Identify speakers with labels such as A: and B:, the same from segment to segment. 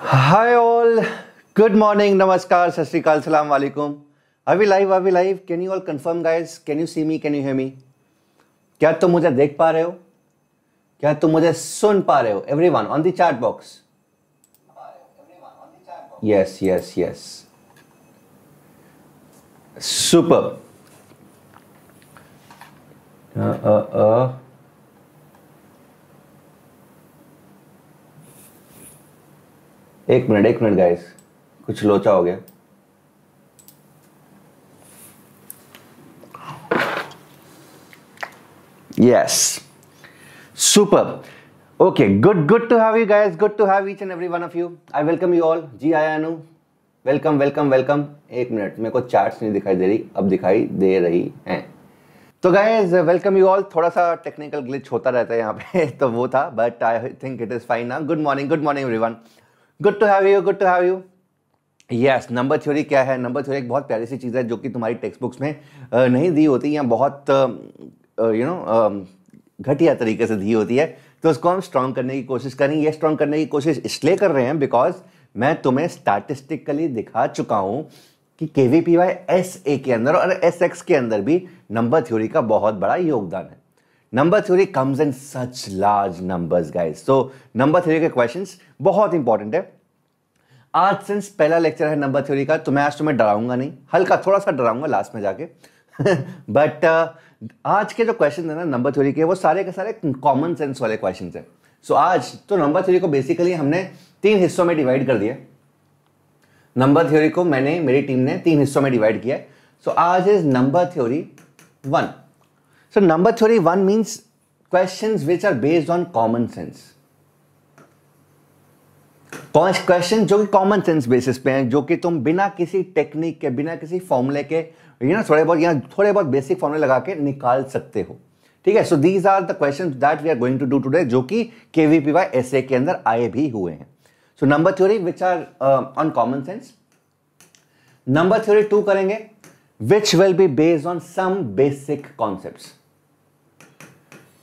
A: Hi all good morning नमस्कार सत श्रीकाल सलाम वालेकुम अभी लाइव अभी live can you all confirm guys can you see me can you hear me क्या तुम मुझे देख पा रहे हो क्या तुम मुझे सुन पा रहे हो every one on the chat box yes yes yes super एक मिनट एक मिनट गाइस कुछ लोचा हो गया yes super okay good good to have you guys good to have each and every one of you i welcome you all ji hi Anu welcome welcome welcome एक minute मेरे को charts नहीं दिखाई दे रही अब दिखाई दे रही हैं तो गाइज वेलकम यू ऑल थोड़ा सा टेक्निकल ग्लिच होता रहता है यहाँ पे तो वो था but I think it is fine ना good morning good morning everyone good to have you good to have you yes number theory क्या है नंबर थ्योरी एक बहुत प्यारी सी चीज़ है जो कि तुम्हारी टेक्स्ट बुक्स में नहीं दी होती या बहुत यू नो घटिया तरीके से दी होती है तो उसको हम स्ट्रॉन्ग करने की कोशिश करें ये स्ट्रॉन्ग करने की कोशिश इसलिए कर रहे हैं बिकॉज मैं तुम्हें स्टैटिस्टिकली दिखा चुका हूँ कि K V P Y S A के अंदर और एस एक्स के अंदर भी नंबर थ्योरी का बहुत बड़ा योगदान है number theory comes in such large numbers guys so number theory के क्वेश्चंस बहुत इंपॉर्टेंट है आज सिंस पहला लेक्चर है नंबर थ्योरी का तो मैं आज तुम्हें डराऊंगा नहीं हल्का थोड़ा सा डराऊंगा लास्ट में जाके बट uh, आज के जो क्वेश्चन है ना नंबर थ्योरी के वो सारे के सारे कॉमन सेंस वाले क्वेश्चन हैं सो so, आज तो नंबर थ्योरी को बेसिकली हमने तीन हिस्सों में डिवाइड कर दिया नंबर थ्योरी को मैंने मेरी टीम ने तीन हिस्सों में डिवाइड किया सो आज is number theory one so number theory one means question which are based on common sense question जो कि कॉमन सेंस बेसिस पे हैं जो कि तुम बिना किसी टेक्निक के बिना किसी फॉर्मूले के यू ना थोड़े बहुत या थोड़े बहुत बेसिक फॉर्मूले लगा के निकाल सकते हो ठीक है so these are the question that we are going to do today जो कि K V P Y S A के अंदर आए भी हुए हैं so number theory which are on common sense number theory two करेंगे which will be based on some basic concept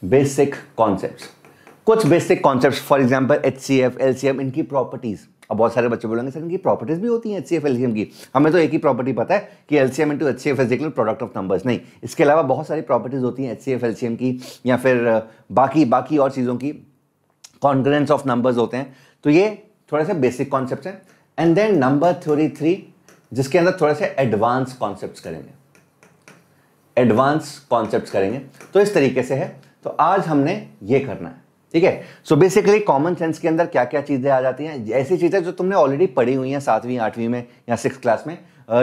A: basic concept कुछ basic concept for example H C F L C M इनकी properties अब बहुत सारे बच्चे बोलेंगे sir इनकी properties भी होती हैं H C F L C M की हमें तो एक ही प्रॉपर्टी पता है कि L C M into H C F is equal product of numbers नहीं इसके अलावा बहुत सारी प्रॉपर्टीज होती हैं H C F L C M की या फिर बाकी बाकी और चीज़ों की कॉन्ग्रेंस ऑफ नंबर्स होते हैं तो ये थोड़े से बेसिक कॉन्सेप्ट हैं and then number theory three जिसके अंदर थोड़े से एडवांस कॉन्सेप्ट करेंगे एडवांस कॉन्सेप्ट करेंगे तो इस तरीके से है तो आज हमने ये करना है ठीक है सो बेसिकली कॉमन सेंस के अंदर क्या क्या चीज़ें आ जाती हैं ऐसी चीज़ें जो तुमने ऑलरेडी पढ़ी हुई हैं सातवीं आठवीं में या सिक्स क्लास में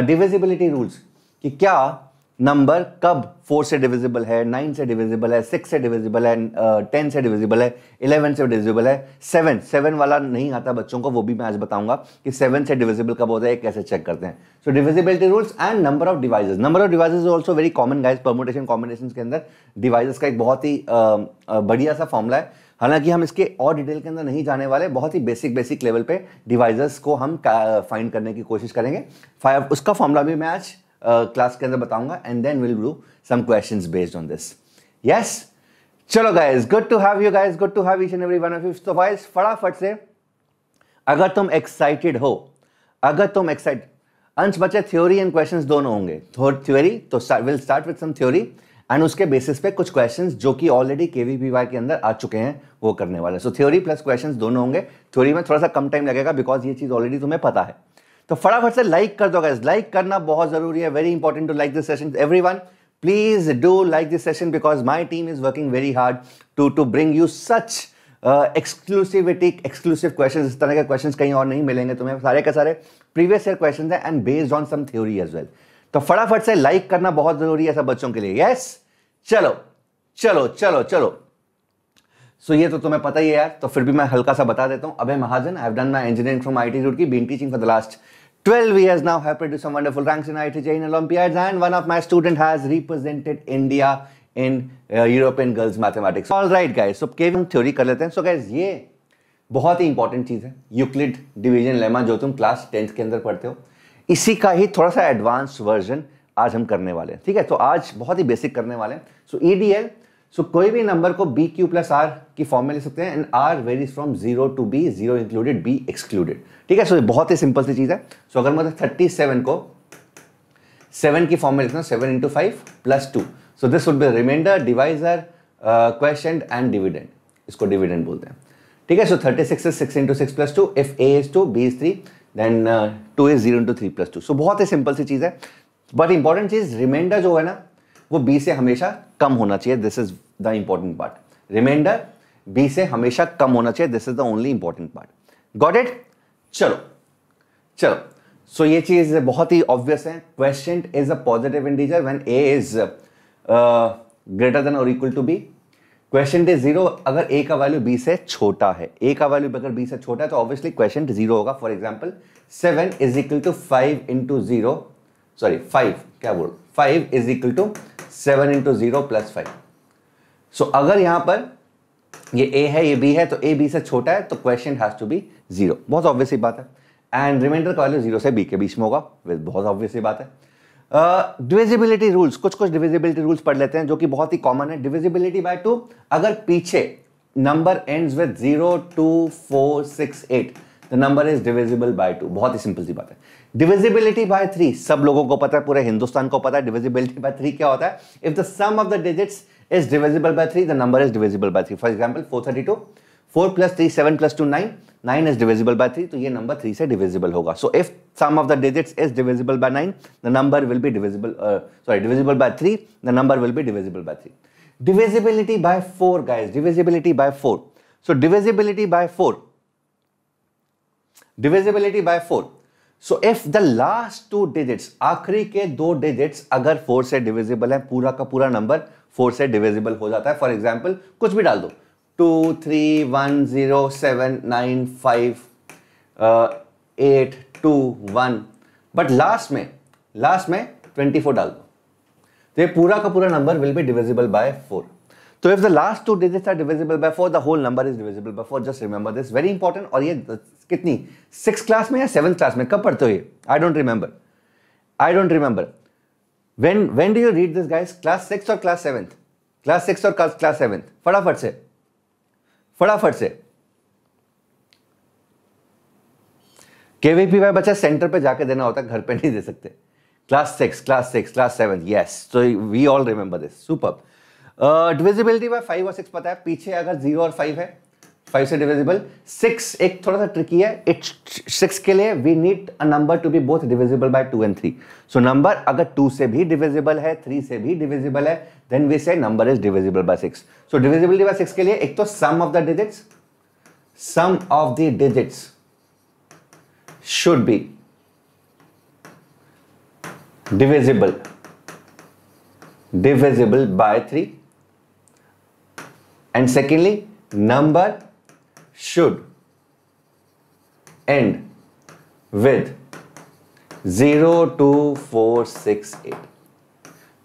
A: डिविजिबिलिटी uh, रूल्स कि क्या नंबर कब फोर से डिविजिबल है नाइन से डिविजिबल है सिक्स से डिविजिबल है टेन uh, से डिविजिबल है इलेवन से डिविजिबल है सेवन सेवन वाला नहीं आता बच्चों को वो भी मैं आज बताऊंगा कि सेवन से डिविजिबल कब होता है कैसे चेक करते हैं so divisibility rules and number of divisors number of divisors also very common guys permutation combination के अंदर डिवाइज का एक बहुत ही uh, uh बढ़िया सा फॉर्मला है हालांकि हम इसके और डिटेल के अंदर नहीं जाने वाले बहुत ही बेसिक बेसिक लेवल पे डिवाइसेस को हम फाइंड करने की कोशिश करेंगे फाइव उसका फॉर्मूला भी मैं आज क्लास के अंदर बताऊंगा and then will do some question based on this yes चलो guys good to have you guys good to have each and every one of you तो वाइज फटाफट से अगर तुम एक्साइटेड हो अगर तुम एक्साइट अंश बचे थ्योरी एंड क्वेश्चंस दोनों होंगे थ्योरी तो will start with some theory and उसके बेसिस पे कुछ क्वेश्चन जो कि ऑलरेडी के वी के अंदर आ चुके हैं वो करने वाले सो थ्योरी प्लस क्वेश्चन दोनों होंगे थ्योरी में थोड़ा सा कम टाइम लगेगा बिकॉज ये चीज़ ऑलरेडी तुम्हें पता है तो फटाफट से लाइक कर दो गाइज लाइक करना बहुत जरूरी है very important to like this session every one please do like this session because my team is working very hard to to bring you such exclusivity exclusive question इस तरह के question कहीं और नहीं मिलेंगे तुम्हें सारे के सारे प्रीवियस ईयर क्वेश्चन है and based on some theory as well तो फटाफट से लाइक करना बहुत जरूरी है सब बच्चों के लिए यस yes? चलो चलो चलो चलो सो so, ये तो तुम्हें पता ही है यार तो फिर भी मैं हल्का सा बता देता हूँ Abhay Mahajan I done my engineering from I T Roorkee been teaching for the last twelve years now have produced some wonderful ranks in IIT Jain Olympiads and one of my student has represented India in uh, European Girls Mathematics. All right guys, so केविंग theory कर लेते हैं so guys ये बहुत ही important चीज़ है Euclid division lemma जो तुम class tenth के अंदर पढ़ते हो इसी का ही थोड़ा सा एडवांस वर्जन आज हम करने वाले हैं ठीक है तो आज बहुत ही बेसिक करने वाले हैं सो ई डी एल सो कोई भी नंबर को बी क्यू प्लस आर की फॉर्म में ले सकते हैं and R varies from zero to B zero included B excluded ठीक है सो so, बहुत ही सिंपल सी चीज़ है सो so, अगर मतलब थर्टी सेवन को सेवन की फॉर्म में लिखना seven into five plus two so this would be remainder divisor question and dividend इसको डिविडेंड बोलते हैं ठीक है so thirty six is six into six plus two if A is two B is three then two is zero into three plus two so बहुत ही simple सी चीज़ है बट इंपॉर्टेंट चीज़ रिमाइंडर जो है ना वो बी से हमेशा कम होना चाहिए this is the important part remainder B से हमेशा कम होना चाहिए this is the only important part got it चलो चलो सो so, ये चीज बहुत ही ऑब्वियस है question is a positive integer when A is greater than और equal to B question is zero अगर ए का वैल्यू बी से छोटा है ए का वैल्यू अगर बी से छोटा है तो ऑब्वियसली क्वेश्चन जीरो होगा for example seven is equal to five into zero sorry five क्या बोल five is equal to seven into zero plus five so अगर यहां पर ये ए है ये बी है तो ए बी से छोटा है तो question has to B zero बहुत ही बात है एंड रिमाइंडर का वैल्यू जीरो से बी के बीच में होगा बहुत ऑब्वियसली बात है डिविजिबिलिटी uh, रूल्स कुछ कुछ डिविजिबिलिटी रूल्स पढ़ लेते हैं जो कि बहुत ही कॉमन है डिविजिबिलिटी बाय टू अगर पीछे number ends with zero two four six eight the number is divisible by two बहुत ही सिंपल सी बात है डिविजिबिलिटी बाय थ्री सब लोगों को पता है पूरे हिंदुस्तान को पता है डिविजिबिलिटी बाय थ्री क्या होता है if the sum of the digits is divisible by three the number is divisible by three for example four thirty two four plus three seven plus two nine nine is divisible by three तो ये number three से divisible होगा so if sum of the digits is divisible by nine the number will be divisible sorry divisible by three the number will be divisible by three divisibility by four guys divisibility by four so divisibility by four divisibility by four so if the last two digits आखिरी के दो digits अगर four से divisible है पूरा का पूरा number four से डिविजिबल हो जाता है फॉर एग्जाम्पल कुछ भी डाल दो two three one zero seven nine five eight two one but last में लास्ट में ट्वेंटी फोर डाल दो तो ये पूरा का पूरा number will be divisible by four तो if the last two digits are divisible by four the whole number is divisible by four just remember this very important और ये कितनी सिक्स क्लास में या सेवन क्लास में कब पढ़ते हो ये I don't remember I don't remember when when do you read this guys class six और क्लास सेवेंथ क्लास सिक्स और क्लास सेवेंथ फटाफट से फटाफट से केवीपीवाई बच्चा सेंटर पे जाके देना होता है घर पे नहीं दे सकते class six class six class seven yes so we all remember this super divisibility में फाइव और सिक्स पता है पीछे अगर जीरो और फाइव है फाइव से डिविजिबल सिक्स एक थोड़ा सा ट्रिकी है इट्स सिक्स के लिए we need a number to be both divisible by two and three so number अगर टू से भी डिविजिबल है थ्री से भी डिविजिबल है then we say number is divisible by six so divisibility by six के लिए एक तो sum of the digits sum of the digits should be divisible divisible by three and secondly number should end with zero two four six eight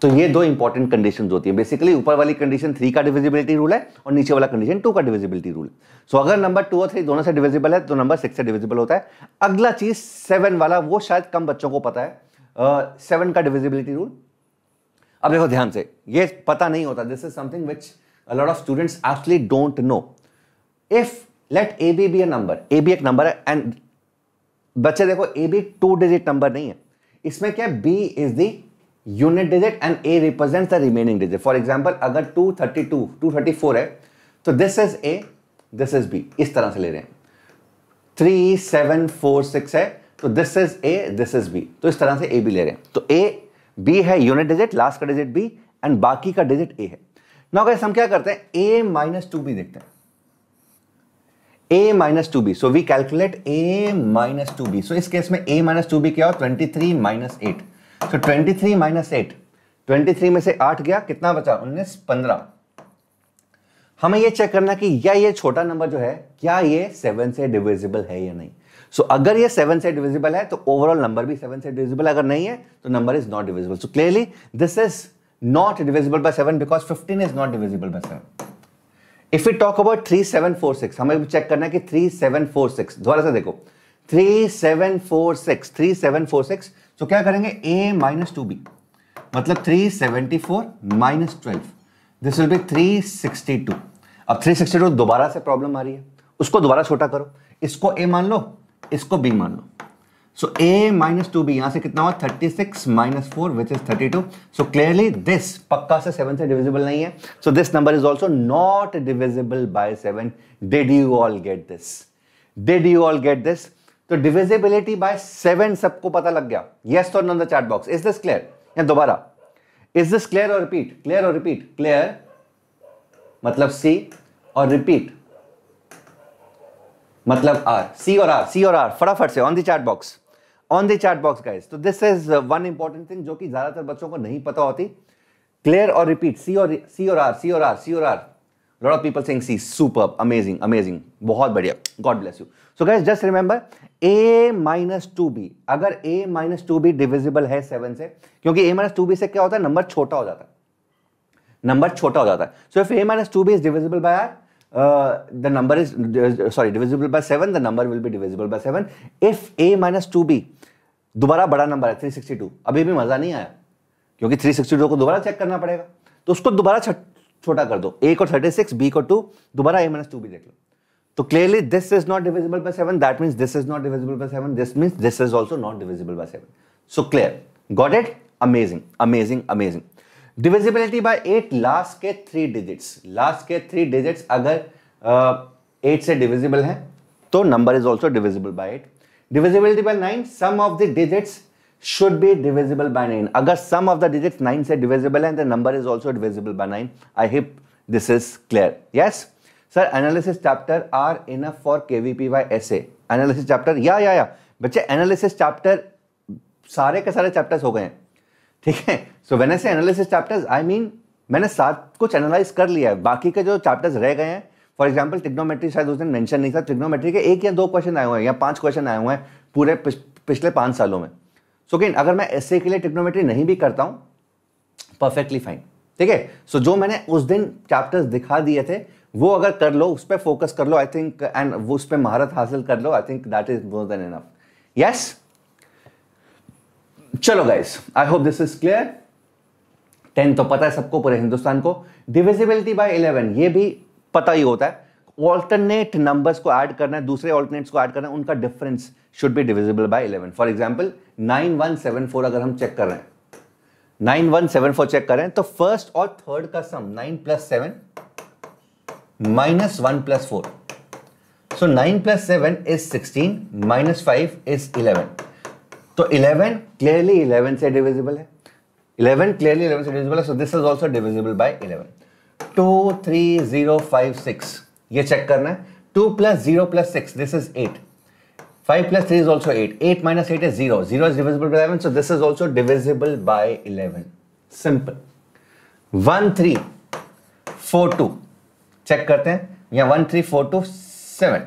A: तो ये दो important condition होती है basically ऊपर वाली कंडीशन थ्री का डिविजिबिलिटी रूल है और नीचे वाला कंडीशन टू का डिविजिबिलिटी रूल सो so, अगर नंबर टू और थ्री दोनों से डिविजिबल है तो नंबर सिक्स से डिविजिबल होता है अगला चीज सेवन वाला वो शायद कम बच्चों को पता है सेवन uh, का डिविजिबिलिटी रूल अब देखो ध्यान से ये पता नहीं होता this is something which a lot of students actually don't know. If let a b be a number, a b एक number है and बच्चे देखो A B two digit number नहीं है इसमें क्या B is the unit digit and A represents the remaining digit for example अगर 232 234 है तो this is A this is B इस तरह से ले रहे हैं थ्री सेवन फोर सिक्स है तो this is A this is B तो इस तरह से ए बी ले रहे हैं तो ए बी है यूनिट डिजिट लास्ट का डिजिट बी एंड बाकी का डिजिट ए है ना गाइस हम क्या करते हैं ए माइनस टू बी देखते हैं A minus two B so we calculate A minus two B so इस केस में ए माइनस टू बी क्या हो twenty three minus eight so twenty three minus eight twenty three में से आठ गया कितना बचा उन्नीस पंद्रह हमें ये चेक करना कि क्या ये छोटा नंबर जो है क्या ये सेवन से डिविजिबल है या नहीं सो so, अगर ये सेवन से डिविजिबल है तो ओवरऑल नंबर भी सेवन से डिविजिबल अगर नहीं है तो number is not divisible so clearly this is not divisible by 7 because 15 is not divisible by 7. If we talk about 3746, हमें चेक करना है कि 3746 दोबारा से देखो 3746 3746 तो क्या करेंगे a माइनस टू बी मतलब 374 माइनस 12 दिस विल बी 362 अब 362 दोबारा से प्रॉब्लम आ रही है उसको दोबारा छोटा करो इसको a मान लो इसको b मान लो so A minus two B यहां से कितना हुआ thirty six minus four which is thirty two so clearly this पक्का से सेवन से डिविजिबल नहीं है so this number is also not divisible by seven did you all get this did you all get this तो divisibility by seven सबको पता लग गया येस और नॉन the chart box is this clear या दोबारा इज दिस क्लियर और रिपीट क्लियर मतलब और रिपीट क्लियर मतलब सी और रिपीट मतलब आर सी और आर सी और आर फटाफट से on the chart box on the chart box guys तो this is one important thing जो कि ज्यादातर बच्चों को नहीं पता होती क्लियर और रिपीट सी और सी और आर सी और आर सी और आर लॉट ऑफ पीपल सिंग सी सुपर अमेजिंग अमेजिंग बहुत बढ़िया God bless you so guys just remember A minus two B अगर A minus two B divisible है सेवन से क्योंकि ए माइनस टू बी से क्या होता है नंबर छोटा हो जाता है नंबर छोटा हो जाता है so if A minus two B is divisible by आर uh, the number is, uh, sorry, divisible by 7, the number will be divisible by 7. If a minus 2b, दोबारा बड़ा नंबर है 362, अभी भी मज़ा नहीं आया क्योंकि 362 को दोबारा चेक करना पड़ेगा तो उसको दोबारा छोटा कर दो ए को 36, बी को 2, दोबारा ए माइनस टू भी देख लो तो clearly this is not divisible by seven that means this is not divisible by seven this means this is also not divisible by seven so clear got it amazing amazing amazing divisibility by eight last के three digits last के three digits अगर eight uh, से divisible है तो number is also divisible by eight divisibility by nine sum of the digits should be divisible by nine अगर sum of the digits nine से divisible है number is also divisible by nine I hope this is clear yes sir analysis chapter are enough for P Y S analysis chapter या या या बच्चे analysis chapter सारे के सारे chapters हो गए हैं ठीक है सो वेन आई से एनालिसिस चैप्टर्स आई मीन मैंने सात कुछ एनालाइज कर लिया है बाकी के जो चैप्टर्स रह गए हैं फॉर एग्जाम्पल टिग्नोमेट्री शायद उस दिन मैंशन नहीं था टिग्नोमेट्री के एक या दो क्वेश्चन आए हुए हैं या पांच क्वेश्चन आए हुए हैं पूरे पिछले पाँच सालों में सो so, गेन अगर मैं एस के लिए टिग्नोमेट्री नहीं भी करता हूँ परफेक्टली फाइन ठीक है सो जो मैंने उस दिन चैप्टर्स दिखा दिए थे वो अगर कर लो उस पर फोकस कर लो आई थिंक एंड उस पर महारत हासिल कर लो I think that is more than enough yes चलो guys I hope this is clear ten तो पता है सबको पूरे हिंदुस्तान को डिविजिबिलिटी बाय इलेवन ये भी पता ही होता है ऑल्टरनेट नंबर्स को ऐड करना है दूसरे ऑल्टरनेट्स को ऐड करना है उनका difference should be divisible by eleven for example nine one seven four अगर हम चेक कर रहे हैं nine one seven four check करें तो फर्स्ट और थर्ड का sum nine plus seven minus one plus four so nine plus seven is sixteen minus five is eleven तो 11 क्लियरली 11 से डिविजिबल है 11 क्लियरली 11 से डिविजिबल है so this is also divisible by 11 two three zero five six ये check करना है two plus zero plus six this is eight five plus three is also eight eight minus eight is zero zero is divisible by eleven so this is also divisible by eleven simple one three four two check करते हैं या one three four two seven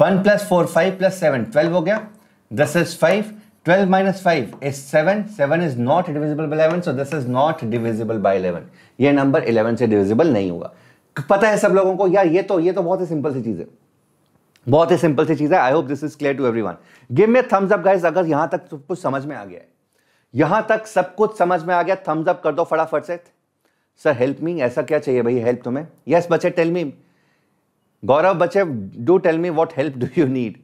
A: one plus four five plus seven twelve हो गया This is 5. 12 minus 5 is 7. 7 is not divisible by 11. So this is not divisible by 11. ये number 11 से divisible नहीं होगा पता है सब लोगों को यार ये तो ये तो बहुत ही सिंपल सी चीज़ है बहुत ही सिंपल सी चीज़ है I hope this is clear to everyone give me thumbs up guys अगर यहाँ तक सब कुछ समझ में आ गया है यहां तक सब कुछ समझ में आ गया थम्स अप कर दो फटाफट से सर हेल्प मी ऐसा क्या चाहिए भाई हेल्प तुम्हें यस बच्चे टेल मी गौरव बच्चे do tell me what help do you need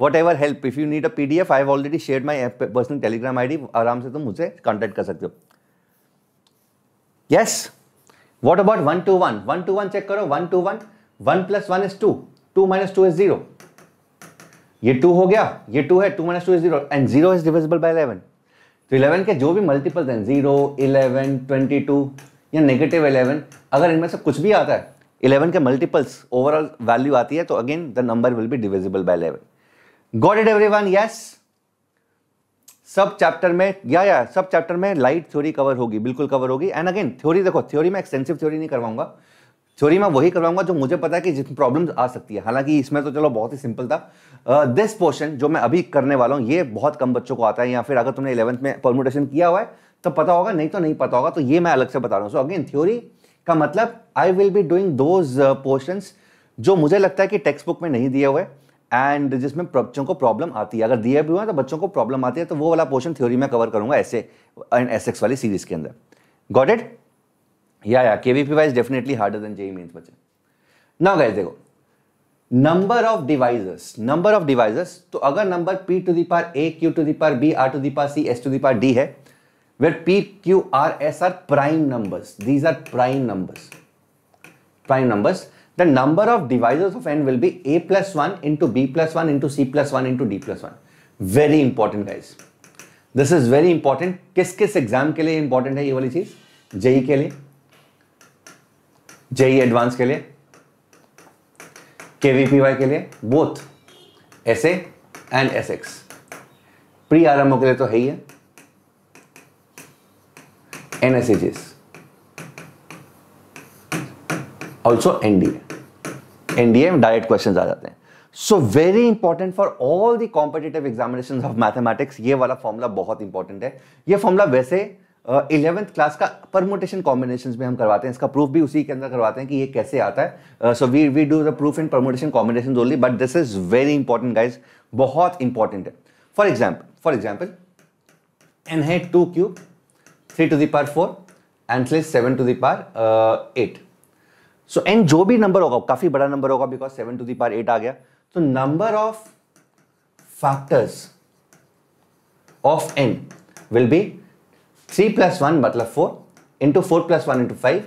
A: whatever help whatever help if you need a pdf i already share my personal Telegram I D आराम से तुम मुझे कॉन्टेक्ट कर सकते हो yes what about one two one one two one check करो one two one one plus one is two two minus two is zero ये two हो गया ये टू है to minus two is zero and zero is divisible by eleven तो eleven के जो भी मल्टीपल्स हैं जीरो इलेवन ट्वेंटी टू या नेगेटिव इलेवन अगर इनमें से कुछ भी आता है इलेवन के मल्टीपल्स ओवरऑल वैल्यू आती है तो again the number will be divisible by eleven got it everyone yes सब चैप्टर में या या सब चैप्टर में लाइट थ्योरी कवर होगी बिल्कुल कवर होगी एंड अगेन थ्योरी देखो थ्योरी में एक्सटेंसिव थ्योरी नहीं करवाऊंगा थ्योरी मैं वही करवाऊंगा जो मुझे पता है कि जितनी प्रॉब्लम आ सकती है हालांकि इसमें तो चलो बहुत ही सिंपल था दिस uh, पोर्शन जो मैं अभी करने वाला हूँ ये बहुत कम बच्चों को आता है या फिर अगर तुमने इलेवंथ में परमोटेशन किया हुआ है तो पता होगा नहीं तो नहीं पता होगा तो ये मैं अलग से बता रहा हूँ सो अगेन थ्योरी का मतलब I will be doing those portion जो मुझे लगता है कि टेक्स्ट बुक में नहीं दिए हुए एंड जिसमें बच्चों को प्रॉब्लम आती है अगर दिया भी हुआ तो बच्चों को प्रॉब्लम आती है तो वो वाला पोर्शन थ्योरी में कवर करूंगा ऐसे एंड एस एक्स वाली सीरीज के अंदर गॉट इट या या के V P wise definitely harder than JEE Mains बच्चे ना गए देखो number of divisors number of divisors तो अगर number P to the power A Q to the power B R to the power C S to the power D है where P Q R S are prime numbers these are prime numbers prime numbers the number of divisors of n will be a plus 1 into b plus 1 into c plus 1 into d plus 1. Very important guys. This is very important किस किस exam के लिए important है ये वाली चीज JEE e के लिए जेई एडवांस e के लिए केवीपीवाई के लिए both S and S X pre आरंभों के लिए तो है ही है एनएसएजीएस ऑल्सो एनडीए एनडीए में डायरेक्ट क्वेश्चन आ जाते हैं so very important for all the competitive examination of mathematics ये वाला फॉर्मुला बहुत इंपॉर्टेंट है ये फॉर्मुला वैसे इलेवंथ uh, क्लास का परमोटेशन कॉम्बिनेशन में हम करवाते हैं इसका प्रूफ भी उसी के अंदर करवाते हैं कि ये कैसे आता है so we we do the proof in permutation combination only but this is very important guys बहुत इंपॉर्टेंट है for example for example N है two cube three to the power four and seven to the power eight so N जो भी number होगा काफी बड़ा number होगा because seven to the power eight आ गया तो number of factors of N will be three plus one मतलब four into four plus one into five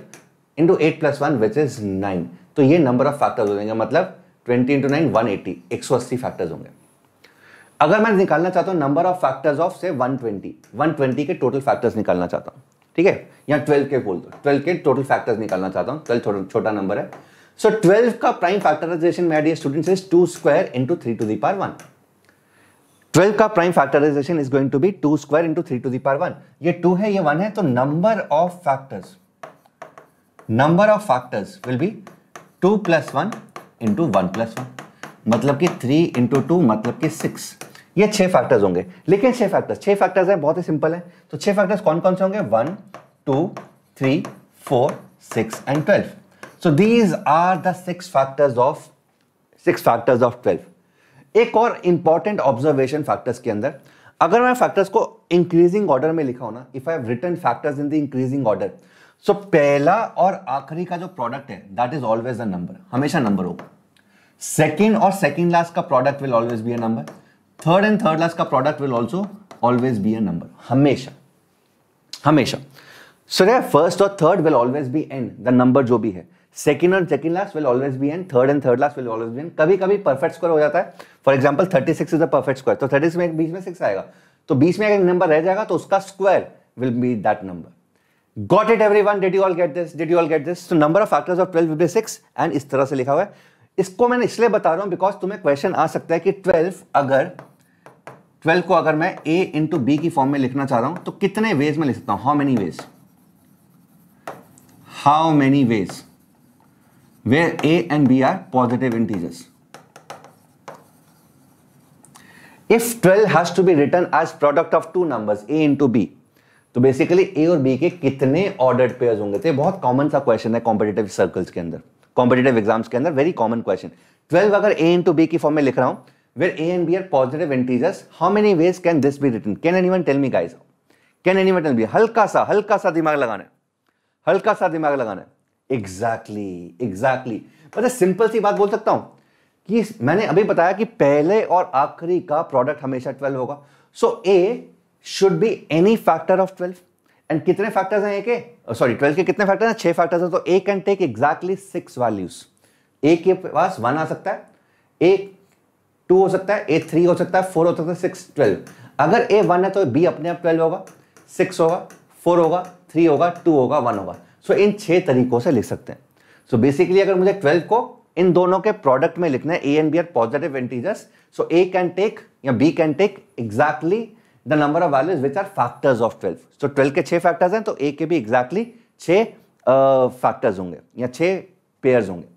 A: into eight plus one which is nine तो ये number of factors हो जाएंगे मतलब twenty into nine one eighty एक सौ अस्सी factors होंगे अगर मैं निकालना चाहता हूं नंबर ऑफ फैक्टर्स ऑफ से वन ट्वेंटी वन ट्वेंटी के टोटल फैक्टर्स निकालना चाहता हूँ ठीक है यहाँ ट्वेल्व के बोल दो ट्वेल्व के टोटल फैक्टर्स निकालना चाहता हूँ ट्वेल्व छोटा नंबर है सो so, ट्वेल्व का प्राइम फैक्टराइजेशन मैं dear student is two square into three to the power one twelve का prime factorization is going to be two square into three to the power one ये two है ये one है तो number of factors number of factors will be two plus one into one plus one मतलब कि three into to मतलब कि six ये छह फैक्टर्स होंगे लेकिन छह फैक्टर्स छह फैक्टर्स हैं बहुत ही सिंपल है तो छह फैक्टर्स कौन कौन से होंगे one two three four six and twelve so these are the six factors of six factors of twelve एक और इंपॉर्टेंट ऑब्जर्वेशन फैक्टर्स के अंदर अगर मैं फैक्टर्स को इंक्रीजिंग ऑर्डर में लिखा हो ना if I have written factors in the increasing order so पहला और आखिरी का जो प्रोडक्ट है that is always a number हमेशा नंबर होगा सेकेंड और सेकेंड लास्ट का product will always be a number third and third last का product will also always be a number हमेशा हमेशा सो so, फर्स्ट और third will always be an the number जो भी है सेकंड और second last will always be an third and third last will always be an कभी कभी perfect square हो जाता है for example thirty six is a perfect square तो थर्टी में बीच में सिक्स आएगा तो बीच में अगर नंबर रह जाएगा तो उसका square will be that number got it everyone did you all get this did you all get this तो number of factors of twelve be six and इस तरह से लिखा हुआ है इसको मैंने इसलिए बता रहा हूँ बिकॉज तुम्हें क्वेश्चन आ सकता है कि ट्वेल्व अगर 12 को अगर मैं ए इंटू बी की फॉर्म में लिखना चाह रहा हूं तो कितने वेज में लिख सकता हूं how many ways how many ways where a and B are positive integers if twelve has to be written as product of two numbers A into B तो बेसिकली ए और बी के कितने ordered pairs होंगे तो बहुत common सा question है competitive circles के अंदर कॉम्पिटेटिव एग्जाम्स के अंदर वेरी कॉमन क्वेश्चन ट्वेल्व अगर ए इंटू बी की फॉर्म में लिख रहा हूं where a and b are positive integers, how many ways can this be written? Can anyone tell me guys? Can anyone tell me? हल्का सा हल्का सा दिमाग लगाना है हल्का सा दिमाग लगाना है एग्जैक्टली एग्जैक्टली मतलब सिंपल सी बात बोल सकता हूँ कि मैंने अभी बताया कि पहले और आखिरी का प्रोडक्ट हमेशा ट्वेल्व होगा so A should be any factor of twelve and कितने फैक्टर्स हैं ए के सॉरी oh, ट्वेल्व के कितने फैक्टर्स हैं छः फैक्टर्स हैं तो A can take exactly six values A के पास वन आ सकता है ए टू हो सकता है ए थ्री हो सकता है फोर हो सकता है सिक्स ट्वेल्व अगर ए वन है तो बी अपने आप ट्वेल्व होगा सिक्स होगा फोर होगा थ्री होगा टू होगा वन होगा सो so, इन छः तरीकों से लिख सकते हैं सो so, बेसिकली अगर मुझे ट्वेल्व को इन दोनों के प्रोडक्ट में लिखना है A and B are positive integers so A can take या B can take exactly the number of values which are factors of twelve so twelve के छह फैक्टर्स हैं तो ए के भी एग्जैक्टली छः फैक्टर्स होंगे या छः पेयर्स होंगे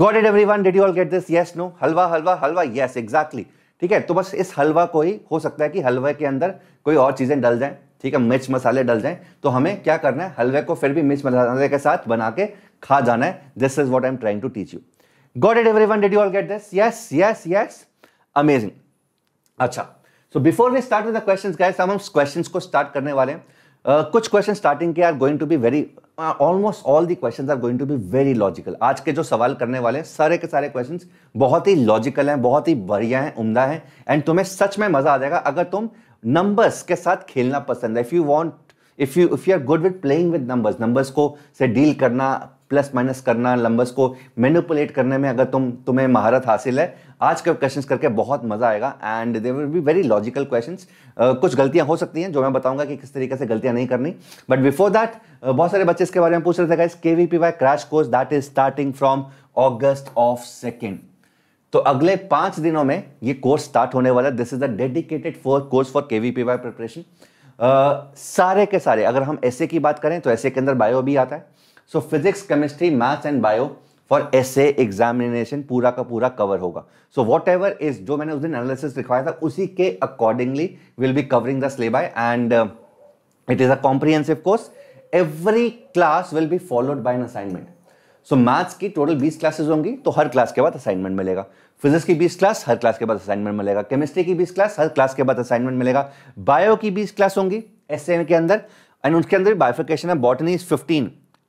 A: got it everyone did you all get this yes no हलवा हलवा हलवा येस एग्जैक्टली ठीक है तो बस इस हलवा को ही हो सकता है कि हलवे के अंदर कोई और चीज़ें डल जाएं ठीक है मिर्च मसाले डल जाएं तो हमें क्या करना है हलवे को फिर भी मिर्च मसाले के साथ बना के खा जाना है this is what I am trying to teach you got it everyone did you all get this yes yes yes amazing अच्छा so before we start with the question guys हम हम को स्टार्ट करने वाले हैं Uh, कुछ question starting के are going to be very almost all the questions are going to be very logical आज के जो सवाल करने वाले हैं सारे के सारे क्वेश्चन बहुत ही लॉजिकल हैं बहुत ही बढ़िया हैं उमदा हैं एंड तुम्हें सच में मजा आ जाएगा अगर तुम नंबर्स के साथ खेलना पसंद है if you want if you if you are good with playing with numbers numbers को से डील करना प्लस माइनस करना नंबर्स को मैनिपुलेट करने में अगर तुम तुम्हें महारत हासिल है आज के क्वेश्चंस करके बहुत मजा आएगा and they will be very logical questions कुछ गलतियां हो सकती हैं जो मैं बताऊंगा कि किस तरीके से गलतियां नहीं करनी बट बिफोर दैट बहुत सारे बच्चे इसके बारे में पूछ रहे थे guys K V P Y crash course that is starting from August of second तो अगले पांच दिनों में ये कोर्स स्टार्ट होने वाला है this is a dedicated for course for K V P Y preparation सारे के सारे अगर हम ऐसे की बात करें तो ऐसे के अंदर बायो भी आता है so physics chemistry maths and bio for SA examination पूरा का पूरा कवर होगा सो वॉट एवर इज जो मैंने उस दिन एनालिसिस लिखवाया था उसी के accordingly will be covering the syllabus and it is a comprehensive course every class will be followed by an assignment so maths की टोटल 20 क्लासेस होंगी तो हर क्लास के बाद असाइनमेंट मिलेगा फिजिक्स की 20 क्लास हर क्लास के बाद असाइनमेंट मिलेगा केमिस्ट्री की 20 क्लास हर क्लास के बाद असाइनमेंट मिलेगा बायो की 20 क्लास होंगी एस के अंदर एंड उसके अंदर bifurcation of botany is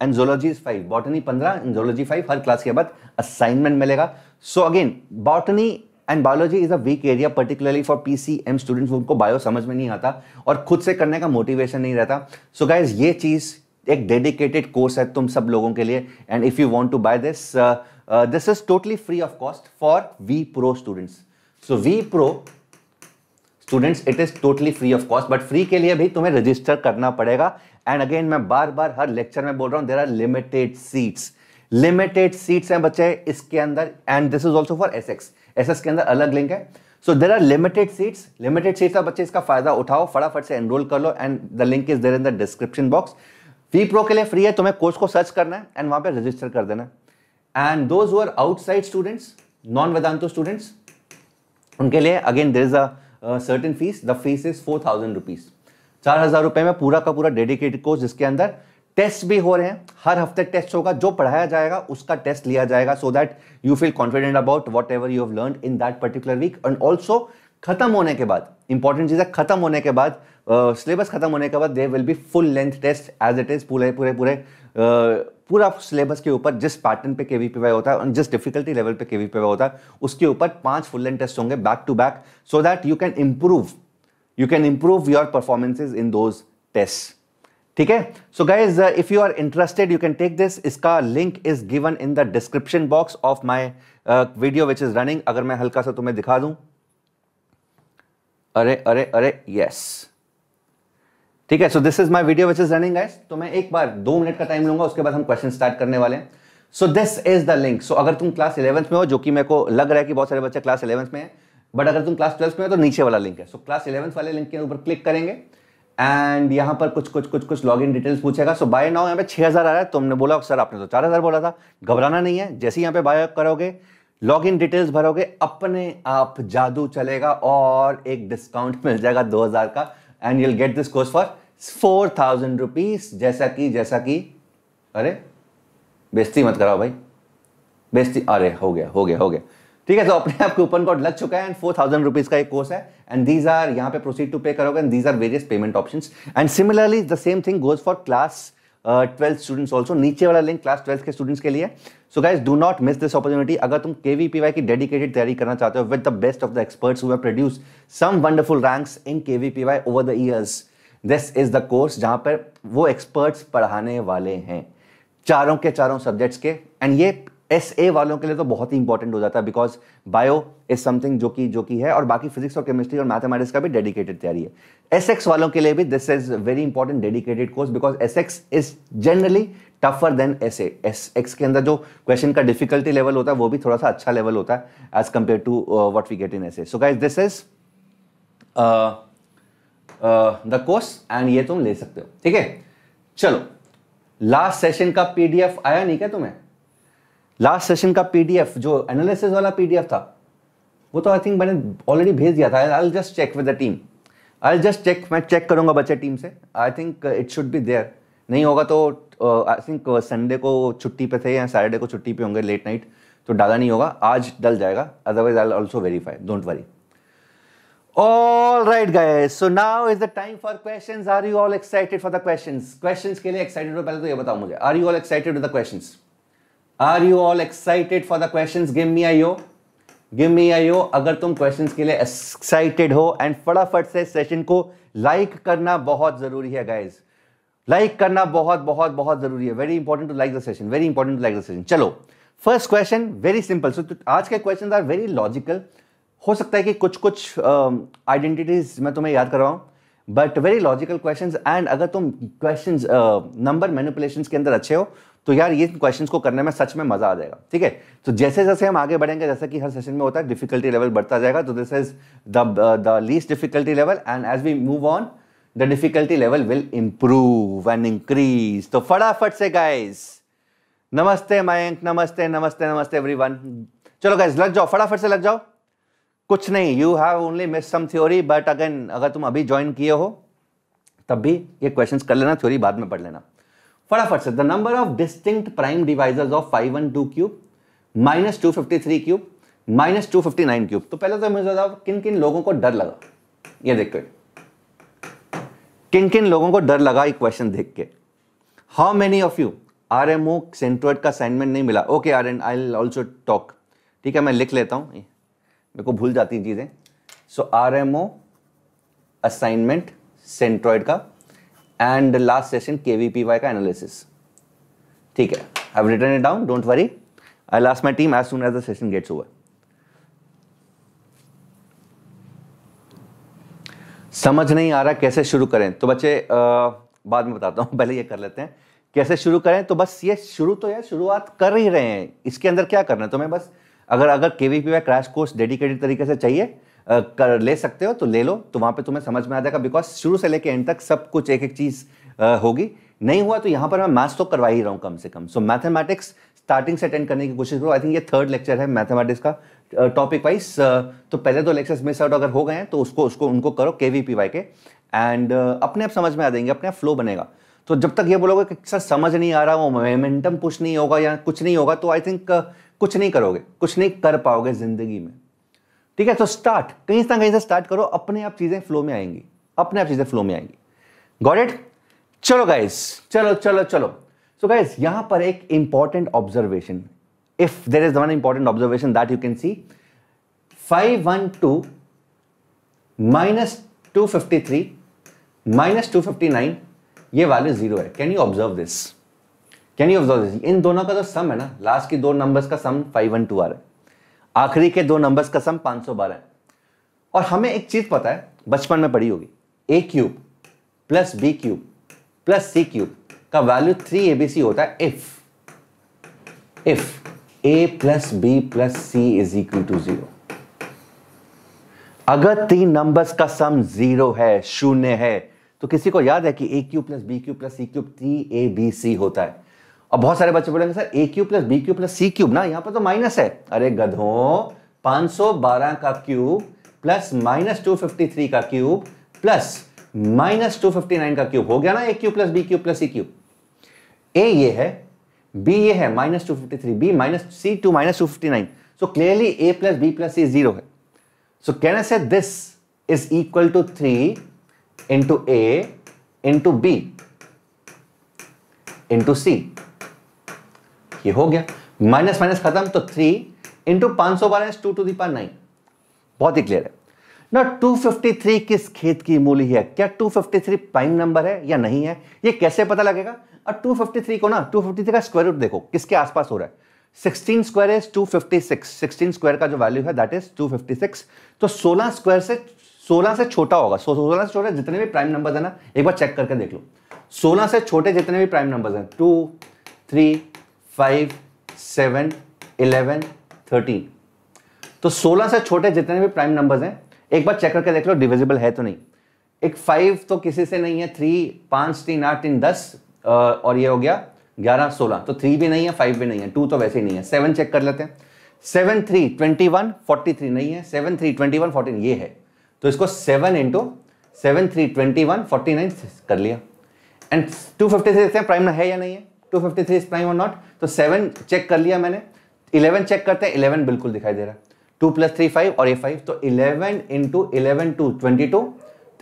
A: and zoology zoology five botany पंद्रह एनजोलॉजी फाइव हर क्लास के बाद असाइनमेंट मिलेगा so again botany and biology is a weak area particularly for P C M student उनको बायो समझ में नहीं आता और खुद से करने का मोटिवेशन नहीं रहता सो so गाइज ये चीज़ एक डेडिकेटेड कोर्स है तुम सब लोगों के लिए and if you want to buy this this is totally free of cost for V pro students so V pro students it is totally free of cost but free के लिए भी तुम्हें रजिस्टर करना पड़ेगा एंड अगेन मैं बार बार हर lecture में बोल रहा हूँ there are limited seats limited seats हैं बच्चे इसके अंदर and this is also for S X S S के अंदर अलग लिंक है so there are limited seats limited seats का बच्चे इसका फायदा उठाओ फटाफट से एनरोल कर लो and the link is there in the description box V pro के लिए फ्री है तुम्हें कोर्स को सर्च करना है एंड वहाँ पर रजिस्टर कर देना and those who outside students non Vedantu students उनके लिए again there is a certain fees the fees is four thousand rupees चार हजार रुपये में पूरा का पूरा डेडिकेटेड कोर्स जिसके अंदर टेस्ट भी हो रहे हैं हर हफ्ते टेस्ट होगा जो पढ़ाया जाएगा उसका टेस्ट लिया जाएगा so that you feel confident about whatever you have learn in that particular week and also खत्म होने के बाद इंपॉर्टेंट चीज़ें खत्म होने के बाद सिलेबस uh, खत्म होने के बाद they will be full length test as it is पूरे पूरे पूरे पूरा सिलेबस के ऊपर जिस पैटर्न पे केवी पीवाई होता है जिस डिफिकल्टी लेवल पे केवी होता है उसके ऊपर पांच फुल लेंथ टेस्ट होंगे back to back so that you can improve you can improve your performances in those test ठीक है so guys if you are interested you can take this इसका link is given in the description box of my video which is running अगर मैं हल्का सा तुम्हें दिखा दूं अरे अरे अरे यस yes. ठीक है so this is my video which is running guys तो मैं एक बार दो मिनट का टाइम लूंगा उसके बाद हम क्वेश्चन स्टार्ट करने वाले हैं so this is the link so अगर तुम क्लास इलेवंथ में हो जो कि मेरे को लग रहा है कि बहुत सारे बच्चे क्लास इलेवंथ में है बट अगर तुम क्लास ट्वेल्थ में हो तो नीचे वाला लिंक है सो क्लास इलेवंथ वाले लिंक के ऊपर क्लिक करेंगे एंड यहाँ पर कुछ कुछ कुछ कुछ लॉगिन डिटेल्स पूछेगा सो बाय नाउ यहाँ पे 6000 आ रहा है तुमने बोला सर आपने तो 4000 बोला था घबराना नहीं है जैसे यहाँ पे बाय करोगे लॉगिन डिटेल्स भरोगे अपने आप जादू चलेगा और एक डिस्काउंट मिल जाएगा 2000 का and you'll get this course for four thousand rupees जैसा कि जैसा कि अरे बेस्ती मत कराओ भाई बेस्ती अरे हो गया हो गया हो गया ठीक है तो अपने आप कूपन कोड लग चुका है एंड फोर थाउजेंड रुपीज का एक कोर्स है एंड दीज आर यहाँ पे प्रोसीड टू पे करोगे and these are various payment option and similarly the same thing goes for class twelfth students also नीचे वाला लिंक क्लास ट्वेल्थ के students के लिए so guys do not miss this opportunity अगर तुम K V P Y की dedicated तैयारी करना चाहते हो with the best of the experts who produce some wonderful ranks in K V P Y over the years this is the course जहाँ पर वो एक्सपर्ट्स पढ़ाने वाले हैं चारों के चारों सब्जेक्ट्स के एंड ये एस ए वालों के लिए तो बहुत ही इंपॉर्टेंट हो जाता है बिकॉज बायो इज समथिंग जो कि जो कि है और बाकी फिजिक्स और केमिस्ट्री और मैथमेटिक्स का भी डेडिकेटेड तैयारी है एस एक्स वालों के लिए भी this is very important dedicated course because S X is generally tougher than S A S X के अंदर जो क्वेश्चन का डिफिकल्टी लेवल होता है वो भी थोड़ा सा अच्छा लेवल होता है as compare to what we get in S A so guys this is the course and ये तुम ले सकते हो ठीक है चलो लास्ट सेशन का पीडीएफ आया नहीं क्या तुम्हें लास्ट सेशन का पीडीएफ जो एनालिसिस वाला पीडीएफ था वो तो आई थिंक मैंने ऑलरेडी भेज दिया था I just check with the team I just check मैं चेक करूंगा बच्चे टीम से I think it should be there नहीं होगा तो आई थिंक संडे को छुट्टी पे थे या सैटरडे को छुट्टी पे होंगे लेट नाइट तो डाला नहीं होगा आज डल जाएगा otherwise I also verify don't worry All right, guys. So now is the time for questions. Are you all excited for the questions? Questions के लिए excited हो पहले तो ये बताओ मुझे. Are you all excited for the questions? Are you all excited for the questions? Give me a yo. Give me a yo. अगर तुम questions के लिए excited हो एंड फटाफट से session को like करना बहुत जरूरी है guys. like करना बहुत बहुत बहुत जरूरी है Very important to like the session. Very important to like the session. चलो First question. Very simple. So आज के questions are very logical. हो सकता है कि कुछ कुछ आइडेंटिटीज मैं तुम्हें याद करवाऊँ but very logical question and अगर तुम क्वेश्चन नंबर मैनिपुलेशन के अंदर अच्छे हो तो यार ये क्वेश्चन को करने में सच में मजा आ जाएगा ठीक है तो जैसे जैसे हम आगे बढ़ेंगे जैसा कि हर सेशन में होता है डिफिकल्टी लेवल बढ़ता जाएगा तो this is the the least difficulty level and as we move on the difficulty level will improve and increase तो फटाफट से गाइज नमस्ते मयंक नमस्ते नमस्ते नमस्ते एवरी वन चलो गाइज लग जाओ फटाफट से लग जाओ कुछ नहीं you have only miss some theory but again अगर तुम अभी ज्वाइन किए हो तब भी ये क्वेश्चन कर लेना थ्योरी बाद में पढ़ लेना फटाफट से the number of distinct prime divisors of five one two cube minus two fifty three cube minus two fifty nine cube तो पहले तो मुझे बताओ किन किन लोगों को डर लगा ये देख के किन किन लोगों को डर लगा ये क्वेश्चन देख के how many of you R M O centroid का असाइनमेंट नहीं मिला okay R N I also talk ठीक है मैं लिख लेता हूँ मेरे को भूल जाती हैं चीज़ें सो are M O assignment centroid का एंड लास्ट सेशन के वी पी वाई का एनालिसिस ठीक है आई return it down don't worry I last my team as soon as the session gets over समझ नहीं आ रहा कैसे शुरू करें तो बच्चे आ, बाद में बताता हूँ पहले ये कर लेते हैं कैसे शुरू करें तो बस ये शुरू तो यार शुरुआत कर ही रहे हैं इसके अंदर क्या करना है तो मैं बस अगर अगर K V Y crash course dedicated तरीके से चाहिए कर ले सकते हो तो ले लो तो वहाँ पे तुम्हें समझ में आ जाएगा बिकॉज शुरू से लेके एंड तक सब कुछ एक एक चीज़ होगी नहीं हुआ तो यहाँ पर मैं मैथ्स तो करवा ही रहा हूँ कम से कम सो मैथमेटिक्स स्टार्टिंग से अटेंड करने की कोशिश करो आई थिंक ये थर्ड लेक्चर है मैथमेटिक्स का टॉपिक वाइज तो पहले दो लेक्चर्स मिस आउट अगर हो गए हैं तो उसको उसको उनको करो के वी पी वाई के एंड अपने आप समझ में आ जाएंगे अपने आप फ्लो बनेगा तो जब तक ये बोलोगे कि सर समझ नहीं आ रहा वो मोमेंटम पुश नहीं होगा या कुछ नहीं होगा तो आई थिंक कुछ नहीं करोगे कुछ नहीं कर पाओगे जिंदगी में ठीक है तो स्टार्ट कहीं से कहीं से स्टार्ट करो अपने आप चीज़ें फ्लो में आएंगी अपने आप चीज़ें फ्लो में आएंगी गॉट इट चलो गाइस चलो चलो चलो सो गाइज गाइस यहां पर एक important observation if there is one important observation that you can see five one two minus two fifty three minus two fifty nine ये वाले जीरो है can you observe this can you observe this इन दोनों का जो सम है ना last के दो नंबर्स का सम फाइव वन टू आ रहा है आखिरी के दो नंबर्स का सम पाँच सौ बारह है और हमें एक चीज़ पता है बचपन में पढ़ी होगी a cube plus b cube plus c cube का value three a B c होता है if if a plus B plus c is equal to zero अगर तीन नंबर्स का सम जीरो है शून्य है तो किसी को याद है कि a cube plus b cube plus c cube three a B c होता है अब बहुत सारे बच्चे बोलेंगे sir a cube plus b cube plus c cube ना यहाँ पर तो माइनस है अरे गधो 512 का क्यूब प्लस माइनस टू का क्यूब प्लस माइनस टू का क्यूब हो गया ना a cube plus b cube plus c cube a ये है बी ये है minus two fifty three b minus c two minus two fifty nine so clearly a plus B plus c zero है so can say this is equal to three into a into b into c ये हो गया minus minus खत्म तो three into पांच सौ बारह to to the power nine बहुत ही क्लियर है ना 253 किस खेत की मूली है क्या 253 प्राइम नंबर है या नहीं है ये कैसे पता लगेगा और 253 को ना 253 का स्क्वायर रूट देखो किसके आसपास हो रहा है 16 स्क्वायर इज 256 16 स्क्वायर का जो वैल्यू है दैट इज 256 तो 16 स्क्वायर से 16 से छोटा होगा 16 से छोटे जितने भी प्राइम नंबर है ना एक बार चेक करके देख लो सोलह से छोटे जितने भी प्राइम नंबर हैं two three five seven eleven thirteen तो सोलह से छोटे जितने भी प्राइम नंबर्स हैं एक बार चेक करके देख लो डिविजिबल है तो नहीं एक फाइव तो किसी से नहीं है थ्री पाँच तीन आठ तीन दस और ये हो गया ग्यारह सोलह तो थ्री भी नहीं है फाइव भी नहीं है टू तो वैसे ही नहीं है सेवन चेक कर लेते हैं seven three twenty one forty three नहीं है seven three twenty one fourteen ये है तो इसको seven into seven three twenty one forty nine कर लिया एंड टू फिफ्टी थ्री देखते हैं प्राइम है या नहीं है two fifty three is prime और नॉट तो सेवन चेक कर लिया मैंने इलेवन चेक करते हैं इलेवन बिल्कुल दिखाई दे रहा है टू प्लस थ्री फाइव और ये फाइव तो eleven into eleven two twenty two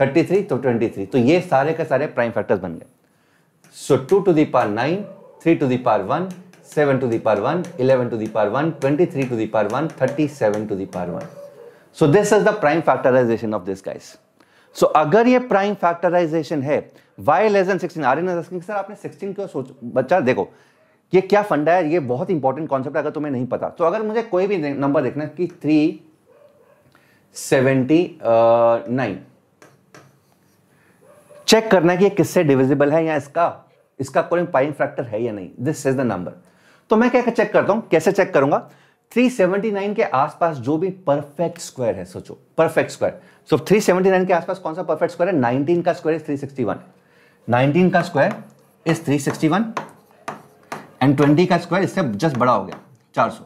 A: thirty three तो ट्वेंटी थ्री तो ये सारे के सारे प्राइम फैक्टर्स बन गए so two to power nine three to the power one seven to the power one eleven to the power one twenty three to the power one thirty seven to the power one so this is the prime factorization of this guys so so, अगर ये prime factorization है Y less than sixteen आर एन एसिंग sir आपने sixteen क्यों सोच बच्चा देखो ये क्या फंडा है ये बहुत इंपॉर्टेंट कॉन्सेप्ट है अगर तुम्हें नहीं पता तो अगर मुझे कोई भी नंबर देखना कि थ्री सेवेंटी नाइन चेक करना है कि ये किससे डिविजिबल है या इसका इसका कोई प्राइम फैक्टर है या नहीं दिस इज द नंबर तो मैं क्या चेक करता हूं कैसे चेक करूंगा 379 के आसपास जो भी परफेक्ट स्क्वायर है सोचो perfect square so seventy nine के आसपास कौन सा परफेक्ट स्क्वायर है नाइनटीन का स्क्वायर इज वन नाइनटीन का square is one and twenty का स्क्वायर इससे जस्ट बड़ा हो गया चार सौ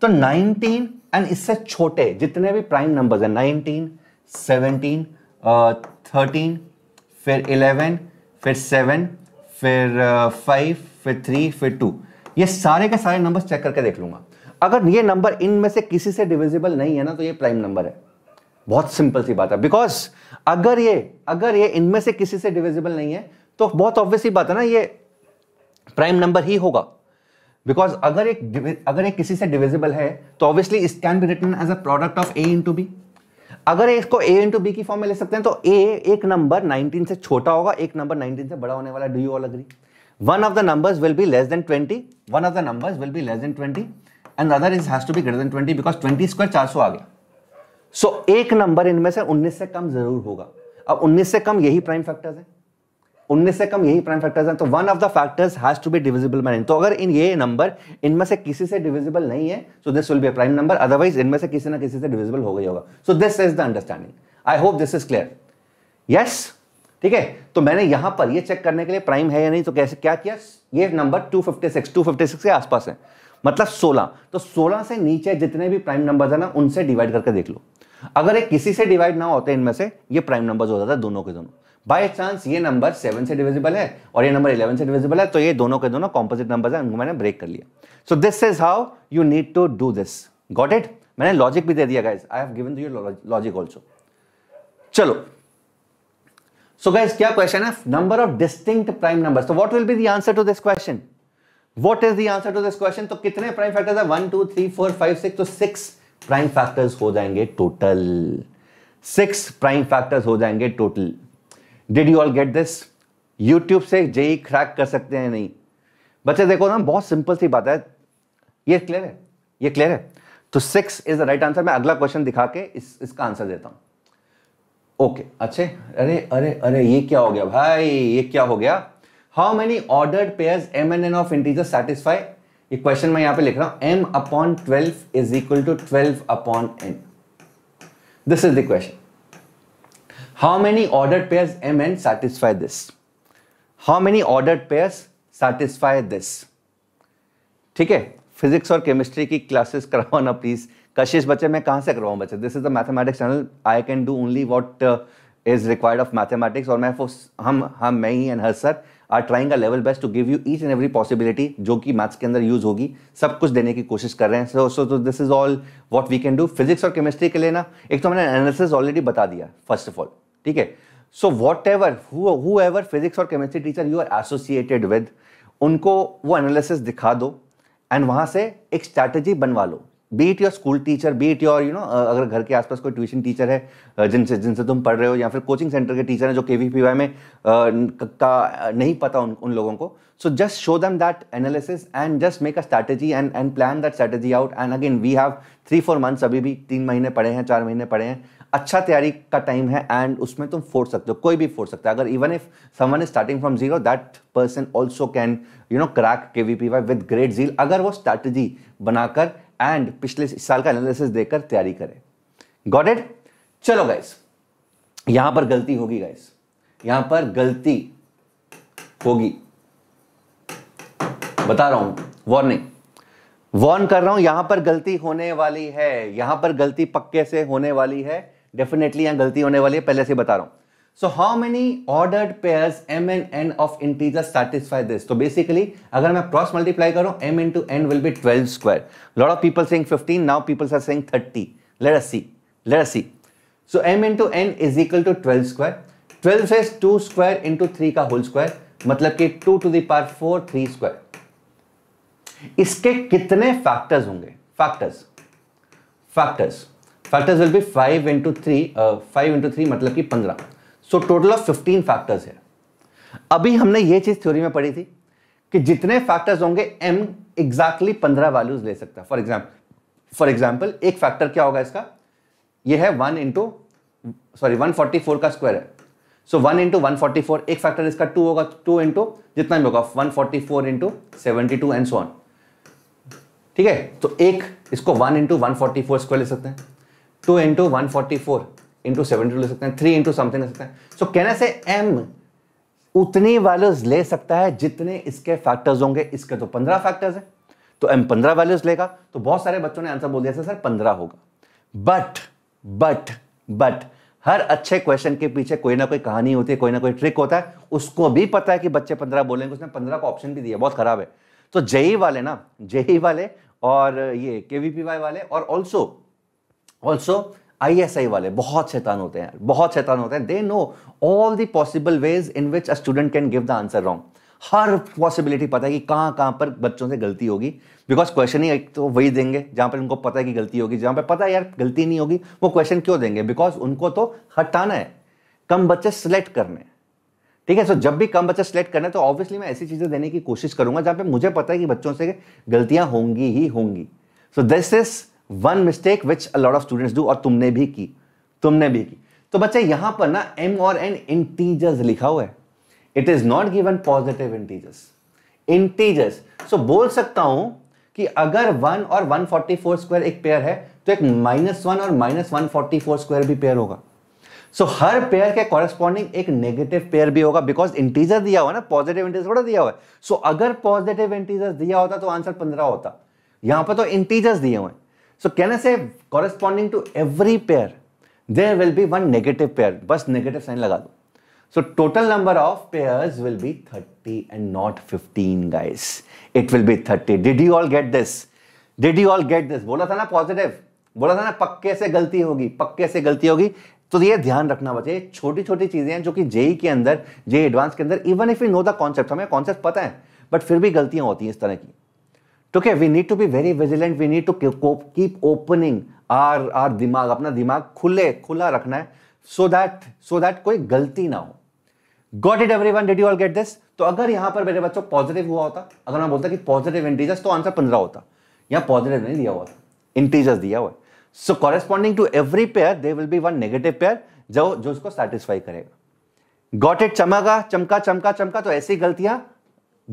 A: तो नाइनटीन एंड इससे छोटे जितने भी प्राइम नंबर्स हैं नाइनटीन सेवनटीन थर्टीन फिर इलेवन फिर सेवन फिर फाइव uh, फिर थ्री फिर टू ये सारे के सारे नंबर्स चेक करके देख लूंगा अगर ये नंबर इनमें से किसी से डिविजिबल नहीं है ना तो ये प्राइम नंबर है बहुत सिंपल सी बात है बिकॉज अगर ये अगर ये इनमें से किसी से डिविजिबल नहीं है तो बहुत ऑब्वियस ही बात है ना ये प्राइम नंबर ही होगा बिकॉज अगर एक अगर एक किसी से डिविजिबल है तो obviously it can be written as a product of a into b अगर इसको ए इंटू बी की फॉर्म में ले सकते हैं तो ए एक नंबर 19 से छोटा होगा एक नंबर 19 से बड़ा होने वाला do you all agree one of the numbers will be less than 20 one of the numbers will be less than 20 and other is has to be greater than 20 because 20 square 400 आ गया सो एक number इनमें से 19 से कम जरूर होगा अब 19 से कम यही प्राइम फैक्टर्स हैं 19 से कम यही प्राइम फैक्टर्स हैं तो one of the factors has to B divisible man तो अगर इन ये नंबर इनमें से किसी से डिविजिबल नहीं है so this will be prime number otherwise इनमें से किसी ना किसी से डिविजिबल हो गया होगा so this is the understanding I hope this is clear yes ठीक है तो मैंने यहां पर ये चेक करने के लिए प्राइम है या नहीं तो कैसे क्या किया ये नंबर 256 256 के आसपास है मतलब 16 तो 16 से नीचे जितने भी प्राइम नंबर्स है ना उनसे डिवाइड करके देख लो अगर ये किसी से डिवाइड ना होते इनमें से ये प्राइम नंबर्स हो जाता है दोनों के दोनों बाय चांस ये नंबर सेवन से डिविजिबल है और ये नंबर इलेवन से डिविजिबल है तो ये दोनों के दोनों कॉम्पोजिट नंबर है उनको मैंने ब्रेक कर लिया so this is how you need to do this got it मैंने लॉजिक भी दे दिया guys I have given to you logic also चलो सो so गाइज क्या क्वेश्चन है number of distinct prime number तो what will be the answer to this question what is the answer to this question तो कितने prime factors है one two three four five six तो six prime factors हो जाएंगे total six prime factors हो जाएंगे total did you all get this YouTube से JEE crack कर सकते हैं नहीं बच्चे देखो ना बहुत सिंपल सी बात है ये क्लियर है ये क्लियर है तो six is the right answer मैं अगला क्वेश्चन दिखा के इस इसका आंसर देता हूं ओके okay, अच्छे अरे अरे अरे ये क्या हो गया भाई ये क्या हो गया how many ordered pair m n n of integer satisfy ये क्वेश्चन मैं यहां पे लिख रहा हूँ m upon twelve is equal to twelve upon n this is the question how many order pairs m n satisfy this how many order pairs satisfy this ठीक है physics और केमिस्ट्री की क्लासेस करवाओ ना प्लीज कशिश बच्चे मैं कहां से करवाऊँ बच्चे this is the mathematics channel I can do only what is required of mathematics और मैं हम हम मैं ही एंड हर sir are trying a level best to give you each and every possibility जो कि मैथ्स के अंदर यूज होगी सब कुछ देने की कोशिश कर रहे हैं so so this is all what we can do physics और केमिस्ट्री के लिए ना एक तो हमने एनालिसिस ऑलरेडी बता दिया फर्स्ट ऑफ ऑल ठीक है so whatever whoever physics और chemistry teacher you are associated with उनको वो एनालिसिस दिखा दो एंड वहाँ से एक स्ट्रैटेजी बनवा लो be it your school teacher be it your you know अगर घर के आसपास कोई ट्यूशन टीचर है जिनसे जिनसे तुम पढ़ रहे हो या फिर कोचिंग सेंटर के टीचर हैं जो के वी पी वाई में का नहीं पता उन उन लोगों को so just show them that analysis and just make a strategy and and plan that strategy out and again we have three four months अभी भी तीन महीने पढ़े हैं चार महीने पढ़े हैं अच्छा तैयारी का टाइम है एंड उसमें तुम फोड़ सकते हो कोई भी फोड़ सकता है अगर even if someone is starting from zero that person also can you know crack K V P Y with great zeal अगर वो स्ट्रैटेजी बनाकर एंड पिछले इस साल का एनालिसिस देकर तैयारी करें गॉट इट चलो गाइस यहां पर गलती होगी गाइस यहां पर गलती होगी बता रहा हूं वार्निंग वार्न कर रहा हूं यहां पर गलती होने वाली है यहां पर गलती पक्के से होने वाली है डेफिनेटली यहां गलती होने वाली है पहले से बता रहा हूं so how many ordered pair m n n of integer satisfy this तो बेसिकली अगर मैं क्रॉस मल्टीप्लाई करूं m into n will be twelve square lot of people saying fifteen now peoples are saying thirty let us see let us see so m into n is equal to twelve square twelve is two square into three का whole square मतलब कि to to the power four three square इसके कितने factors होंगे factors factors factors will be five into three five into three मतलब कि पंद्रह so total of fifteen factors है अभी हमने ये चीज थ्योरी में पढ़ी थी कि जितने फैक्टर्स होंगे एम एग्जैक्टली पंद्रह वैल्यूज ले सकता है फॉर एग्जाम्पल फॉर एग्जाम्पल एक फैक्टर क्या होगा इसका यह है one into sorry one forty four का स्क्वायर है so one into one forty four एक फैक्टर इसका टू होगा टू इंटू जितना भी होगा one forty four into seventy two and so on ठीक है तो एक इसको one into one forty four square ले सकते हैं two into one forty four into seven ले सकते हैं थ्री इंटू समथिंग ले सकते हैं सो कहने से एम उतनी वैल्यूज ले सकता है जितने इसके फैक्टर्स होंगे इसके तो पंद्रह फैक्टर्स हैं तो एम पंद्रह वैल्यूज लेगा तो बहुत सारे बच्चों ने आंसर बोल दिया सर पंद्रह होगा बट बट बट हर अच्छे क्वेश्चन के पीछे कोई ना कोई कहानी होती है कोई ना कोई ट्रिक होता है उसको भी पता है कि बच्चे पंद्रह बोलेंगे उसने पंद्रह का ऑप्शन भी दिया बहुत खराब है तो जेई वाले ना जेई वाले और ये के वाले और ऑल्सो ऑल्सो आईएसआई वाले बहुत शैतान होते हैं बहुत शैतान होते हैं they know all the possible ways in which a student can give the answer wrong हर पॉसिबिलिटी पता है कि कहाँ कहाँ पर बच्चों से गलती होगी बिकॉज क्वेश्चन ही एक तो वही देंगे जहाँ पर उनको पता है कि गलती होगी जहाँ पर पता है यार गलती नहीं होगी वो क्वेश्चन क्यों देंगे बिकॉज उनको तो हटाना है कम बच्चे सेलेक्ट करने ठीक है सो जब भी कम बच्चे सेलेक्ट करने तो ऑब्वियसली मैं ऐसी चीज़ें देने की कोशिश करूंगा जहाँ पर मुझे पता है कि बच्चों से गलतियाँ होंगी ही होंगी so this is one mistake which a lot of students do और तुमने भी की तुमने भी की तो बच्चे यहां पर ना एम और एन इंटीजर्स लिखा हुआ है it is not given positive integers integers so बोल सकता हूं कि अगर वन और वन फोर्टी फोर स्क्वायर एक पेयर है तो एक माइनस वन और minus one forty four square भी पेयर होगा सो so, हर पेयर के कॉरेस्पॉन्डिंग एक नेगेटिव पेयर भी होगा बिकॉज इंटीजर दिया हुआ ना पॉजिटिव इंटीजर थोड़ा दिया हुआ है सो so, अगर पॉजिटिव इंटीजर दिया होता तो आंसर पंद्रह होता यहां पर तो इंटीजर्स दिए हुए हैं So can I say corresponding to every pair, there will be one negative pair. Bus negative sign laga do. So total number of pairs will be 30 and not 15 guys. It will be 30. Did you all get this? Did you all get this? बोला था ना positive बोला था ना पक्के से गलती होगी पक्के से गलती होगी तो ये ध्यान रखना बच्चे छोटी छोटी चीज़ें हैं जो कि जेई के अंदर जेई एडवांस के अंदर even if you know the concept हमें कॉन्सेप्ट पता है बट फिर भी गलतियां होती हैं इस तरह की ठीक है we need to be very vigilant we need to keep opening our our दिमाग अपना दिमाग खुले खुला रखना है सो दैट सो दैट कोई गलती ना हो got it everyone did you all get this तो अगर यहां पर मेरे बच्चों पॉजिटिव हुआ होता अगर मैं बोलता कि पॉजिटिव इंटीजर्स तो आंसर पंद्रह होता यहां पॉजिटिव नहीं दिया हुआ था इंटीजर्स दिया हुआ है so corresponding to every pair they will be one negative pair जो जो उसको सेटिस्फाई करेगा गॉट इट चमका चमका चमका चमका तो ऐसी गलतियां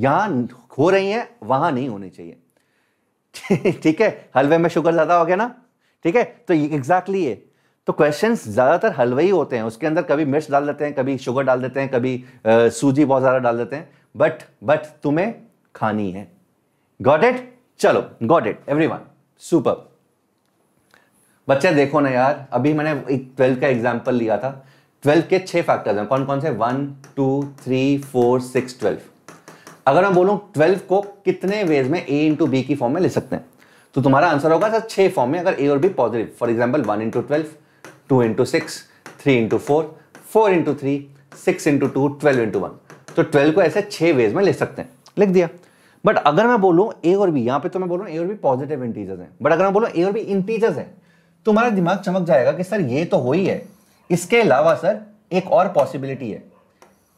A: यहां हो रही हैं वहां नहीं होनी चाहिए ठीक है हलवे में शुगर ज़्यादा हो गया ना ठीक है तो एग्जैक्टली ये तो क्वेश्चन ज़्यादातर हलवे ही होते हैं उसके अंदर कभी मिर्च डाल देते हैं कभी शुगर डाल देते हैं कभी आ, सूजी बहुत ज़्यादा डाल देते हैं बट बट तुम्हें खानी है गॉट इट चलो got it everyone super बच्चे देखो ना यार अभी मैंने एक ट्वेल्थ का एग्जाम्पल लिया था ट्वेल्थ के छह फैक्टर्स हैं कौन कौन से one two three four six twelve अगर मैं बोलूँ ट्वेल्व को कितने वेज में ए इंटू बी की फॉर्म में ले सकते हैं तो तुम्हारा आंसर होगा सर छः फॉर्म में अगर ए और B positive for example one into twelve two into six three into four four into three six into two twelve into one तो ट्वेल्व को ऐसे छह वेज में ले सकते हैं लिख दिया बट अगर मैं बोलूँ ए और बी यहाँ पे तो मैं बोलूँ ए और बी पॉजिटिव इंटीजर्स हैं बट अगर मैं बोलूँ ए और बी इंटीजर्स हैं तो तुम्हारा दिमाग चमक जाएगा कि सर ये तो हो ही है इसके अलावा सर एक और पॉसिबिलिटी है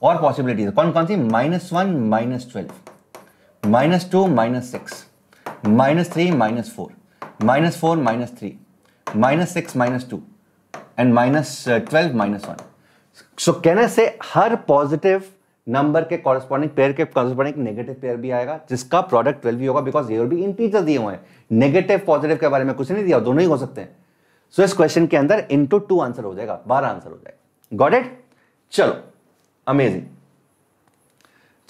A: और पॉसिबिलिटीज कौन कौन सी minus one minus twelve minus two minus six minus three minus four minus four minus three minus six minus two and minus twelve minus one so कहने से हर पॉजिटिव नंबर के कॉरस्पॉन्डिंग पेयर के corresponding negative pair भी आएगा जिसका product twelve भी होगा बिकॉज ये भी इंटीजर दिए हुए हैं नेगेटिव पॉजिटिव के बारे में कुछ नहीं दिया दोनों ही हो सकते हैं सो so, इस क्वेश्चन के अंदर इंटू टू आंसर हो जाएगा बारह आंसर हो जाएगा गॉट इट चलो अमेजिंग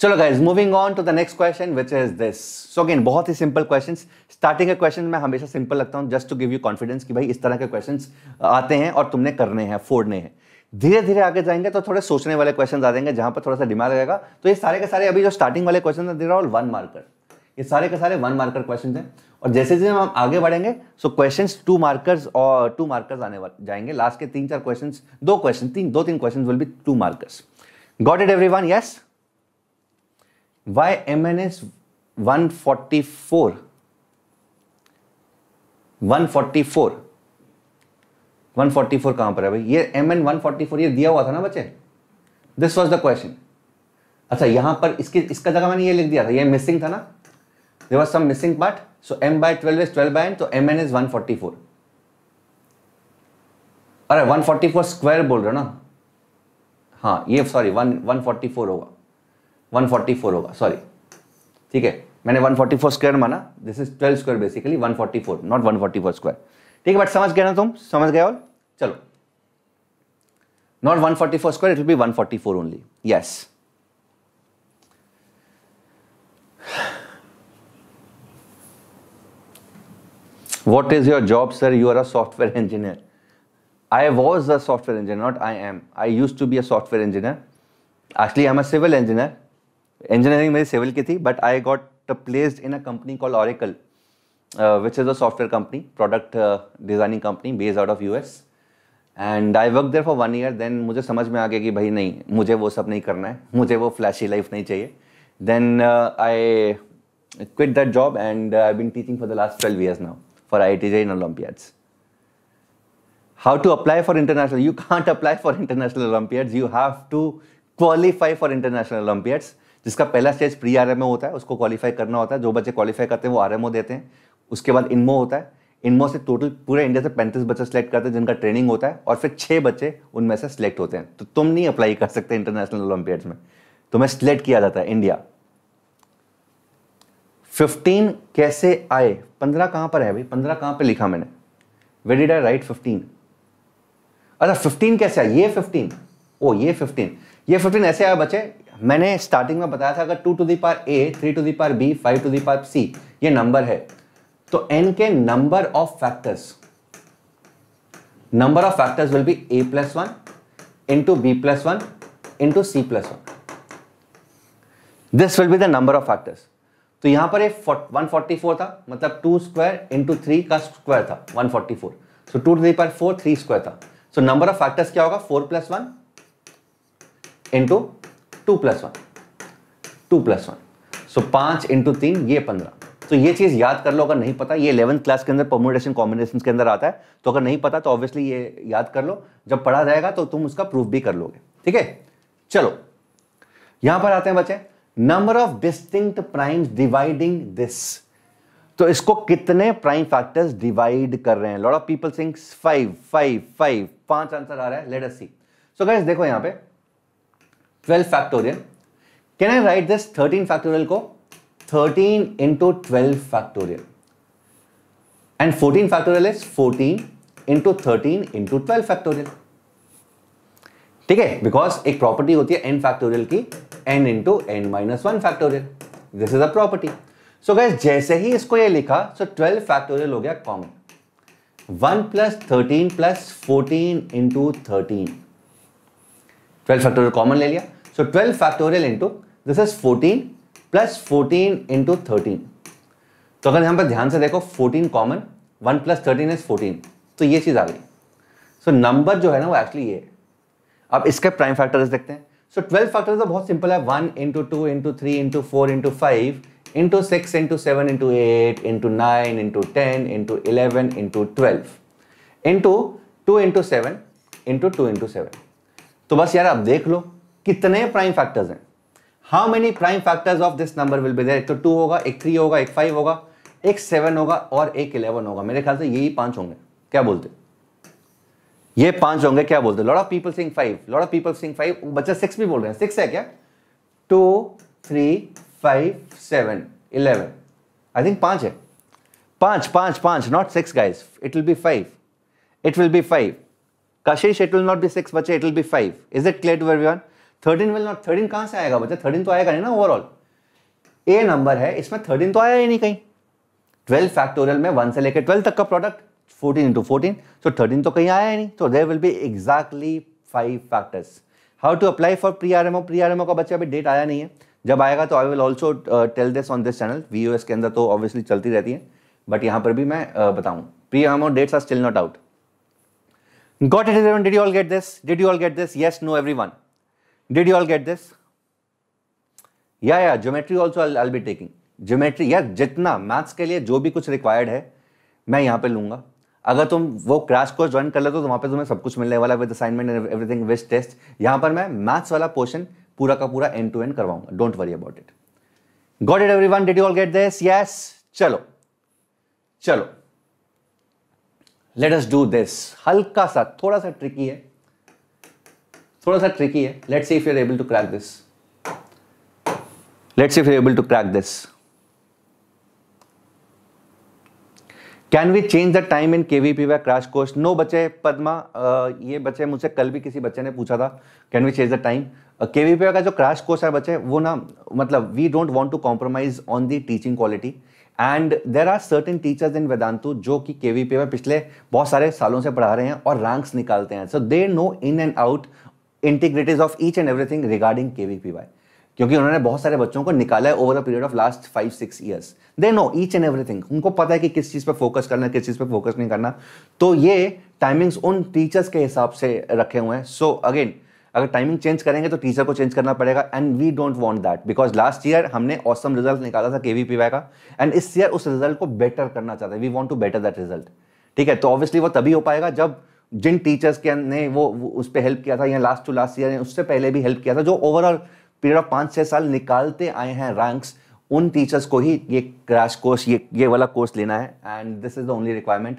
A: चलो guys moving on to the next question which is this so again बहुत ही सिंपल क्वेश्चन स्टार्टिंग के क्वेश्चन मैं हमेशा सिंपल लगता हूँ just to give you confidence कि भाई इस तरह के क्वेश्चन आते हैं और तुमने करने हैं फोड़ने हैं धीरे धीरे आगे जाएंगे तो थोड़े सोचने वाले क्वेश्चन आ जाएंगे जहां पर थोड़ा सा दिमाग आएगा तो ये सारे के सारे अभी जो स्टार्टिंग वाले क्वेश्चन है रहा है वन मार्कर ये सारे के सारे वन मार्कर क्वेश्चन हैं और जैसे जैसे हम आगे बढ़ेंगे सो क्वेश्चन टू मार्कर्स और टू मार्कर्स आने जाएंगे लास्ट के तीन चार क्वेश्चन दो क्वेश्चन तीन दो तीन question will be two markers got everyone yes why M N Got one forty four one forty four one forty four कहां पर है भाई ये M N one forty four ये दिया हुआ था ना बच्चे दिस वॉज द क्वेश्चन अच्छा यहां पर इसके इसका जगह मैंने ये लिख दिया था ये मिसिंग था ना there was some missing part so M by twelve is twelve by N तो M N is one forty four अरे वन फोर्टी फोर स्क्वायर बोल रहे हो ना हाँ ये sorry one one forty four होगा वन फोर्टी फोर होगा सॉरी ठीक है मैंने वन फोर्टी फोर स्क्वायर माना this is twelve square basically one forty four not one forty four square ठीक है बट समझ गए ना तुम समझ गए और चलो not one forty four square it will be one forty four only yes what is your job sir you are a software engineer I was a software engineer, not I am. I used to be a software engineer. Actually, I'm a civil engineer. Engineering मेरी civil की थी, but I got placed in a company called Oracle, uh, which is a software company, product uh, designing company based out of US. And I work there for one year then मुझे समझ में आ गया कि भाई नहीं मुझे वो सब नहीं करना है मुझे वो फ्लैशी लाइफ नहीं चाहिए then I quit that job and I been teaching for the last twelve years now for IIT JEE in olympiads how to apply for international. You can't apply for international Olympiads. You have to qualify for international Olympiads. जिसका पहला stage pre R M O होता है उसको qualify करना होता है जो बच्चे क्वालिफाई करते हैं वो आर एम ओ देते हैं उसके बाद इनमो होता है इनमो से टोटल पूरे इंडिया से पैंतीस बच्चे सेलेक्ट करते हैं जिनका ट्रेनिंग होता है और फिर छः बच्चे उनमें से सिलेक्ट होते हैं तो तुम नहीं अप्लाई कर सकते इंटरनेशनल ओलंपियाड्स में तुम्हें तो सिलेक्ट किया जाता है इंडिया फिफ्टीन कैसे आए पंद्रह कहाँ पर है भाई पंद्रह कहाँ पर लिखा मैंने where did I write fifteen अच्छा फिफ्टीन कैसे आया ये फिफ्टीन ओ ये फिफ्टीन ये फिफ्टीन ऐसे आया बच्चे मैंने स्टार्टिंग में बताया था अगर two to the power A three to the power B five to the power C ये नंबर है तो एन के number of factors number of factors will be A plus one into B plus one into C plus one this will be the number of factors तो यहां पर ये 144 था मतलब टू स्क्वायर इंटू थ्री का square था 144 so two to the power four three square था so number of factors क्या होगा four plus one into two plus one two plus one so पांच इंटू तीन ये पंद्रह तो ये चीज याद कर लो अगर नहीं पता ये इलेवंथ क्लास के अंदर परमोटेशन कॉम्बिनेशन के अंदर आता है तो अगर नहीं पता तो ऑब्वियसली ये याद कर लो जब पढ़ा जाएगा तो तुम उसका प्रूफ भी कर लोगे ठीक है चलो यहां पर आते हैं बच्चे number of distinct primes dividing this तो इसको कितने प्राइम फैक्टर्स डिवाइड कर रहे हैं lot of people saying five five five पांच आंसर आ रहा है late us see so guys देखो यहां पे 12 factorial can I write this 13 factorial को 13 into twelve factorial and 14 factorial is 14 into thirteen into twelve factorial ठीक है बिकॉज एक प्रॉपर्टी होती है n फैक्टोरियल की n into N minus one factorial this is a property so guys जैसे ही इसको ये लिखा सो ट्वेल्व फैक्टोरियल हो गया common one plus thirteen plus fourteen into thirteen twelve factorial common ले लिया so twelve factorial into this is fourteen plus fourteen into thirteen तो अगर यहाँ पर ध्यान से देखो fourteen common one plus thirteen is fourteen तो ये चीज़ आ गई सो नंबर जो है ना वो एक्चुअली ये अब इसके प्राइम फैक्टर्स देखते हैं सो ट्वेल्व फैक्टर्स तो बहुत सिंपल है one into two into three into four into five into 6 into 7 into 8 into 9 into 10 into 11 into 12 into 2 into 7 into 2 into 7 तो बस यार आप देख लो कितने प्राइम फैक्टर्स हैं how many prime factors of this number will be there एक तो 2 होगा एक 3 होगा एक 5 होगा एक 7 होगा और एक 11 होगा मेरे ख्याल से यही पांच होंगे क्या बोलते ये पांच होंगे क्या बोलते lot of people saying 5 lot of people saying 5 बच्चा 6 भी बोल रहे हैं 6 है क्या 2 3 five seven eleven I think पांच है पांच पांच पांच not six guys it will be five it will be five Kashish it will not be six बच्चे it will be five is it clear to one thirteen will not thirteen कहाँ से आएगा बच्चा थर्टीन तो आएगा नहीं ना ओवरऑल ए number है इसमें थर्टीन तो आया ही नहीं कहीं ट्वेल्व फैक्टोरियल में वन से लेकर ट्वेल्व तक का product fourteen into fourteen so thirteen तो कहीं आया ही नहीं तो there will be exactly five factors how to apply for pre R M O pre R M O का बच्चा अभी डेट आया नहीं है जब आएगा तो I will also tell this on this channel V के अंदर तो ऑब्वियसली चलती रहती है बट यहाँ पर भी मैं बताऊँ प्री अमाउंट dates are still not out got it everyone did you all get this did you all get this yes no everyone did you all get this yeah yeah geometry also i'll, I'll be taking geometry यार जितना maths के लिए जो भी कुछ required है मैं यहाँ पर लूंगा अगर तुम वो क्रैश कोर्स ज्वाइन कर ले तो वहाँ पर तुम्हें सब कुछ मिलने वाला with assignment and everything with test यहाँ पर मैं मैथ्स वाला पोर्शन पूरा का पूरा एंड टू एंड करवाऊंगा don't worry about it got it everyone did you all get this yes चलो चलो लेटस डू दिस हल्का सा थोड़ा सा ट्रिकी है थोड़ा सा ट्रिकी है let see if you're able to crack this let see if you're able to crack this can we change the time in K V P Y crash course no बच्चे पदमा ये बच्चे मुझसे कल भी किसी बच्चे ने पूछा था can we change the time K V का जो क्रैश कोर्स है बच्चे वो ना मतलब we don't want to compromise on the teaching quality and there are certain teachers in Vedantu जो कि के वी पी में पिछले बहुत सारे सालों से पढ़ा रहे हैं और रैंक्स निकालते हैं so they know in and out integrities of each and everything regarding K V P Y क्योंकि उन्होंने बहुत सारे बच्चों को निकाला है over a period of last five six years they know each and everything उनको पता है कि किस चीज़ पर फोकस करना है किस चीज़ पर फोकस नहीं करना तो ये टाइमिंग्स उन टीचर्स के हिसाब से रखे हुए हैं सो अगेन अगर टाइमिंग चेंज करेंगे तो टीचर को चेंज करना पड़ेगा and we don't want that because last year हमने ऑसम रिजल्ट निकाला था के वी पी वाई का एंड इस ईयर उस रिजल्ट को बेटर करना चाहते हैं we want to better that result ठीक है तो ऑब्वियसली वो तभी हो पाएगा जब जिन टीचर्स के ने वो, वो उस पर हेल्प किया था या लास्ट टू लास्ट ईयर उससे पहले भी हेल्प किया था जो ओवरऑल पीरियड ऑफ पाँच छः साल निकालते आए हैं रैंक्स उन टीचर्स को ही ये क्रैश कोर्स ये ये वाला कोर्स लेना है and this is the only requirement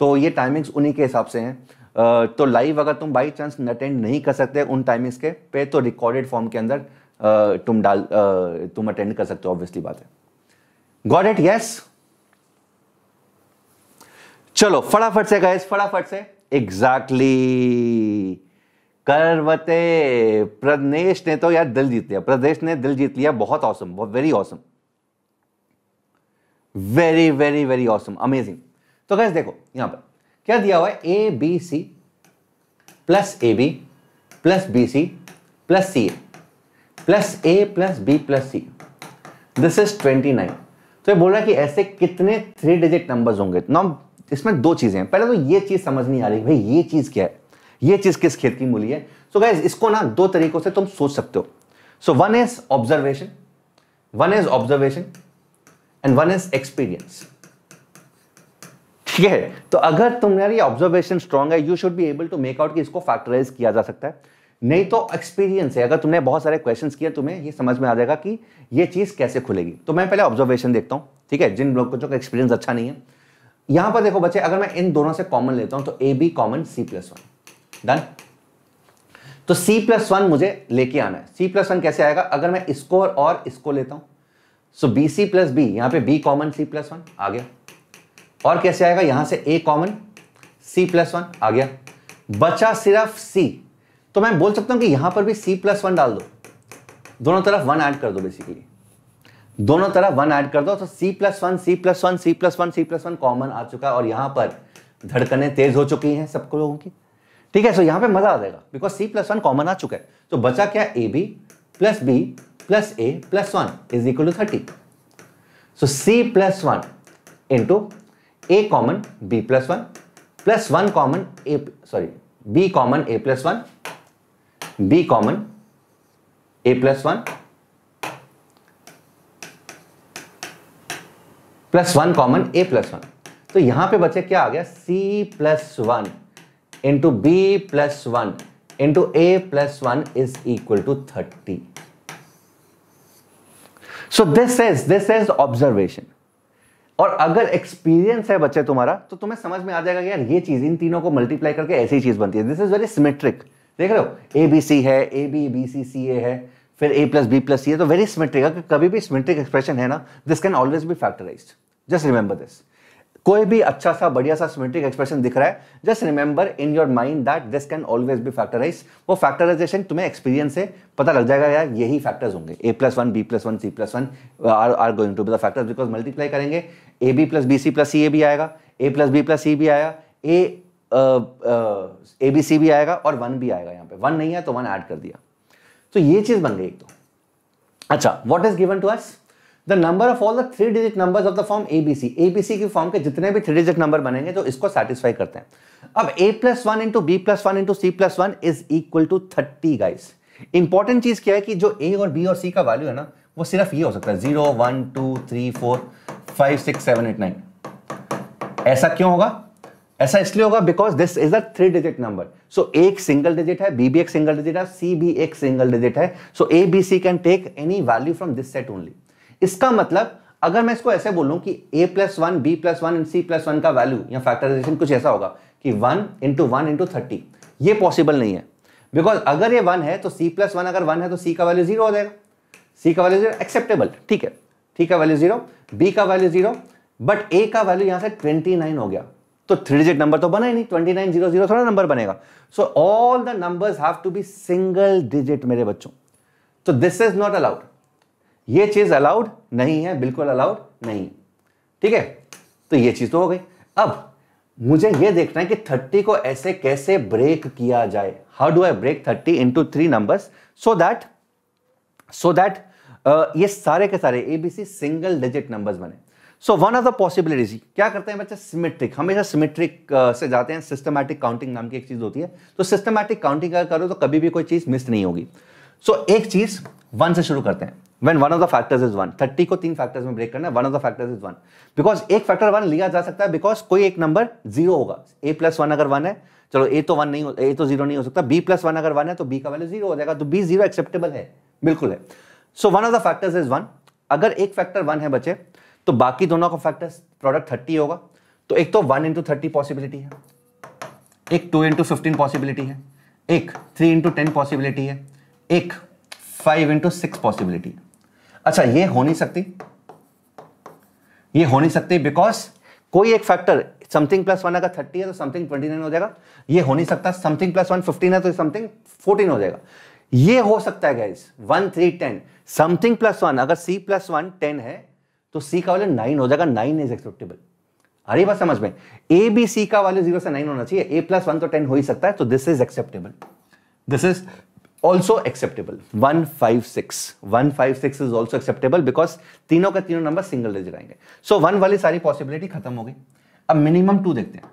A: तो ये टाइमिंग्स उन्हीं के हिसाब से हैं तो लाइव अगर तुम बाई चांस अटेंड नहीं कर सकते उन टाइमिंग्स के पे तो रिकॉर्डेड फॉर्म के अंदर तुम डाल तुम अटेंड कर सकते हो ऑब्वियसली बात है गॉड इट यस चलो फटाफट से गए फटाफट से एग्जैक्टली करवते प्रदेश ने तो यार दिल जीत लिया प्रदेश ने दिल जीत लिया बहुत औसम बहुत very awesome very very very awesome amazing तो गैस देखो यहां पर क्या दिया हुआ है A B C plus A B plus B C plus C A plus A plus B plus C this is twenty nine तो ये बोल रहा है कि ऐसे कितने थ्री डिजिट नंबर्स होंगे नौ इसमें दो चीज़ें हैं पहले तो ये चीज़ समझ नहीं आ रही भाई ये चीज़ क्या है ये चीज़ किस खेत की मूली है सो so इसको ना दो तरीकों से तुम सोच सकते हो so one is observation one is observation and one is experience ठीक है तो अगर तुम्हारी ऑब्जर्वेशन स्ट्रांग है you should be able to make out कि इसको फैक्टराइज किया जा सकता है नहीं तो एक्सपीरियंस है अगर तुमने बहुत सारे क्वेश्चंस किए तुम्हें ये समझ में आ जाएगा कि ये चीज़ कैसे खुलेगी तो मैं पहले ऑब्जर्वेशन देखता हूँ ठीक है जिन लोग का एक्सपीरियंस अच्छा नहीं है यहां पर देखो बच्चे अगर मैं इन दोनों से कॉमन लेता हूं तो A B common C plus one done तो सी प्लस वन मुझे लेके आना है सी प्लस वन कैसे आएगा अगर मैं इसको और इसको लेता हूं so B C plus B यहां पे B common C plus one आ गया और कैसे आएगा यहां से A common C plus one आ गया बचा सिर्फ सी तो मैं बोल सकता हूं कि यहां पर भी सी प्लस वन डाल दो दोनों तरफ वन ऐड कर दो बेसिकली दोनों तरफ वन ऐड कर दो तो C plus one C plus one C plus one C plus one common आ चुका है और यहां पर धड़कने तेज हो चुकी हैं सबको लोगों की ठीक है सो यहां पर पे मजा आ जाएगा because C plus one common आ चुका है तो बचा क्या A B plus B plus A plus one is equal to thirty so C plus one into A common B plus one plus one common A sorry B common A plus one B common A plus one plus one common A plus one तो यहां पे बचे क्या आ गया C plus one into B plus one into A plus one is equal to thirty so this is this is observation और अगर experience है बच्चे तुम्हारा तो तुम्हें समझ में आ जाएगा यार ये चीज इन तीनों को मल्टीप्लाई करके ऐसी चीज बनती है दिस इज वेरी सिमेट्रिक देख रहे हो ए बी सी है A B B C C A है फिर A plus B plus C है तो वेरी सिमेट्रिक अगर कभी भी सिमेट्रिक एक्सप्रेशन है ना this can always be factorise just remember this कोई भी अच्छा सा बढ़िया सा सिमेट्रिक एक्सप्रेशन दिख रहा है just remember in your mind that this can always be factorise वो फैक्टराइजेशन तुम्हें एक्सपीरियंस से पता लग जाएगा यार यही फैक्टर्स होंगे A plus one B plus one C plus one are are going to be the factors because multiply करेंगे A B plus B C plus C A भी आएगा A plus B plus C भी आया ए A B C भी आएगा और one भी आएगा यहाँ पे वन नहीं है तो वन ऐड कर दिया तो ये चीज बन गई एक तो अच्छा what is given to us the number of all the three digit number of the form B C के फॉर्म के जितने भी थ्री डिजिट नंबर बनेंगे तो इसको सेटिस्फाई करते हैं अब A plus one into B plus one into C plus one is equal to thirty guys important चीज क्या है कि जो ए और बी और सी का वैल्यू है ना वो सिर्फ ये हो सकता है zero one two three four five six seven eight nine ऐसा क्यों होगा ऐसा इसलिए होगा because this is a three digit number so एक सिंगल डिजिट है बी बी एक सिंगल डिजिट है सी बी एक सिंगल डिजिट है so A B C can take any value from this set only इसका मतलब अगर मैं इसको ऐसे बोलूं कि A plus one B plus one and C plus one का वैल्यू या फैक्टराइजेशन कुछ ऐसा होगा कि one into one into thirty ये पॉसिबल नहीं है बिकॉज अगर ये वन है तो सी प्लस वन अगर वन है तो सी का वैल्यू जीरो हो जाएगा सी का वैल्यू जीरो एक्सेप्टेबल ठीक है थी का वैल्यू जीरो बी का वैल्यू जीरो बट ए का वैल्यू यहां से ट्वेंटी नाइन हो गया तो थ्री डिजिट नंबर तो बना ही नहीं ट्वेंटी नाइन जीरो जीरो थोड़ा नंबर बनेगा so all the number have to be single digit मेरे बच्चों तो दिस इज नॉट अलाउड ये चीज अलाउड नहीं है बिल्कुल अलाउड नहीं ठीक है तो ये चीज तो हो गई अब मुझे ये देखना है कि थर्टी को ऐसे कैसे ब्रेक किया जाए how do I break thirty into three number so that so that ये सारे के सारे एबीसी सिंगल डिजिट नंबर्स बने so one of the possibilities क्या करते हैं बच्चे सिमेट्रिक हमेशा सिमेट्रिक से जाते हैं सिस्टमैटिक काउंटिंग नाम की एक चीज होती है तो सिस्टमैटिक काउंटिंग अगर करो तो कभी भी कोई चीज मिस नहीं होगी सो so, एक चीज वन से शुरू करते हैं when one of the factors is one thirty को तीन फैक्टर्स में ब्रेक करना है one of the factors is one because एक फैक्टर वन लिया जा सकता है बिकॉज कोई एक नंबर जीरो होगा ए प्लस वन अगर वन है चलो ए तो वन नहीं हो ए तो जीरो नहीं हो सकता बी प्लस वन अगर वन है तो बी का वैल्यू जीरो हो जाएगा तो बी जीरो एक्सेप्टेबल है बिल्कुल है so one of the factors is one अगर एक फैक्टर वन है बचे तो बाकी दोनों का फैक्टर प्रोडक्ट थर्टी होगा तो एक तो वन इंटू थर्टी पॉसिबिलिटी है एक टू इंटू फिफ्टीन पॉसिबिलिटी है एक थ्री इंटू टेन पॉसिबिलिटी है एक फाइव इंटू सिक्स पॉसिबिलिटी है अच्छा ये हो नहीं सकती ये हो नहीं सकती बिकॉज कोई एक फैक्टर समथिंग प्लस वन अगर थर्टी है तो समथिंग ट्वेंटी नाइन हो जाएगा ये हो नहीं सकता समथिंग प्लस वन फिफ्टीन है तो समथिंग फोर्टीन हो जाएगा ये हो सकता है guys one three ten something plus one अगर सी प्लस वन टेन है तो सी का वैल्यू नाइन हो जाएगा नाइन इज एक्सेप्टेबल अरे बात समझ में ए बी सी का वैल्यू जीरो से नाइन होना चाहिए ए प्लस वन तो टेन हो ही सकता है तो this is acceptable this is also acceptable one five six one five six is also acceptable because तीनों का तीनों नंबर सिंगल डिजिट आएंगे सो so, वन वाली सारी पॉसिबिलिटी खत्म हो गई अब मिनिमम टू देखते हैं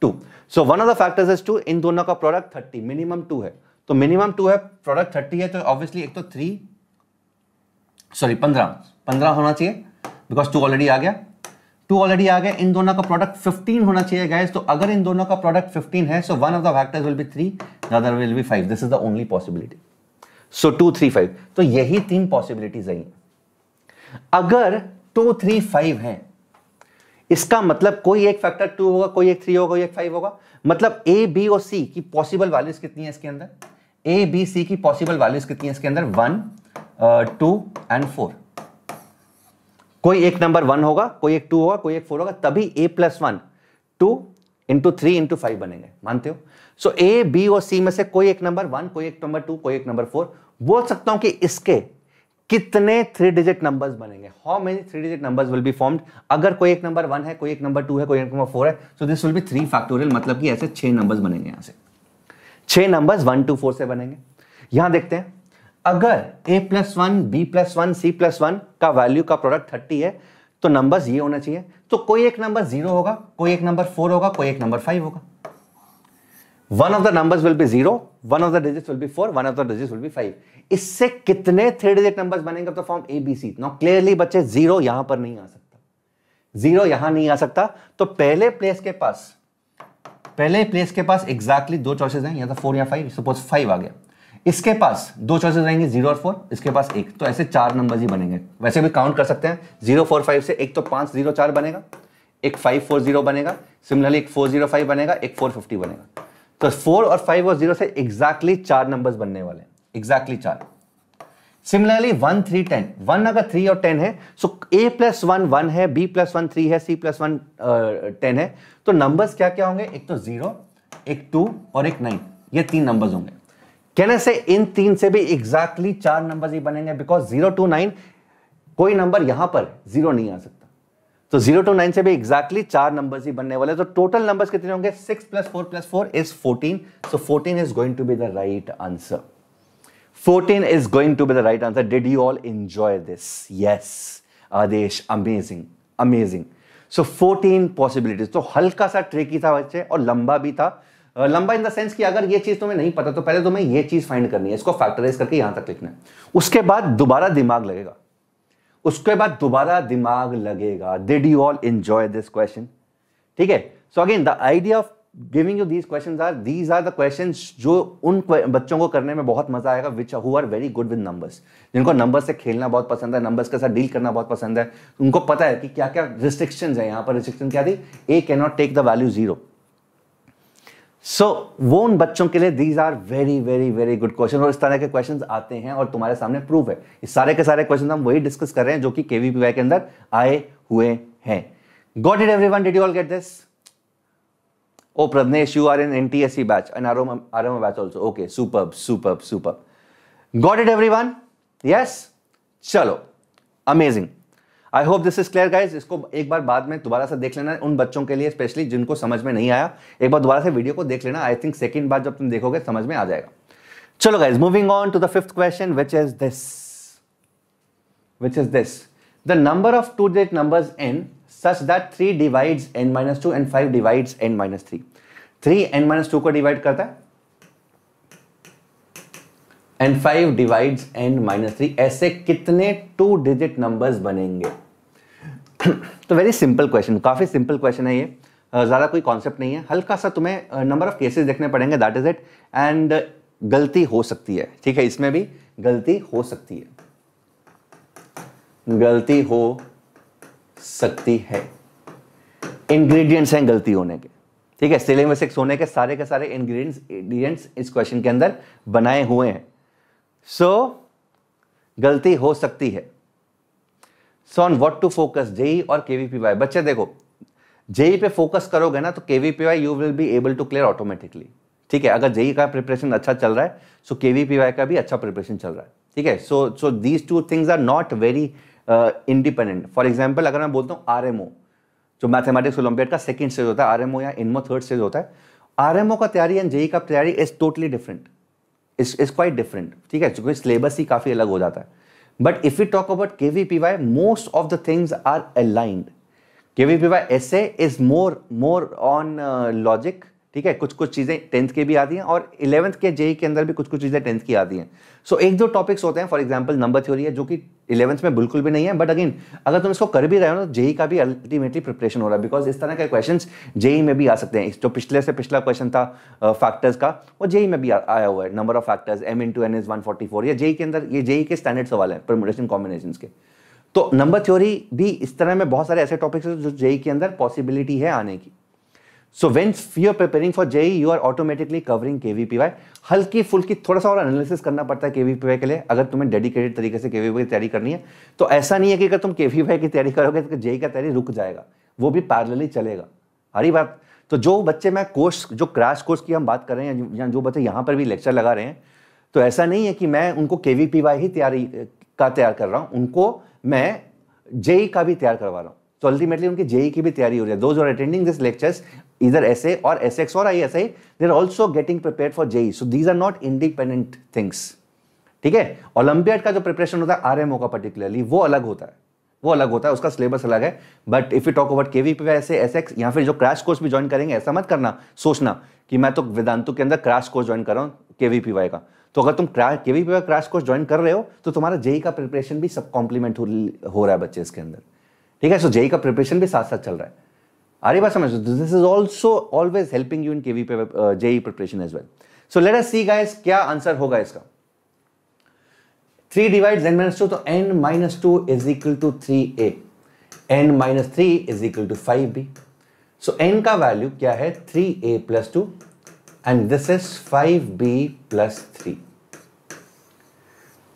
A: two so one of the factors is two इन दोनों का प्रोडक्ट थर्टी मिनिमम टू है तो मिनिमम टू है प्रोडक्ट थर्टी है तो ऑब्वियसली एक तो थ्री सॉरी पंद्रह पंद्रह होना चाहिए बिकॉज टू ऑलरेडी आ गया टू ऑलरेडी आ गया इन दोनों का प्रोडक्ट फिफ्टीन होना चाहिए गैस तो अगर इन दोनों का प्रोडक्ट फिफ्टीन है so one of the factors will be three other will be five this is the only possibility so two three five तो यही तीन पॉसिबिलिटीज आई अगर टू थ्री फाइव है इसका मतलब कोई एक फैक्टर टू होगा कोई एक थ्री होगा कोई एक फाइव होगा मतलब ए बी और सी की पॉसिबल वैल्यूज कितनी है इसके अंदर ए बी सी की पॉसिबल वैल्यूज कितनी है इसके अंदर वन टू एंड फोर कोई एक नंबर वन होगा कोई एक टू होगा कोई एक फोर होगा तभी A plus one two into three into five बनेंगे मानते हो सो ए बी और सी में से कोई एक नंबर वन कोई एक नंबर टू कोई एक नंबर फोर बोल सकता हूं कि इसके कितने थ्री डिजिट नंबर्स बनेंगे how many three digit numbers will be formed अगर कोई एक नंबर वन है कोई एक नंबर टू है कोई एक नंबर फोर है so this will be three factorial मतलब कि ऐसे छह नंबर्स बनेंगे यहां से छह नंबर्स वन टू फोर से बनेंगे यहां देखते हैं अगर A plus one B plus one C plus one का वैल्यू का प्रोडक्ट थर्टी है तो नंबर ये होना चाहिए तो कोई एक नंबर जीरो होगा कोई एक नंबर फोर होगा कोई एक नंबर फाइव होगा one of the number will be zero one of the digit will be four one of the digit will be five इससे कितने थ्री डिजिट नंबर बनेंगे तो फॉर्म ए बी सी नॉ clearly बच्चे zero यहां पर नहीं आ सकता जीरो यहां नहीं आ सकता तो पहले प्लेस के पास पहले प्लेस के पास एग्जैक्टली exactly दो चॉइसेस हैं या तो फोर या फाइव सपोज फाइव आ गया इसके पास दो चॉइसेस रहेंगे जीरो और फोर इसके पास एक तो ऐसे चार नंबर ही बनेंगे वैसे भी काउंट कर सकते हैं जीरो फोर फाइव से एक तो पांच जीरो चार बनेगा एक फाइव फोर जीरो बनेगा सिमिलरली एक फोर जीरो फाइव बनेगा एक फोर फिफ्टी बनेगा तो फोर और फाइव और जीरो से एग्जैक्टली चार नंबर बनने वाले एग्जैक्टली चार similarly one three ten one अगर थ्री और टेन है so A plus one one है बी प्लस वन थ्री है सी प्लस वन टेन है तो नंबर्स क्या क्या होंगे एक तो जीरो एक टू और एक नाइन ये तीन नंबर्स होंगे कैन से इन तीन से भी एग्जैक्टली exactly चार नंबर ही बनेंगे बिकॉज जीरो टू नाइन कोई नंबर यहां पर जीरो नहीं आ सकता तो जीरो टू नाइन से भी एग्जैक्टली exactly चार नंबर ही बनने वाले तो टोटल नंबर कितने होंगे six plus four plus four is fourteen so fourteen is going to be the right answer fourteen is going to be the right answer did you all enjoy this Yes. Aadesh amazing amazing so fourteen possibilities तो हल्का सा tricky था बच्चे और लंबा भी था लंबा इन द सेंस कि अगर ये चीज़ तुम्हें नहीं पता तो पहले तुम्हें ये चीज़ फाइंड करनी है इसको फैक्टराइज करके यहां तक लिखना है उसके बाद दोबारा दिमाग लगेगा उसके बाद दोबारा दिमाग लगेगा did you all enjoy this question ठीक है so again the idea of giving you these question are these are the question जो उन बच्चों को करने में बहुत मजा आएगा which who are very good with numbers जिनको नंबर से खेलना बहुत पसंद है नंबर्स के साथ डील करना बहुत पसंद है उनको पता है कि क्या क्या रिस्ट्रिक्शन है यहाँ पर रिस्ट्रिक्शन क्या थी A cannot take the value zero so वो उन बच्चों के लिए these are very very very good question और इस तरह के क्वेश्चन आते हैं और तुम्हारे सामने प्रूफ है इस सारे के सारे क्वेश्चन हम वही डिस्कस कर रहे हैं जो कि केवीपीवाई के अंदर आए हुए हैं got it one did you all get this oh Pragyesh you are in N T C batch R R M batch also okay super super super got it one yes चलो amazing I hope this is clear guys इसको एक बार बाद में दोबारा से देख लेना उन बच्चों के लिए स्पेशली जिनको समझ में नहीं आया एक बार दोबारा से वीडियो को देख लेना आई थिंक सेकेंड बार जब तुम देखोगे समझ में आ जाएगा चलो guys moving on to the fifth question which is this which is this the number of two digit numbers N such that three divide N minus two and five divide N minus three three N minus two को divide करता है and five divide N minus three ऐसे कितने two digit numbers बनेंगे तो very simple question काफ़ी simple question है ये ज़्यादा कोई कॉन्सेप्ट नहीं है हल्का सा तुम्हें नंबर ऑफ केसेस देखने पड़ेंगे दैट इज़ इट एंड गलती हो सकती है ठीक है इसमें भी गलती हो सकती है गलती हो सकती है इंग्रेडिएंट्स हैं गलती होने के ठीक है सिले होने के सारे के सारे इंग्रेडिएंट्स इंग्रेडिएंट्स इस क्वेश्चन के अंदर बनाए हुए हैं सो so, गलती हो सकती है so on what to focus JEE और केवीपीवाई बच्चे देखो जेई e पे फोकस करोगे ना तो KVPY you will be able to clear automatically ठीक है अगर जेई e का प्रिपरेशन अच्छा चल रहा है सो के वी का भी अच्छा प्रिपरेशन चल रहा है ठीक है so so these two things are not very independent for example अगर मैं बोलता हूँ आर एम ओ जो मैथमेटिक्स ओलंपियड का सेकेंड स्टेज होता है आर एम ओ या इनमो थर्ड स्टेज होता है आर एम ओ का तैयारी एंड जेई e का तैयारी is totally different is is quite different ठीक है क्योंकि सिलेबस ही काफ़ी अलग हो जाता है But if we talk about KVPY, most of the things are aligned. KVPY essay is more, more on uh, logic ठीक है कुछ कुछ चीज़ें टेंथ के भी आती हैं और इलेवंथ के जेई के अंदर भी कुछ कुछ चीज़ें टेंथ की आती हैं सो so, एक दो टॉपिक्स होते हैं फॉर एग्जाम्पल नंबर थ्योरी है जो कि इलेवंथ में बिल्कुल भी नहीं है बट अगेन अगर तुम इसको कर भी रहे हो तो जेई का भी अल्टीमेटली प्रिपरेशन हो रहा है बिकॉज इस तरह के क्वेश्चन जेई में भी आ सकते हैं जो पिछले से पिछला क्वेश्चन था फैक्टर्स uh, का वो जेई में भी आ, आया हुआ है number of factors M into N as one forty four या जेई के अंदर ये जेई के स्टैंडर्ड सवाल है प्रमोटेशन कॉम्बिनेशन के तो नंबर थ्योरी भी इस तरह में बहुत सारे ऐसे टॉपिक्स हैं जो जेई के अंदर पॉसिबिलिटी है आने की so when you are preparing for JEE you are automatically covering K V P Y हल्की फुल्की थोड़ा सा और एनालिसिस करना पड़ता है के वी पी वाई के लिए अगर तुम्हें डेडिकेटेड तरीके से के वी वाई की तैयारी करनी है तो ऐसा नहीं है कि अगर तुम के वी वाई की तैयारी करोगे तो जेई e का तैयारी रुक जाएगा वो भी पैरलली चलेगा हरी बात तो जो बच्चे मैं कोर्स जो क्रैश कोर्स की हम बात कर रहे हैं या जो बच्चे यहाँ पर भी लेक्चर लगा रहे हैं तो ऐसा नहीं है कि मैं उनको के वी पी वाई ही तैयारी का तैयार कर रहा हूँ उनको मैं जेई e का भी तैयार करवा रहा हूँ तो अल्टीमेटली उनकी जेई e की भी तैयारी हो रही है those are attending this lectures इधर और एक्स और I SX or they are also getting prepare for JEE so these are not independent things ठीक है ओलंपियड का जो प्रिपरेशन होता है ओ का पर्टिकुलरली वो अलग होता है वो अलग होता है उसका सिलेबस अलग है but if you talk about K V P वैसे एस एक्स या फिर जो क्रैश कोर्स भी ज्वाइन करेंगे ऐसा मत करना सोचना कि मैं तो वेदांतु के अंदर क्रैश कोर्स ज्वाइन कर रहा हूँ के वी पी वाई का तो अगर तुम crash K V P Y crash course join कर रहे हो तो तुम्हारा जेई e का प्रिपरेशन भी सब कॉम्प्लीमेंट हो रहा है बच्चे इसके अंदर ठीक है सो जेई e e का प्रिपरेशन भी साथ साथ चल रहा है अरे बात समझ this is also always helping you in we JEE preparation as well so let us see guys क्या आंसर होगा इसका three divide N minus two तो n minus two is equal to three a n minus three is equal to five b so n का value क्या है three a plus two and this is five b plus three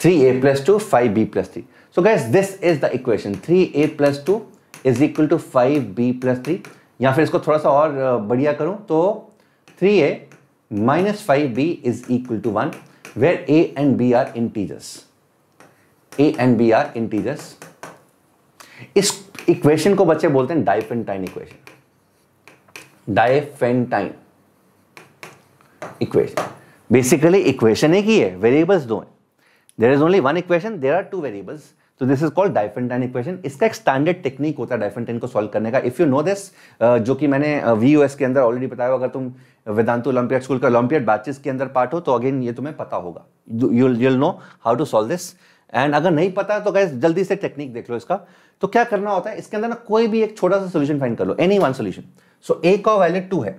A: three a plus two five b plus three तो guess this is the equation three a plus two is equal to five b plus three या फिर इसको थोड़ा सा और बढ़िया करूं तो three a minus five B is equal to one where a and B are integers a and B are integers इस इक्वेशन को बच्चे बोलते हैं Diophantine equation Diophantine equation basically equation एक ही है वेरिएबल्स दो हैं there is only one equation there are two variables तो this is called Diophantine equation इसका एक स्टैंडर्ड टेक्निक होता है डाइफेंटाइन को सॉल्व करने का इफ यू नो दिस जो कि मैंने वी uh, एस के अंदर ऑलरेडी बताया अगर तुम वेदांत ओलंपियड स्कूल का ओलंपियड बैचेस के अंदर पार्ट हो तो अगेन ये तुम्हें पता होगा you'll know how to solve this and अगर नहीं पता तो गैस जल्दी से टेक्निक देख लो इसका तो क्या करना होता है इसके अंदर ना कोई भी एक छोटा सा सोल्यूशन फाइंड कर लो एनी वन सोल्यूशन सो ए का वैल्यू टू है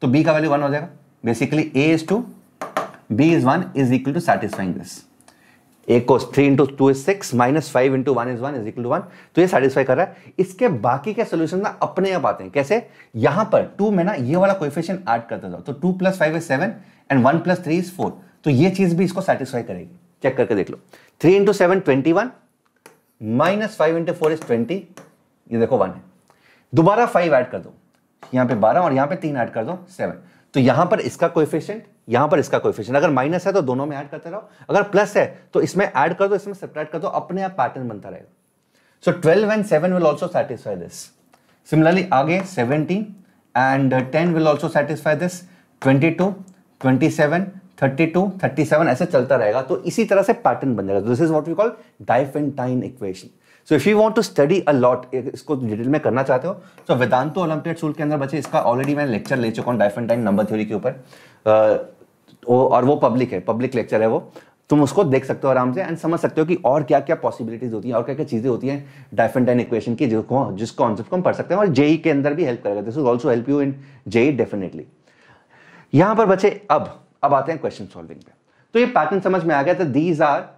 A: तो बी का वैल्यू वन हो जाएगा basically a is two B is one is equal to satisfying this एक को three into two is six minus five into one is one is equal to one तो ये satisfy कर रहा है इसके बाकी के सोल्यूशन ना अपने आप आते हैं कैसे यहां पर टू में ना ये वाला कोएफिशिएंट ऐड करता जाओ तो two plus five is seven and one plus three is four तो ये चीज भी इसको सेटिस्फाई करेगी चेक करके देख लो three into seven twenty one minus five into four is twenty ये देखो वन है दोबारा फाइव ऐड कर दो यहाँ पे बारह और यहाँ पे तीन ऐड कर दो सेवन तो यहां पर इसका कोएफिशिएंट यहां पर इसका कोएफिशिएंट अगर माइनस है तो दोनों में ऐड करते रहो अगर प्लस है तो इसमें ऐड कर दो इसमें सेपरेट कर दो अपने आप पैटर्न बनता रहेगा so twelve and seven will also satisfy this similarly आगे seventeen and ten will also satisfy this twenty two twenty seven thirty two thirty seven ऐसे चलता रहेगा तो इसी तरह से पैटर्न बन जाएगा this is what we call Diophantine equation so if you want to study a lot इसको डिटेल में करना चाहते हो सो तो वेदांतो ओलंपियड स्कूल के अंदर बच्चे इसका ऑलरेडी मैं लेक्चर ले चुका हूँ डाइफेंटाइन नंबर थ्योरी के ऊपर और वो पब्लिक है पब्लिक लेक्चर है वो तुम उसको देख सकते हो आराम से एंड समझ सकते हो कि और क्या क्या पॉसिबिलिटीज होती हैं और क्या क्या चीज़ें होती हैं डाइफेंटाइन इक्वेशन की जिसको जिस कॉन्सेप्ट को हम पढ़ सकते हैं और जेई e के अंदर भी हेल्प करेगा this will also help you in JEE definitely यहाँ पर बच्चे अब अब आते हैं क्वेश्चन सॉल्विंग पे तो ये पैटर्न समझ में आ गया तो these are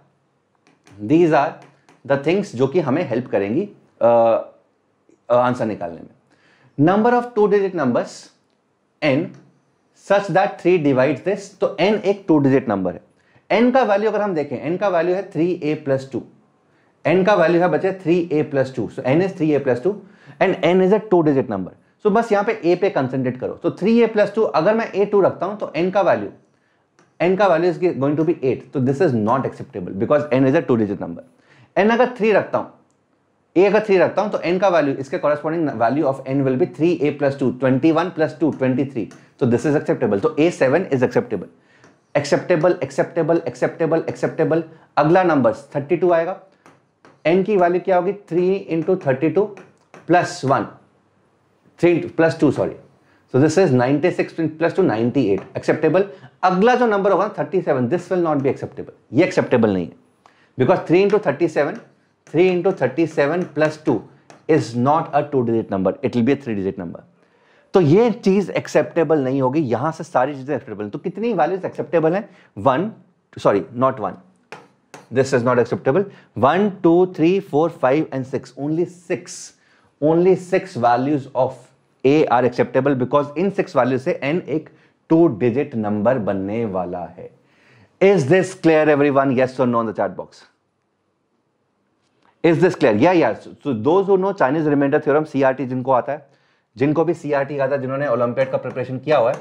A: these are the things जो कि हमें हेल्प करेंगी आंसर uh, uh, निकालने में number of two digit numbers N such that three divide this तो एन एक टू डिजिट नंबर है एन का वैल्यू अगर हम देखें एन का वैल्यू है three a plus two n का वैल्यू है बचे three a plus two so n is three a plus two and n is a two digit number so बस यहाँ पे ए पे कंसेंट्रेट करो तो थ्री ए प्लस टू अगर मैं ए टू रखता हूँ तो एन का वैल्यू एन का value is going to be eight तो this is not acceptable because n is a two digit number n अगर थ्री रखता हूँ ए अगर थ्री रखता हूँ तो एन का वैल्यू इसके corresponding value of N will be three a plus two twenty one plus two twenty three तो दिस इज एक्सेप्टेबल तो a seven is acceptable acceptable acceptable acceptable acceptable अगला नंबर थर्टी टू आएगा n की value क्या होगी three into thirty two plus one three plus two sorry so this is ninety six plus two ninety eight acceptable अगला जो नंबर होगा thirty seven this will not be acceptable ये acceptable नहीं है three into thirty seven three into thirty seven plus two is not a two digit number it will be three digit number तो ये चीज एक्सेप्टेबल नहीं होगी यहां से सारी चीजें एक्सेप्टेबल तो कितनी वैल्यूज एक्सेप्टेबल है one sorry not one this is not acceptable one two three four five and six only six only six values of a are acceptable because in six values से n एक two digit number बनने वाला है Is this clear, everyone? Yes or no in the chat box. Is this clear? Yeah, yeah. So, so those who know Chinese remainder theorem, CRT जिनको आता है, जिनको भी CRT आता है, जिन्होंने ओलंपियाड का प्रिपरेशन किया हुआ है,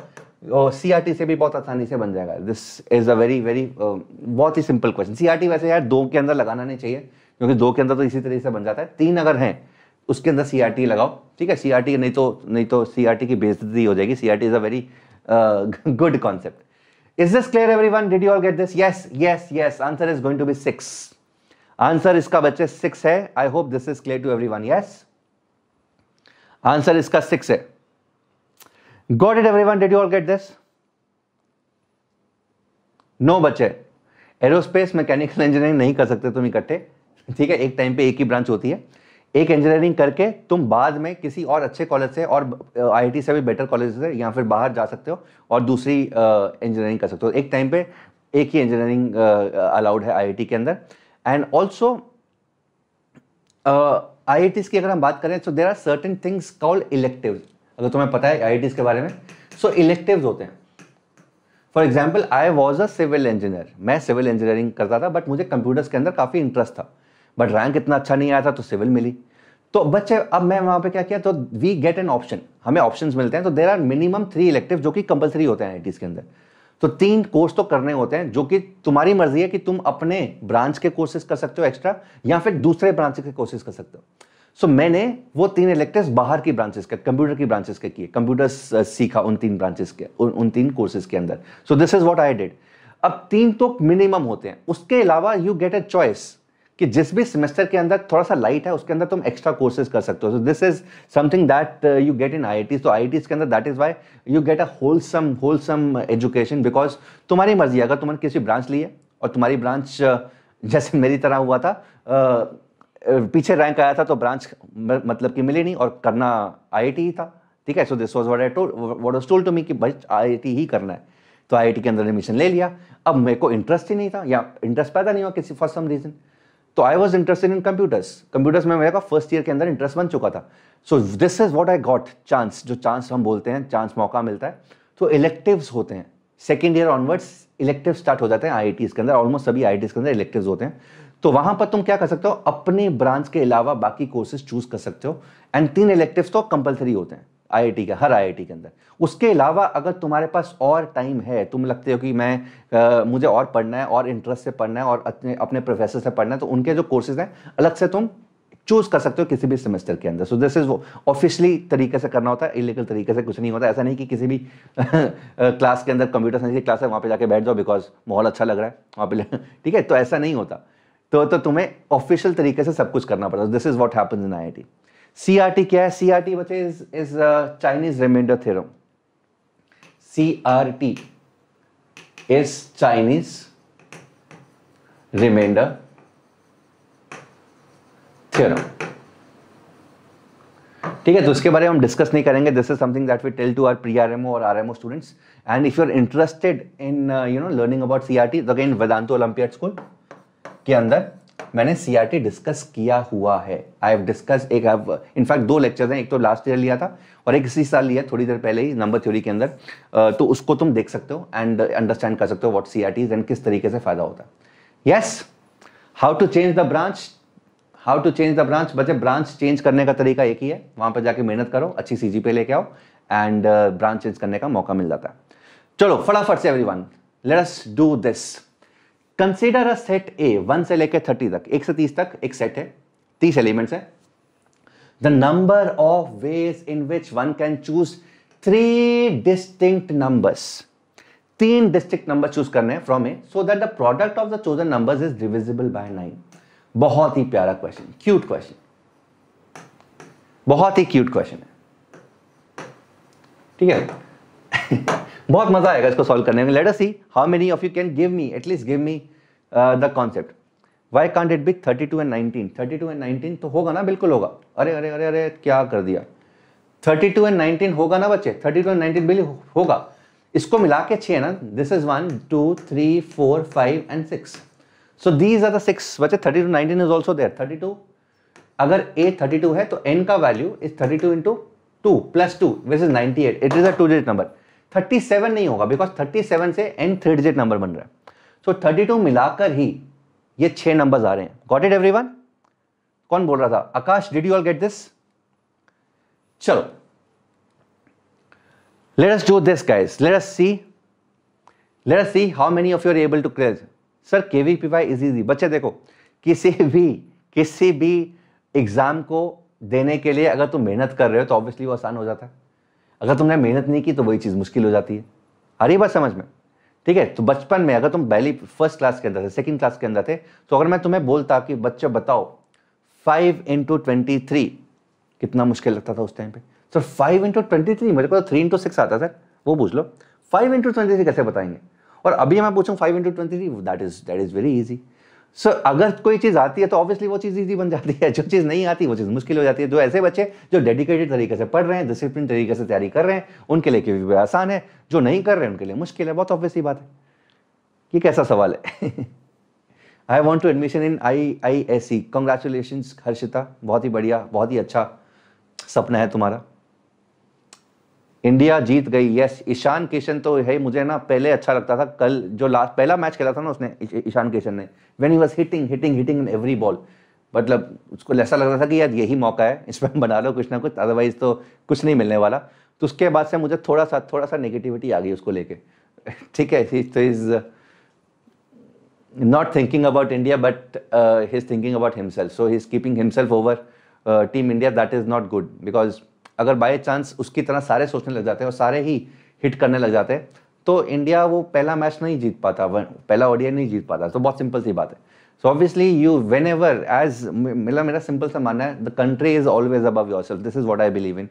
A: वो CRT से भी बहुत आसानी से बन जाएगा. This is a very very uh, बहुत ही सिंपल क्वेश्चन. CRT वैसे यार दो के अंदर लगाना नहीं चाहिए, क्योंकि दो के अंदर तो इसी तरीके से बन जाता है. तीन अगर हैं, उसके अंदर CRT लगाओ ठीक है CRT नहीं तो नहीं तो CRT की बेइज्जती हो जाएगी CRT is a very uh, good concept. Is this clear everyone? Did you all get this? Yes, yes, yes. Answer is going to be 6. Answer इसका बच्चे सिक्स है I hope this is clear to everyone yes answer इसका six है got it everyone did you all get this no बच्चे aerospace mechanical engineering नहीं कर सकते तुम इकट्ठे ठीक है एक टाइम पे एक ही ब्रांच होती है एक इंजीनियरिंग करके तुम बाद में किसी और अच्छे कॉलेज से और आईआईटी से भी बेटर कॉलेज से या फिर बाहर जा सकते हो और दूसरी इंजीनियरिंग कर सकते हो एक टाइम पे एक ही इंजीनियरिंग अलाउड है आईआईटी के अंदर एंड ऑल्सो आई की अगर हम बात करें तो there are certain things called elective अगर तुम्हें पता है आई के बारे में सो so, इलेक्टिव होते हैं for example I was a civil engineer मैं सिविल इंजीनियरिंग करता था बट मुझे कंप्यूटर्स के अंदर काफ़ी इंटरेस्ट था बट रैंक इतना अच्छा नहीं आया था तो सिविल मिली तो बच्चे अब मैं वहां पे क्या किया तो वी गेट एन ऑप्शन हमें ऑप्शन मिलते हैं तो there are minimum three elective जो कि कंपलसरी होते हैं आई के अंदर तो तीन कोर्स तो करने होते हैं जो कि तुम्हारी मर्जी है कि तुम अपने ब्रांच के कोर्सेज कर सकते हो एक्स्ट्रा या फिर दूसरे ब्रांच के कोर्सेज कर सकते हो सो so, मैंने वो तीन इलेक्टिव बाहर की ब्रांचेस के कंप्यूटर की ब्रांचेस के किए कंप्यूटर uh, सीखा उन तीन ब्रांचेस के उन, उन तीन कोर्सेज के अंदर so this is what I did अब तीन तो मिनिमम होते हैं उसके अलावा यू गेट अ चॉइस कि जिस भी सेमेस्टर के अंदर थोड़ा सा लाइट है उसके अंदर तुम एक्स्ट्रा कोर्सेज कर सकते हो so this is something that you get in I तो आई के अंदर that is why you get a wholesome wholesome education because तुम्हारी मर्जी अगर तुमने किसी ब्रांच ली है और तुम्हारी ब्रांच uh, जैसे मेरी तरह हुआ था uh, uh, पीछे रैंक आया था तो ब्रांच मतलब कि मिली नहीं और करना आई ही था ठीक है so this was what what was told to me कि भाई आई ही करना है तो आई के अंदर एडमिशन ले लिया अब मेरे को इंटरेस्ट ही नहीं था या इंटरेस्ट पैदा नहीं हुआ किसी फॉर सम रीज़न तो I was interested in computers computers में मेरा फर्स्ट ईयर के अंदर इंटरेस्ट बन चुका था so this is what I got chance जो चांस हम बोलते हैं चांस मौका मिलता है तो इलेक्टिव्स होते हैं second year onwards elective start हो जाते हैं आई के अंदर ऑलमोस्ट सभी आई के अंदर इलेक्टिव होते हैं तो वहां पर तुम क्या कर सकते हो अपने ब्रांच के अलावा बाकी कोर्सेज चूज कर सकते हो एंड तीन इलेक्टिव तो कंपलसरी होते हैं आईआईटी का हर आईआईटी के अंदर उसके अलावा अगर तुम्हारे पास और टाइम है तुम लगते हो कि मैं आ, मुझे और पढ़ना है और इंटरेस्ट से पढ़ना है और अपने अपने प्रोफेसर से पढ़ना है तो उनके जो कोर्सेज हैं अलग से तुम चूज कर सकते हो किसी भी सेमेस्टर के अंदर सो दिस इज वो ऑफिशियली तरीके से करना होता है इलीगल तरीके से कुछ नहीं होता ऐसा नहीं कि किसी भी क्लास के अंदर कंप्यूटर साइंस की क्लास है वहाँ पे जाके बैठ जाओ बिकॉज माहौल अच्छा लग रहा है वहाँ पे ठीक है तो ऐसा नहीं होता तो तो तुम्हें ऑफिशियल तरीके से सब कुछ करना पड़ता है this is what happens in IIT CRT क्या है सीआरटी बच्चे is is Chinese remainder theorem C R T is Chinese remainder theorem ठीक है तो उसके बारे में हम डिस्कस नहीं करेंगे this is something that we tell to our pre R M O और R M O students and if you are interested in you know learning about C R T again Vedantu olympiad school के अंदर मैंने CRT discuss किया हुआ है I have discuss एक in fact दो lecture हैं एक तो लास्ट ईयर लिया था और एक इसी साल लिया थोड़ी देर पहले ही नंबर थ्योरी के अंदर तो उसको तुम देख सकते हो एंड अंडरस्टैंड कर सकते हो what C R T's and किस तरीके से फायदा होता है yes how to change the branch how to change the branch बच्चे ब्रांच चेंज करने का तरीका एक ही है वहां पर जाके मेहनत करो अच्छी सी जी पे लेके आओ एंड ब्रांच चेंज करने का मौका मिल जाता है चलो फटाफट से everyone let's do this consider a set a one से लेकर थर्टी तक एक से तीस तक एक सेट है तीस एलिमेंट्स है the number of ways in which one can choose three distinct numbers तीन डिस्टिंक्ट नंबर चूज करने हैं from a so that the product of the chosen number is divisible by nine बहुत ही प्यारा question cute question बहुत ही cute question है ठीक है बहुत मजा आएगा इसको सॉल्व करने में let us see how many of you can give me at least give me the concept why can't it be thirty two and nineteen thirty two and nineteen तो होगा ना बिल्कुल होगा अरे अरे अरे अरे क्या कर दिया थर्टी टू एंड नाइनटीन होगा ना बच्चे थर्टी टू एंड नाइनटीन बिल्कुल होगा इसको मिला के छः ना this is one two three four five and six so these are the six बच्चे thirty two nineteen is also there thirty two अगर ए थर्टी टू है तो एन का value is thirty two into two plus two which is ninety eight it is a two digit number 37 नहीं होगा because 37 से N three digit number बन रहा है सो so, 32 मिलाकर ही ये छह नंबर्स आ रहे हैं गॉट इट एवरीवन कौन बोल रहा था Akash did you all get this चलो let us do this guys see us see let us see how many of you are able to clear sir kvpy is easy बच्चे देखो किसी भी किसी भी एग्जाम को देने के लिए अगर तुम मेहनत कर रहे हो तो ऑब्वियसली वो आसान हो जाता है अगर तुमने मेहनत नहीं की तो वही चीज़ मुश्किल हो जाती है हर ये बात समझ में ठीक है तो बचपन में अगर तुम पहली फर्स्ट क्लास के अंदर थे सेकेंड क्लास के अंदर थे तो अगर मैं तुम्हें बोलता कि बच्चा बताओ फाइव इंटू ट्वेंटी थ्री कितना मुश्किल लगता था उस टाइम पे sir five into twenty three मेरे को थ्री इंटू सिक्स आता सर वो पूछ लो फाइव इंटू ट्वेंटी थ्री कैसे बताएंगे और अभी मैं पूछूँ five into twenty three that is that is very easy so so, अगर कोई चीज़ आती है तो ऑब्वियसली वो चीज़ ईजी बन जाती है जो चीज़ नहीं आती वो चीज़ मुश्किल हो जाती है जो ऐसे बच्चे जो डेडिकेटेड तरीके से पढ़ रहे हैं डिसिप्लिन तरीके से तैयारी कर रहे हैं उनके लिए क्योंकि आसान है जो नहीं कर रहे हैं उनके लिए मुश्किल है बहुत ऑब्वियसली बात है ये कैसा सवाल है I want to admission in IISc congratulation Harshita बहुत ही बढ़िया बहुत ही अच्छा सपना है तुम्हारा इंडिया जीत गई यस ईशान किशन तो है मुझे ना पहले अच्छा लगता था कल जो लास्ट पहला मैच खेला था ना उसने ईशान किशन ने when he was hitting hitting hitting in every ball मतलब उसको ऐसा लग रहा था कि यार यही मौका है इसमें बना लो कुछ ना कुछ अदरवाइज तो कुछ नहीं मिलने वाला तो उसके बाद से मुझे थोड़ा सा थोड़ा सा नेगेटिविटी आ गई उसको लेके ठीक है तो is not thinking about India but he is thinking about himself so he is keeping himself over team India that is not good because अगर बाई चांस उसकी तरह सारे सोचने लग जाते हैं और सारे ही हिट करने लग जाते हैं तो इंडिया वो पहला मैच नहीं जीत पाता पहला ऑडिया नहीं जीत पाता तो बहुत सिंपल सी बात है so obviously you whenever as मेरा मेरा सिंपल सा मानना है the country is always above yourself this is what I believe in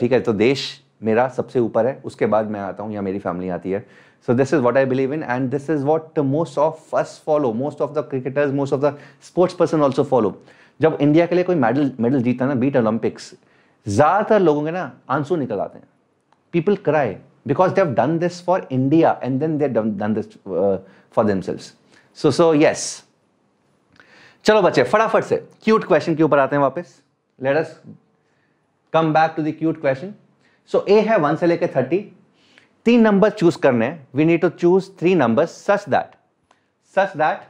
A: ठीक है तो देश मेरा सबसे ऊपर है उसके बाद मैं आता हूँ या मेरी फैमिली आती है so this is what I believe in and this is what most of first follow most of the cricketers most of the sports person also follow जब इंडिया के लिए कोई मेडल मेडल जीता ना बीट ओलंपिक्स ज़्यादातर लोगों के ना आंसू निकल आते हैं people cry because they've done this for India and then then done this for done this so so uh, themselves. चलो बच्चे फटाफट से क्यूट क्वेश्चन के ऊपर आते हैं वापस let us come back to the cute question so a है वन से लेकर थर्टी तीन नंबर चूज करने हैं we need to choose three number such that such that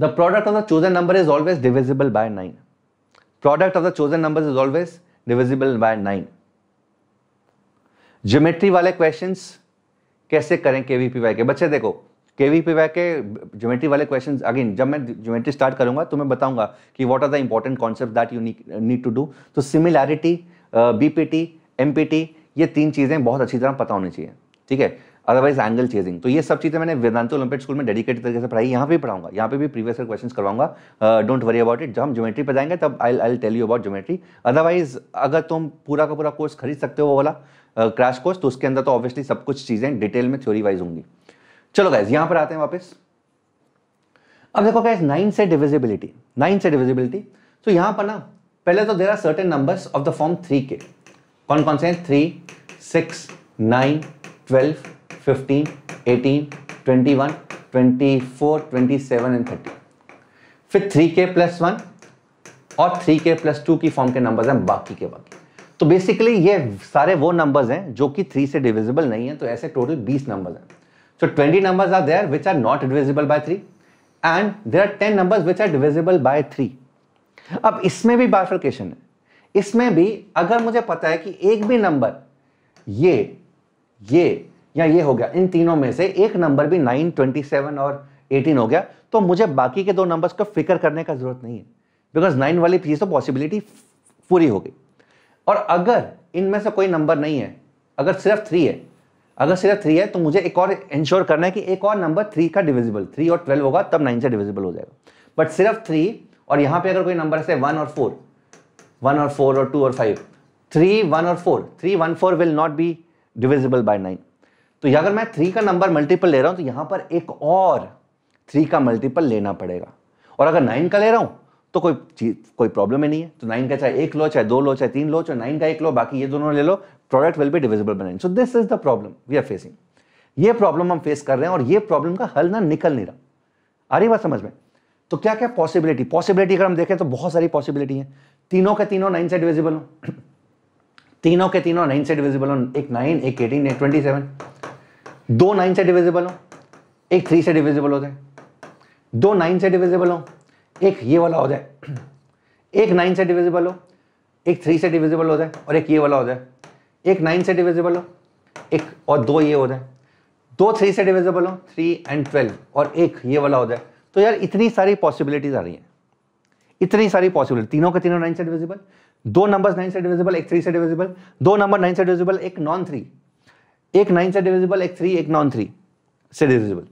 A: the product of the chosen number is always divisible by nine product of the chosen number is always divisible by nine geometry वाले question कैसे करें के V P Y के बच्चे देखो K V P Y के geometry वाले question again जब मैं ज्योमेट्री स्टार्ट करूंगा तो मैं बताऊंगा कि what are the important concept that you need to do तो सिमिलैरिटी बीपीटी एमपीटी ये तीन चीज़ें बहुत अच्छी तरह पता होनी चाहिए ठीक है अदरवाइज एंगल चेजिंग तो ये सब चीज़ें मैंने वेदांत ओलंपिक स्कूल में डेडिकेटेड तरीके से पढ़ाई यहाँ पे पढ़ाऊंगा यहाँ पे भी प्रीवियस ईयर क्वेश्चन करवाऊंगा डोंट वरी अबाउट इट जब हम ज्योमेट्री पर जाएंगे तब I I tell you about geometry otherwise अगर तुम पूरा का पूरा कोर्स खरीद सकते हो वो वाला क्रैश uh, कोर्स तो उसके अंदर तो ऑब्वियसली सब कुछ चीज़ें डिटेल में थ्योरी वाइज होंगी चलो गाइज यहाँ पर आते हैं वापस अब देखो गाइज नाइन से डिविजिबिलिटी नाइन से डिविजिबिलिटी तो यहाँ पर ना पहले तो there are certain numbers of the form three के कौन कौन से हैं three six nine twelve 15, 18, 21, 24, 27 and 30 फिर 3k प्लस वन और 3k प्लस टू की फॉर्म के नंबर्स हैं बाकी के बाकी तो बेसिकली ये सारे वो नंबर्स हैं जो कि थ्री से डिविजिबल नहीं है तो ऐसे टोटल बीस नंबर्स हैं so twenty numbers are there which are not divisible by three and there are ten numbers which are divisible by three अब इसमें भी बाइफर्केशन है इसमें भी अगर मुझे पता है कि एक भी नंबर ये ये या ये हो गया इन तीनों में से एक नंबर भी नाइन ट्वेंटी सेवन और एटीन हो गया तो मुझे बाकी के दो नंबर्स को फिक्र करने का जरूरत नहीं है बिकॉज नाइन वाली चीज़ तो पॉसिबिलिटी पूरी हो गई और अगर इनमें से कोई नंबर नहीं है अगर सिर्फ थ्री है अगर सिर्फ थ्री है तो मुझे एक और इंश्योर करना है कि एक और नंबर थ्री का डिविजिबल थ्री और ट्वेल्व होगा तब नाइन से डिविजिबल हो जाएगा बट सिर्फ थ्री और यहाँ पे अगर कोई नंबर से वन और फोर वन और फोर और टू और फाइव थ्री वन और four three one four will not be divisible by nine तो अगर मैं थ्री का नंबर मल्टीपल ले रहा हूं तो यहां पर एक और थ्री का मल्टीपल लेना पड़ेगा और अगर नाइन का ले रहा हूं तो कोई चीज कोई प्रॉब्लम ही नहीं है तो नाइन का चाहे एक लो चाहे दो लो चाहे तीन लो चाहे नाइन का एक लो बाकी ये दोनों ले लो product will be divisible by nine so this is the problem we are facing ये प्रॉब्लम हम फेस कर रहे हैं और ये प्रॉब्लम का हल ना निकल नहीं रहा आ रही बात समझ में तो क्या क्या पॉसिबिलिटी पॉसिबिलिटी अगर हम देखें तो बहुत सारी पॉसिबिलिटी है तीनों के तीनों नाइन से डिविजिबल हो तीनों के तीनों नाइन से डिविजिबल हो एक नाइन एक एटीन एक ट्वेंटी सेवन दो नाइन से डिविजिबल हो एक थ्री से डिविजिबल हो जाए दो नाइन से डिविजिबल हो एक ये वाला हो जाए एक नाइन से डिविजिबल हो एक थ्री से डिविजिबल हो जाए और एक ये वाला हो जाए एक नाइन से डिविजिबल हो एक और दो ये हो जाए दो थ्री से डिविजिबल हो थ्री एंड ट्वेल्व और एक ये वाला हो जाए तो यार इतनी सारी पॉसिबिलिटीज आ रही हैं इतनी सारी पॉसिबिलिटी तीनों के तीनों नाइन से डिविजिबल दो नंबर्स नाइन से डिविजिबल एक थ्री से डिविजिबल दो नंबर नाइन से डिविजिबल एक नॉन थ्री एक नाइन से डिविजिबल एक थ्री एक नॉन थ्री से डिविजिबल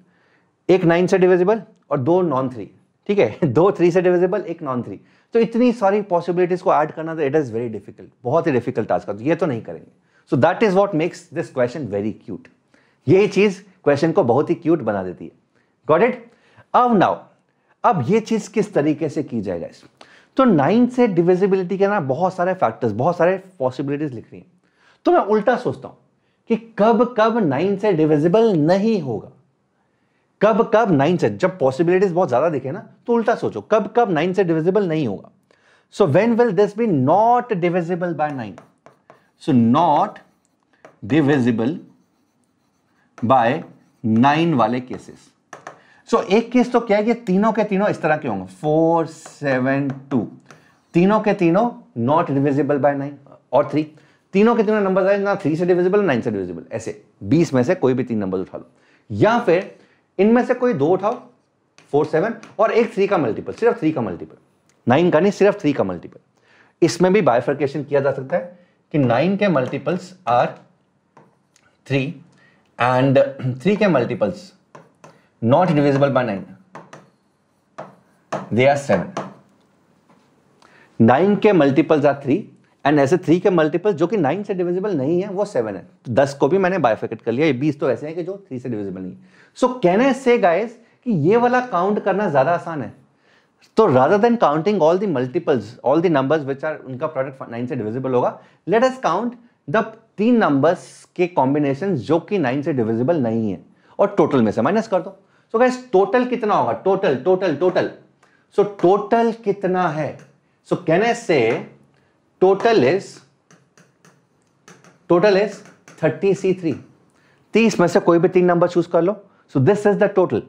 A: एक नाइन से डिविजिबल और दो नॉन थ्री ठीक है दो थ्री से डिविजिबल एक नॉन थ्री तो इतनी सारी पॉसिबिलिटीज को ऐड करना तो इट इज़ वेरी डिफिकल्ट बहुत ही डिफिकल्ट टास्क तो ये तो नहीं करेंगे so that is what makes this question very cute यही चीज़ क्वेश्चन को बहुत ही क्यूट बना देती है गॉट इट अब नाउ अब ये चीज़ किस तरीके से की जाएगा इस तो नाइन से डिविजिबिलिटी के ना बहुत सारे फैक्टर्स बहुत सारे पॉसिबिलिटीज लिख रही हैं तो मैं उल्टा सोचता हूं कि कब कब नाइन से डिविजिबल नहीं होगा कब कब नाइन से जब पॉसिबिलिटीज बहुत ज्यादा दिखे ना तो उल्टा सोचो कब कब नाइन से डिविजिबल नहीं होगा so when will this be not divisible by nine so not divisible by nine वाले केसेस सो so, एक केस तो क्या है कि तीनों के तीनों इस तरह के होंगे फोर सेवन टू तीनों के तीनों नॉट डिविजिबल बाय नाइन और थ्री तीनों के तीनों नंबर आए ना थ्री से डिविजिबल नाइन से डिविजिबल ऐसे बीस में से कोई भी तीन नंबर उठा लो या फिर इनमें से कोई दो उठाओ फोर सेवन और एक थ्री का मल्टीपल सिर्फ थ्री का मल्टीपल नाइन का नहीं सिर्फ थ्री का मल्टीपल इसमें भी बायफर्केशन किया जा सकता है कि नाइन के multiples are three and three के multiples not divisible by nine they are seven nine के मल्टीपल्स आर थ्री एंड ऐसे थ्री के मल्टीपल जो कि नाइन से डिविजिबल नहीं है वो सेवन है तो दस को भी मैंने बायोफिकेट कर लिया ये बीस तो ऐसे हैं कि जो थ्री से डिविजिबल नहीं सो कैन आई से गाइस कि ये वाला काउंट करना ज़्यादा आसान है तो rather than counting all the multiples all the numbers which are उनका प्रोडक्ट नाइन से डिविजिबल होगा लेट अस काउंट द तीन नंबर्स के कॉम्बिनेशन जो कि नाइन से डिविजिबल नहीं है और टोटल में से माइनस कर दो सो गाइस टोटल कितना होगा total total total so total कितना है so can I say total is total is thirty C three तीस में से कोई भी तीन नंबर चूज कर लो so this is the total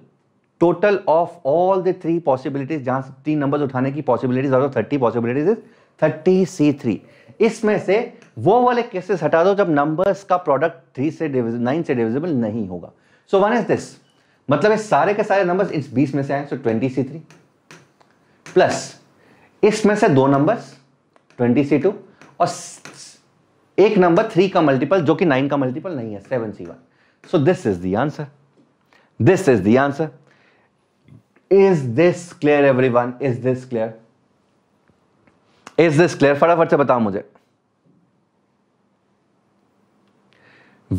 A: total of all the three possibilities जहां तीन नंबर उठाने की पॉसिबिलिटीज और thirty possibilities is thirty C three इसमें से वो वाले केसेस हटा दो जब नंबर्स का प्रोडक्ट थ्री से नाइन से डिविजिबल नहीं होगा सो वन इज दिस मतलब इस सारे के सारे नंबर्स इस बीस में से आए so twenty C three plus इसमें से दो नंबर्स ट्वेंटी सी टू और एक नंबर थ्री का मल्टीपल जो कि नाइन का मल्टीपल नहीं है seven C one so this is the answer is is the answer is clear clear everyone is this clear is this फटाफट से बताओ मुझे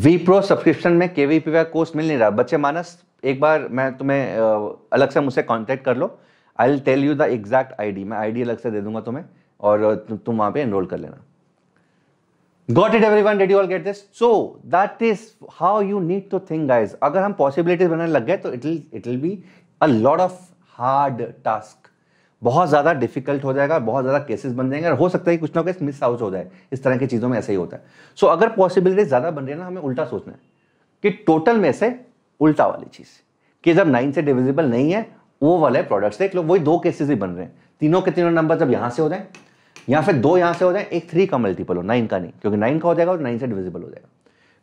A: वी प्रो सब्सक्रिप्शन में केवीपी का कोर्स मिल नहीं रहा बच्चे मानस एक बार मैं तुम्हें अलग से मुझसे कांटेक्ट कर लो I will tell you the exact ID मैं आईडी अलग से दे दूंगा तुम्हें और तुम वहां पे एनरोल कर लेना got it everyone did you all get this so that is how you need to think guys अगर हम पॉसिबिलिटीज बनाने लग गए तो it it will be a lot of hard task बहुत ज़्यादा डिफिकल्ट हो जाएगा बहुत ज़्यादा केसेस बन जाएंगे और हो सकता है कुछ ना कुछ मिस आउट हो जाए इस तरह की चीज़ों में ऐसा ही होता है सो so, अगर पॉसिबिलिटीज ज़्यादा बन रही है ना हमें उल्टा सोचना है कि टोटल में से उल्टा वाली चीज़ कि जब नाइन से डिविजिबल नहीं है वो वाले प्रोडक्ट्स देख लो वही दो केसेस ही बन रहे हैं तीनों के तीनों नंबर जब यहां से हो जाए या फिर दो यहाँ से हो जाए एक थ्री का मल्टीपल हो नाइन का नहीं क्योंकि नाइन का हो जाएगा और नाइन से डिविजिबल हो जाएगा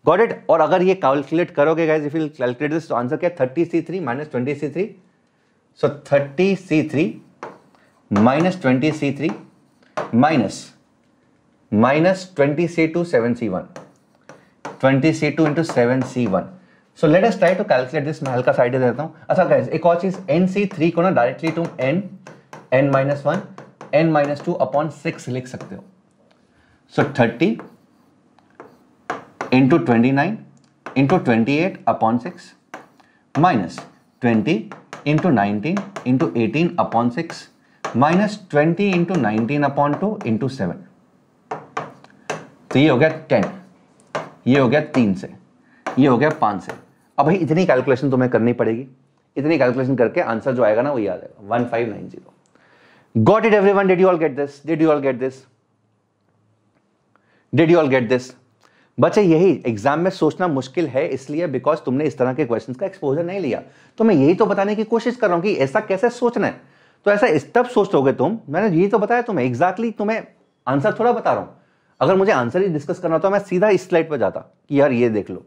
A: गॉट इट और अगर ये कैलकुलेट करोगे guys if you calculate this तो आंसर क्या thirty C three minus twenty C three so thirty C three minus twenty C three minus minus twenty C two seven C one twenty C two into seven C one so let us try to calculate this मैं हल्का side देता हूँ अच्छा guys एक और चीज़ N C three को ना directly to n n minus one n minus two upon six लिख सकते हो so thirty into twenty nine into twenty eight upon six minus twenty into nineteen into eighteen upon six minus twenty into nineteen upon two into seven तो ये हो गया ten ये हो गया तीन से ये हो गया पाँच से अब भाई इतनी कैलकुलेशन तुम्हें करनी पड़ेगी इतनी कैलकुलेशन करके आंसर जो आएगा ना वो याद जाएगा one five nine zero Got it everyone? Did you all get this? Did you all get this? Did you all get this बच्चे यही एग्जाम में सोचना मुश्किल है इसलिए बिकॉज तुमने इस तरह के क्वेश्चन का एक्सपोजर नहीं लिया तो मैं यही तो बताने की कोशिश कर रहा हूं कि ऐसा कैसे सोचना है तो ऐसा तब सोचोगे तुम मैंने यही तो बताया तुम्हें एग्जैक्टली exactly तुम्हें आंसर थोड़ा बता रहा हूं अगर मुझे आंसर ही डिस्कस करना होता तो मैं सीधा इस स्लाइड पर जाता कि यार ये देख लो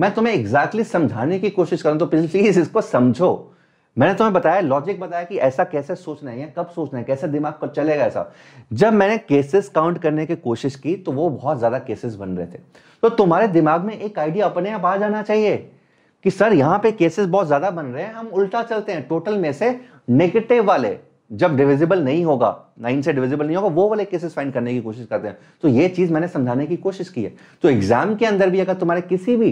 A: मैं तुम्हें एग्जैक्टली exactly समझाने की कोशिश कर रहा हूं तो प्लीज इसको समझो मैंने तुम्हें बताया लॉजिक बताया कि ऐसा कैसे सोचना है या कब सोचना है कैसे दिमाग पर चलेगा ऐसा जब मैंने केसेस काउंट करने की कोशिश की तो वो बहुत ज़्यादा केसेस बन रहे थे तो तुम्हारे दिमाग में एक आइडिया अपने आप आ जाना चाहिए कि सर यहाँ पे केसेस बहुत ज़्यादा बन रहे हैं हम उल्टा चलते हैं टोटल में से नेगेटिव वाले जब डिविजिबल नहीं होगा नाइन से डिविजिबल नहीं होगा वो वाले केसेस फाइंड करने की कोशिश करते हैं तो ये चीज़ मैंने समझाने की कोशिश की है तो एग्जाम के अंदर भी अगर तुम्हारे किसी भी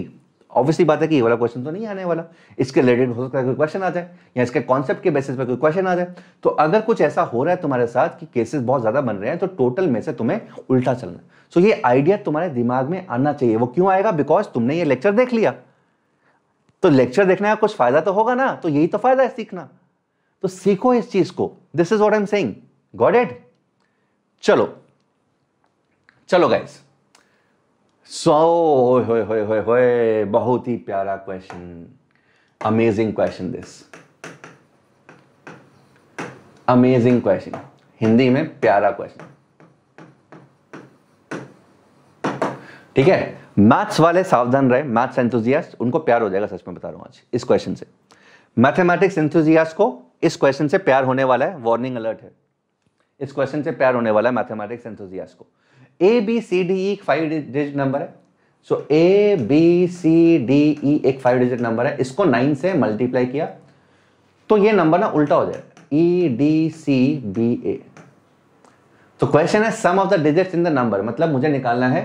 A: ऑब्वियसली बात है कि ये वाला क्वेश्चन तो नहीं आने वाला इसके रिलेटेड हो सकता है कोई क्वेश्चन आ जाए या इसके कॉन्सेप्ट के बेसिस पर कोई क्वेश्चन आ जाए तो अगर कुछ ऐसा हो रहा है तुम्हारे साथ कि केसेस बहुत ज़्यादा बन रहे हैं तो टोटल में से तुम्हें उल्टा चलना सो so, ये आइडिया तुम्हारे दिमाग में आना चाहिए वो क्यों आएगा बिकॉज तुमने ये लेक्चर देख लिया तो लेक्चर देखने का कुछ फायदा तो होगा ना तो यही तो फायदा है सीखना तो सीखो इस चीज को this is what I am saying got it चलो चलो गाइस सौ होए बहुत ही प्यारा question amazing question this amazing question Hindi में प्यारा क्वेश्चन ठीक है मैथ्स वाले सावधान रहे मैथ्स एंथुजिया उनको प्यार हो जाएगा सच में बता रहा हूं आज इस क्वेश्चन से मैथमेटिक्स एंथुजिया को इस क्वेश्चन से प्यार होने वाला है वार्निंग अलर्ट है इस क्वेश्चन से प्यार होने वाला है मैथमेटिक्स एंथुजिया को A B C D E five digit number है so A B C D ई एक फाइव डिजिट नंबर है इसको नाइन से मल्टीप्लाई किया तो ये नंबर ना उल्टा हो जाएगा ई डी सी बी ए तो क्वेश्चन है sum of the digits in the number मतलब मुझे निकालना है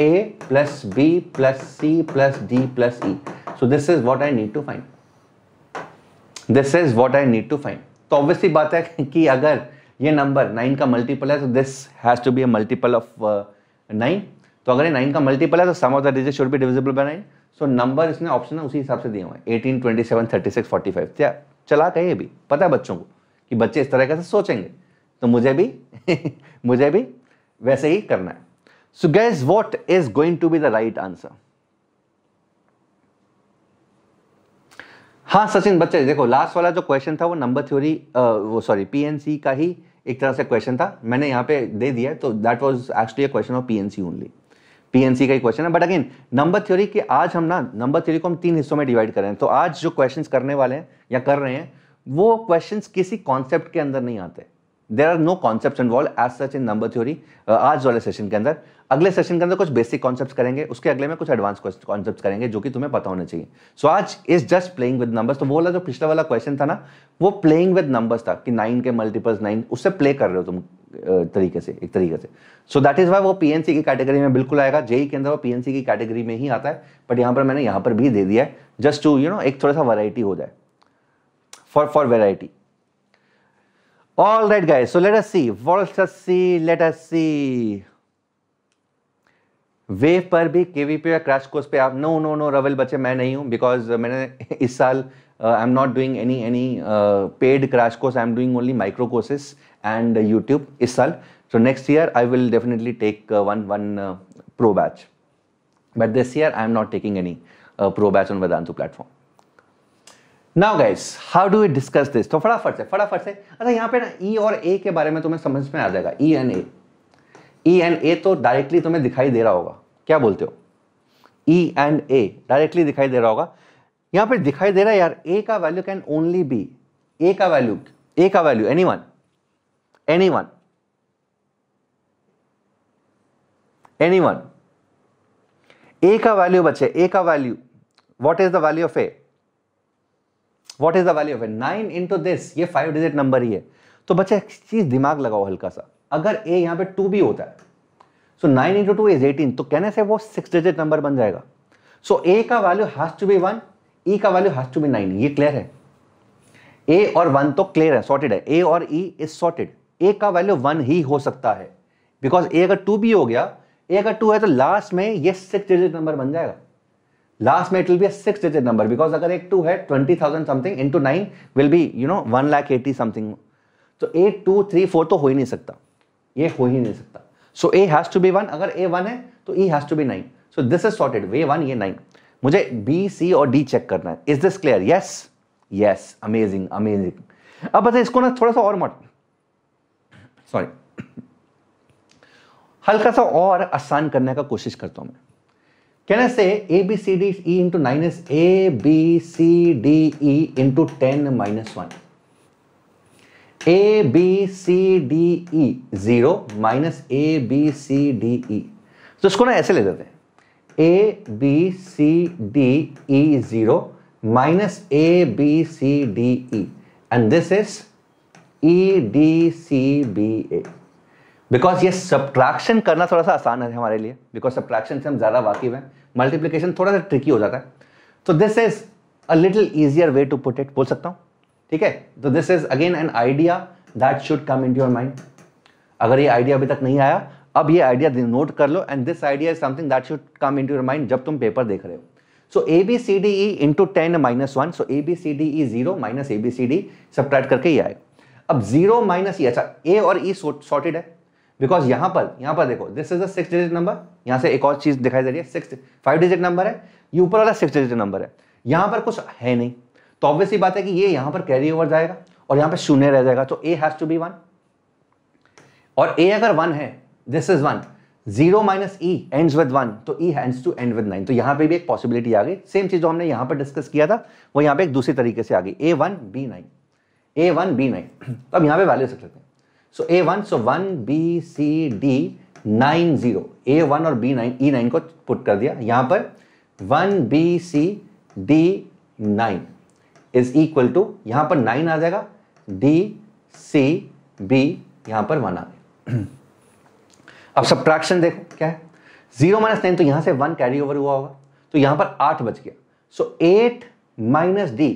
A: A plus B plus C plus D plus E so this is what I need to find this is what I need to find तो obviously बात है कि अगर ये नंबर नाइन का मल्टीपल है तो this has to be a multiple of nine तो अगर ये नाइन का मल्टीपल है तो sum of the digit should be divisible by nine so number इसने ऑप्शन है उसी हिसाब से दिए हुए हैं eighteen twenty seven thirty six forty five क्या चला कहीं भी पता है बच्चों को कि बच्चे इस तरह से सोचेंगे तो मुझे भी मुझे भी वैसे ही करना है so guess what is going to be the right answer हाँ सचिन बच्चे देखो लास्ट वाला जो क्वेश्चन था वो नंबर थ्योरी uh, वो सॉरी पीएनसी का ही एक तरह से क्वेश्चन था मैंने यहाँ पे दे दिया तो that was actually question of PNC only PNC का ही क्वेश्चन है बट अगेन नंबर थ्योरी के आज हम ना नंबर थ्योरी को हम तीन हिस्सों में डिवाइड कर रहे हैं तो आज जो क्वेश्चन करने वाले हैं या कर रहे हैं वो क्वेश्चन किसी कॉन्सेप्ट के अंदर नहीं आते there are no concept involve as such in number theory आज वाले सेशन के अंदर अगले सेशन के अंदर कुछ बेसिक कॉन्सेप्ट करेंगे उसके अगले में कुछ एडवांस कॉन्सेप्ट करेंगे जो कि तुम्हें पता होना चाहिए सो आज is just playing with numbers तो वो वाला जो पिछला वाला क्वेश्चन था ना वो प्लेइंग विद नंबर्स था कि नाइन के मल्टीपल्स नाइन उससे प्ले कर रहे हो तुम तरीके से एक तरीके से सो दैट इज वाई वो पीएनसी की कैटेगरी में बिल्कुल आएगा जेई e के अंदर वो पीएनसी की कैटेगरी में ही आता है बट यहाँ पर मैंने यहाँ पर भी दे दिया है जस्ट टू यू नो एक थोड़ा सा वैरायटी हो जाए for for variety all right guys so let us see what us see let us see wave पर भी के वी पी या क्रैश कोर्स पे आप नो नो नो रवल बच्चे मैं नहीं हूँ बिकॉज uh, मैंने इस साल I am not doing any any paid crash course I am doing only micro courses and YouTube इस साल so next year I will definitely take one one pro batch but this year I am not taking any pro batch on Vedantu platform Now guys, how do we discuss this? तो फटाफट से फटाफट से अच्छा यहाँ पे ना E और A के बारे में तुम्हें समझ में आ जाएगा E and A. E and A तो डायरेक्टली तुम्हें दिखाई दे रहा होगा क्या बोलते हो ई एंड ए डायरेक्टली दिखाई दे रहा होगा यहां पर दिखाई दे रहा है यार ए का value can only be A का वैल्यू ए का value any one any one any one A का वैल्यू बच्चे ए का value what is the value of A what is the value of A nine into this ये five digit number ही है तो बच्चा एक चीज दिमाग लगाओ हल्का सा अगर ए यहां पे टू भी होता है so nine into two is eighteen तो कहने से वो सिक्स डिजिट नंबर बन जाएगा सो ए का value has to be one E का value has to be nine ये क्लियर है ए और वन तो क्लियर है सॉर्टेड है ए और ई इज सॉर्टेड ए का वैल्यू वन ही हो सकता है बिकॉज ए अगर टू भी हो गया ए अगर टू है तो लास्ट में ये सिक्स डिजिट नंबर बन जाएगा लास्ट में it will be six digit number because अगर एक टू है twenty thousand something into nine will be you know one lakh eighty something तो ए टू थ्री फोर तो हो ही नहीं सकता ये हो ही नहीं सकता so A has to be one अगर ए वन है तो E has to be nine so this is sorted way one ये नाइन मुझे बी सी और डी चेक करना है is this clear yes yes amazing amazing अब बताए इसको ना थोड़ा सा और मॉड सॉरी हल्का सा और आसान करने का कोशिश करता हूं मैं can say A B C D E into nine is A B C D E into ten minus one A B C D E zero minus A B C D E तो इसको ना ऐसे ले लेते हैं A B C D E zero minus A B C D E and this is E D C B A because ये subtraction करना थोड़ा सा आसान है हमारे लिए बिकॉज सब्ट्रैक्शन से हम ज़्यादा वाकिफ हैं मल्टीप्लीकेशन थोड़ा सा ट्रिकी हो जाता है तो this is a little easier way to put it बोल सकता हूँ ठीक है तो this is again an idea that should come in your mind अगर ये आइडिया अभी तक नहीं आया अब ये आइडिया नोट कर लो and this idea is something that should come in your mind जब तुम पेपर देख रहे हो so A B C D E into ten minus one so A B C D E zero minus A B C D सब करके ही आएगा अब zero minus ई अच्छा ए और ई e सॉर्टेड है बिकॉज यहां पर यहां पर देखो this is six digit number यहां से एक और चीज दिखाई दे रही है सिक्स फाइव डिजिट नंबर है ये ऊपर वाला सिक्स डिजिट नंबर है यहां पर कुछ है नहीं तो ऑब्वियस बात है कि ये यहां पर कैरी ओवर जाएगा और यहाँ पर शून्य रह जाएगा तो A has to be one और ए अगर वन है this is one zero minus E end with one तो ई हैंड्स टू एंड विद नाइन तो यहां पे भी एक पॉसिबिलिटी आ गई सेम चीज़ जो हमने यहाँ पर डिस्कस किया था वो यहाँ पे एक दूसरे तरीके से आ गई A one B nine A one B nine तो अब यहां पे वैल्यू सीख लेते हैं so A one so one B C D nine zero A one और बी नाइन ई नाइन को पुट कर दिया यहां पर one B C D nine is equal to यहां पर नाइन आ जाएगा डी सी बी यहां पर वन आ गया अब सब्ट्रैक्शन देखो क्या है जीरो माइनस नाइन तो यहां से वन कैरी ओवर हुआ होगा तो यहां पर आठ बच गया so eight minus D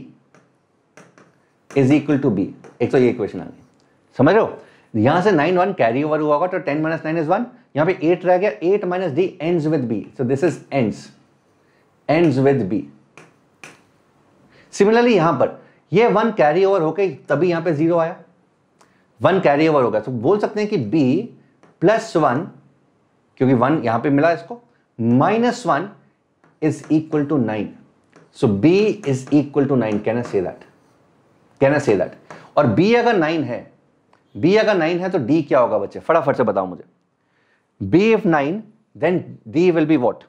A: is equal to B एक तो ये क्वेश्चन आ गई समझ रहे हो यहां से नाइन वन कैरी ओवर हुआ होगा तो ten minus nine is one यहां पे एट रह गया eight minus D end with B so this is end end with B similarly यहां पर ये वन कैरी ओवर गई तभी यहां पे जीरो आया वन कैरी ओवर हो गया तो बोल सकते हैं कि बी प्लस वन क्योंकि वन यहां पे मिला इसको minus one is equal to nine so B is equal to nine can say that can say that और बी अगर नाइन है बी अगर नाइन है तो डी क्या होगा बच्चे फटाफट से बताओ मुझे B if nine then D will be what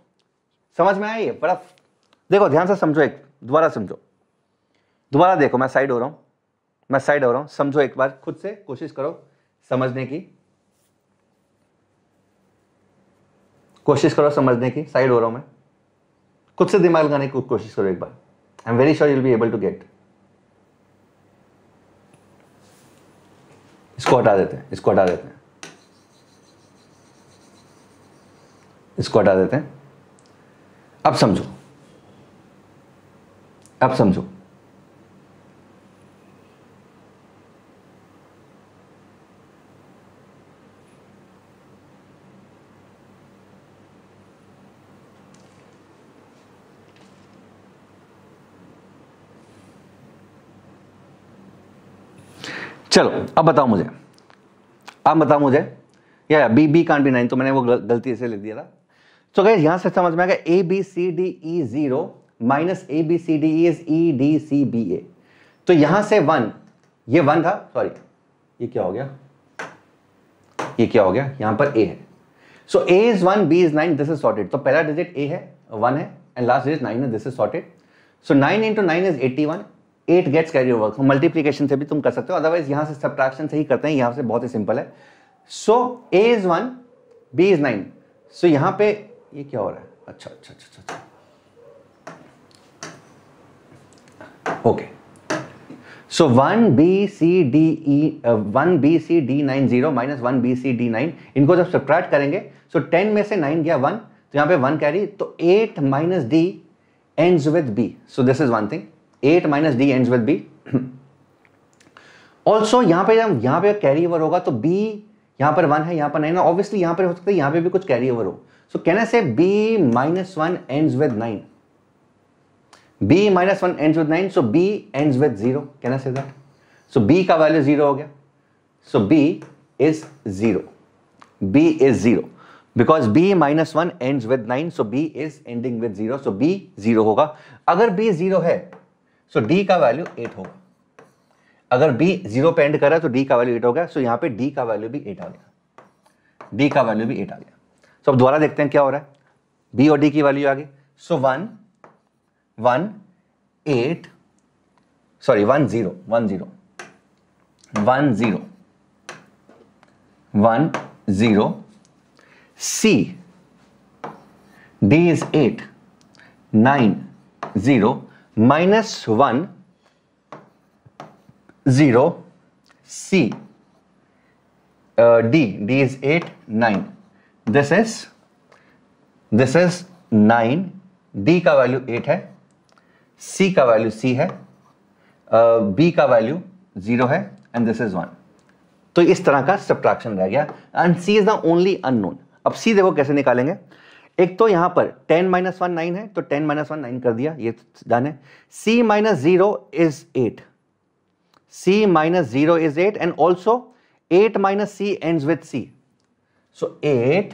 A: समझ में आया ये बड़ा देखो ध्यान से समझो एक दोबारा समझो दोबारा देखो मैं साइड हो रहा हूँ मैं साइड हो रहा हूँ समझो एक बार खुद से कोशिश करो समझने की कोशिश करो समझने की साइड हो रहा हूँ मैं खुद से दिमाग लगाने की कोशिश करो एक बार I am very sure you'll be able to get इसको हटा देते हैं इसको हटा देते हैं इसको हटा देते हैं अब समझो अब समझो चलो अब बताओ मुझे अब बताओ मुझे या या B B can be nine तो मैंने वो गलती से लिख दिया था तो गए यहां से समझ में आएगा A B C D E zero minus A B C D is E D C B A तो यहां से वन ये वन था सॉरी ये क्या हो गया ये क्या हो गया यहां पर ए है so A is one B is nine this is sorted तो पहला डिजिट ए है वन है एंड लास्ट डिजिट नाइन है this is sorted so nine into nine is eighty one eight gets carry over तो multiplication से भी तुम कर सकते हो अदरवाइज यहाँ से सब्ट्रैक्शन से ही करते हैं यहाँ से बहुत ही सिंपल है so A is one B is nine so यहाँ पे ये क्या हो रहा है अच्छा अच्छा अच्छा अच्छा okay so one B C D E one B C D nine zero minus one B C D nine इनको जब सब्ट्रैक्ट करेंगे सो so टेन में से नाइन गया वन तो यहां पे वन कैरी तो eight minus D end with B so this is one thing 8 minus D and B also यहां पर यहां पर कैरी ओवर होगा तो बी यहां पर वन है यहां पर नाइन ऑब्वियसली यहां पर हो सकता है यहां पर भी कुछ कैरी ओवर हो so can say B minus one end with nine B minus one end with nine so B end with zero can say that so B का वैल्यू जीरो हो गया so B is zero B is zero because B minus one end with nine so B is ending with zero so B zero होगा अगर B zero है so D का value eight होगा अगर B zero पे and करा तो D का वैल्यू एट हो गया सो यहां पे डी का वैल्यू भी एट आ गया डी का वैल्यू भी एट आ गया सो अब दोबारा देखते हैं क्या हो रहा है बी और डी की वैल्यू आ गई so one one eight sorry one zero one zero one zero one zero C D is eight nine zero minus one zero C D D is eight nine this is this is nine D का value eight है C का value C है B uh, का value zero है and this is one तो इस तरह का सब्ट्रैक्शन रह गया and C is the only unknown अब सी देखो कैसे निकालेंगे एक तो यहां पर टेन माइनस वन नाइन है तो टेन माइनस वन नाइन कर दिया ये डन है C minus zero is eight C minus zero is eight and also eight minus C end with C so eight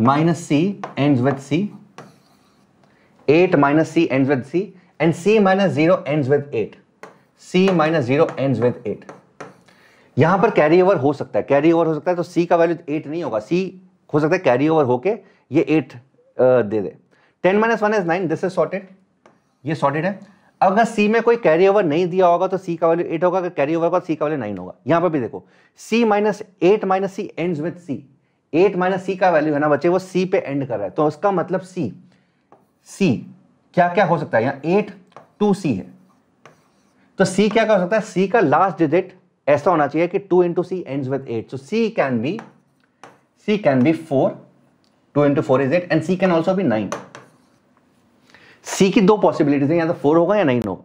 A: minus C end with C eight minus C end with C and C minus zero end with eight c minus zero end with eight यहां पर carry over हो सकता है carry over हो सकता है तो c का वैल्यू एट नहीं होगा c हो सकता है कैरी ओवर होके ये एट दे दे ten minus one is nine this is sorted ये सॉर्टेड है अगर सी में कोई कैरी ओवर नहीं दिया होगा तो सी का वैल्यू एट होगा अगर कैरी ओवर का सी का वैल्यू नाइन होगा यहां पर भी देखो C minus eight minus C end with C eight minus C का वैल्यू है ना बच्चे वो सी पे एंड कर रहा है तो उसका मतलब सी सी क्या क्या हो सकता है यहां एट टू सी है तो सी क्या क्या हो सकता है सी का लास्ट डिजिट ऐसा होना चाहिए कि two into C end with eight so C can be C can be four two into four is eight and C can also भी नाइन सी की दो पॉसिबिलिटीज हैं या तो फोर होगा या नाइन होगा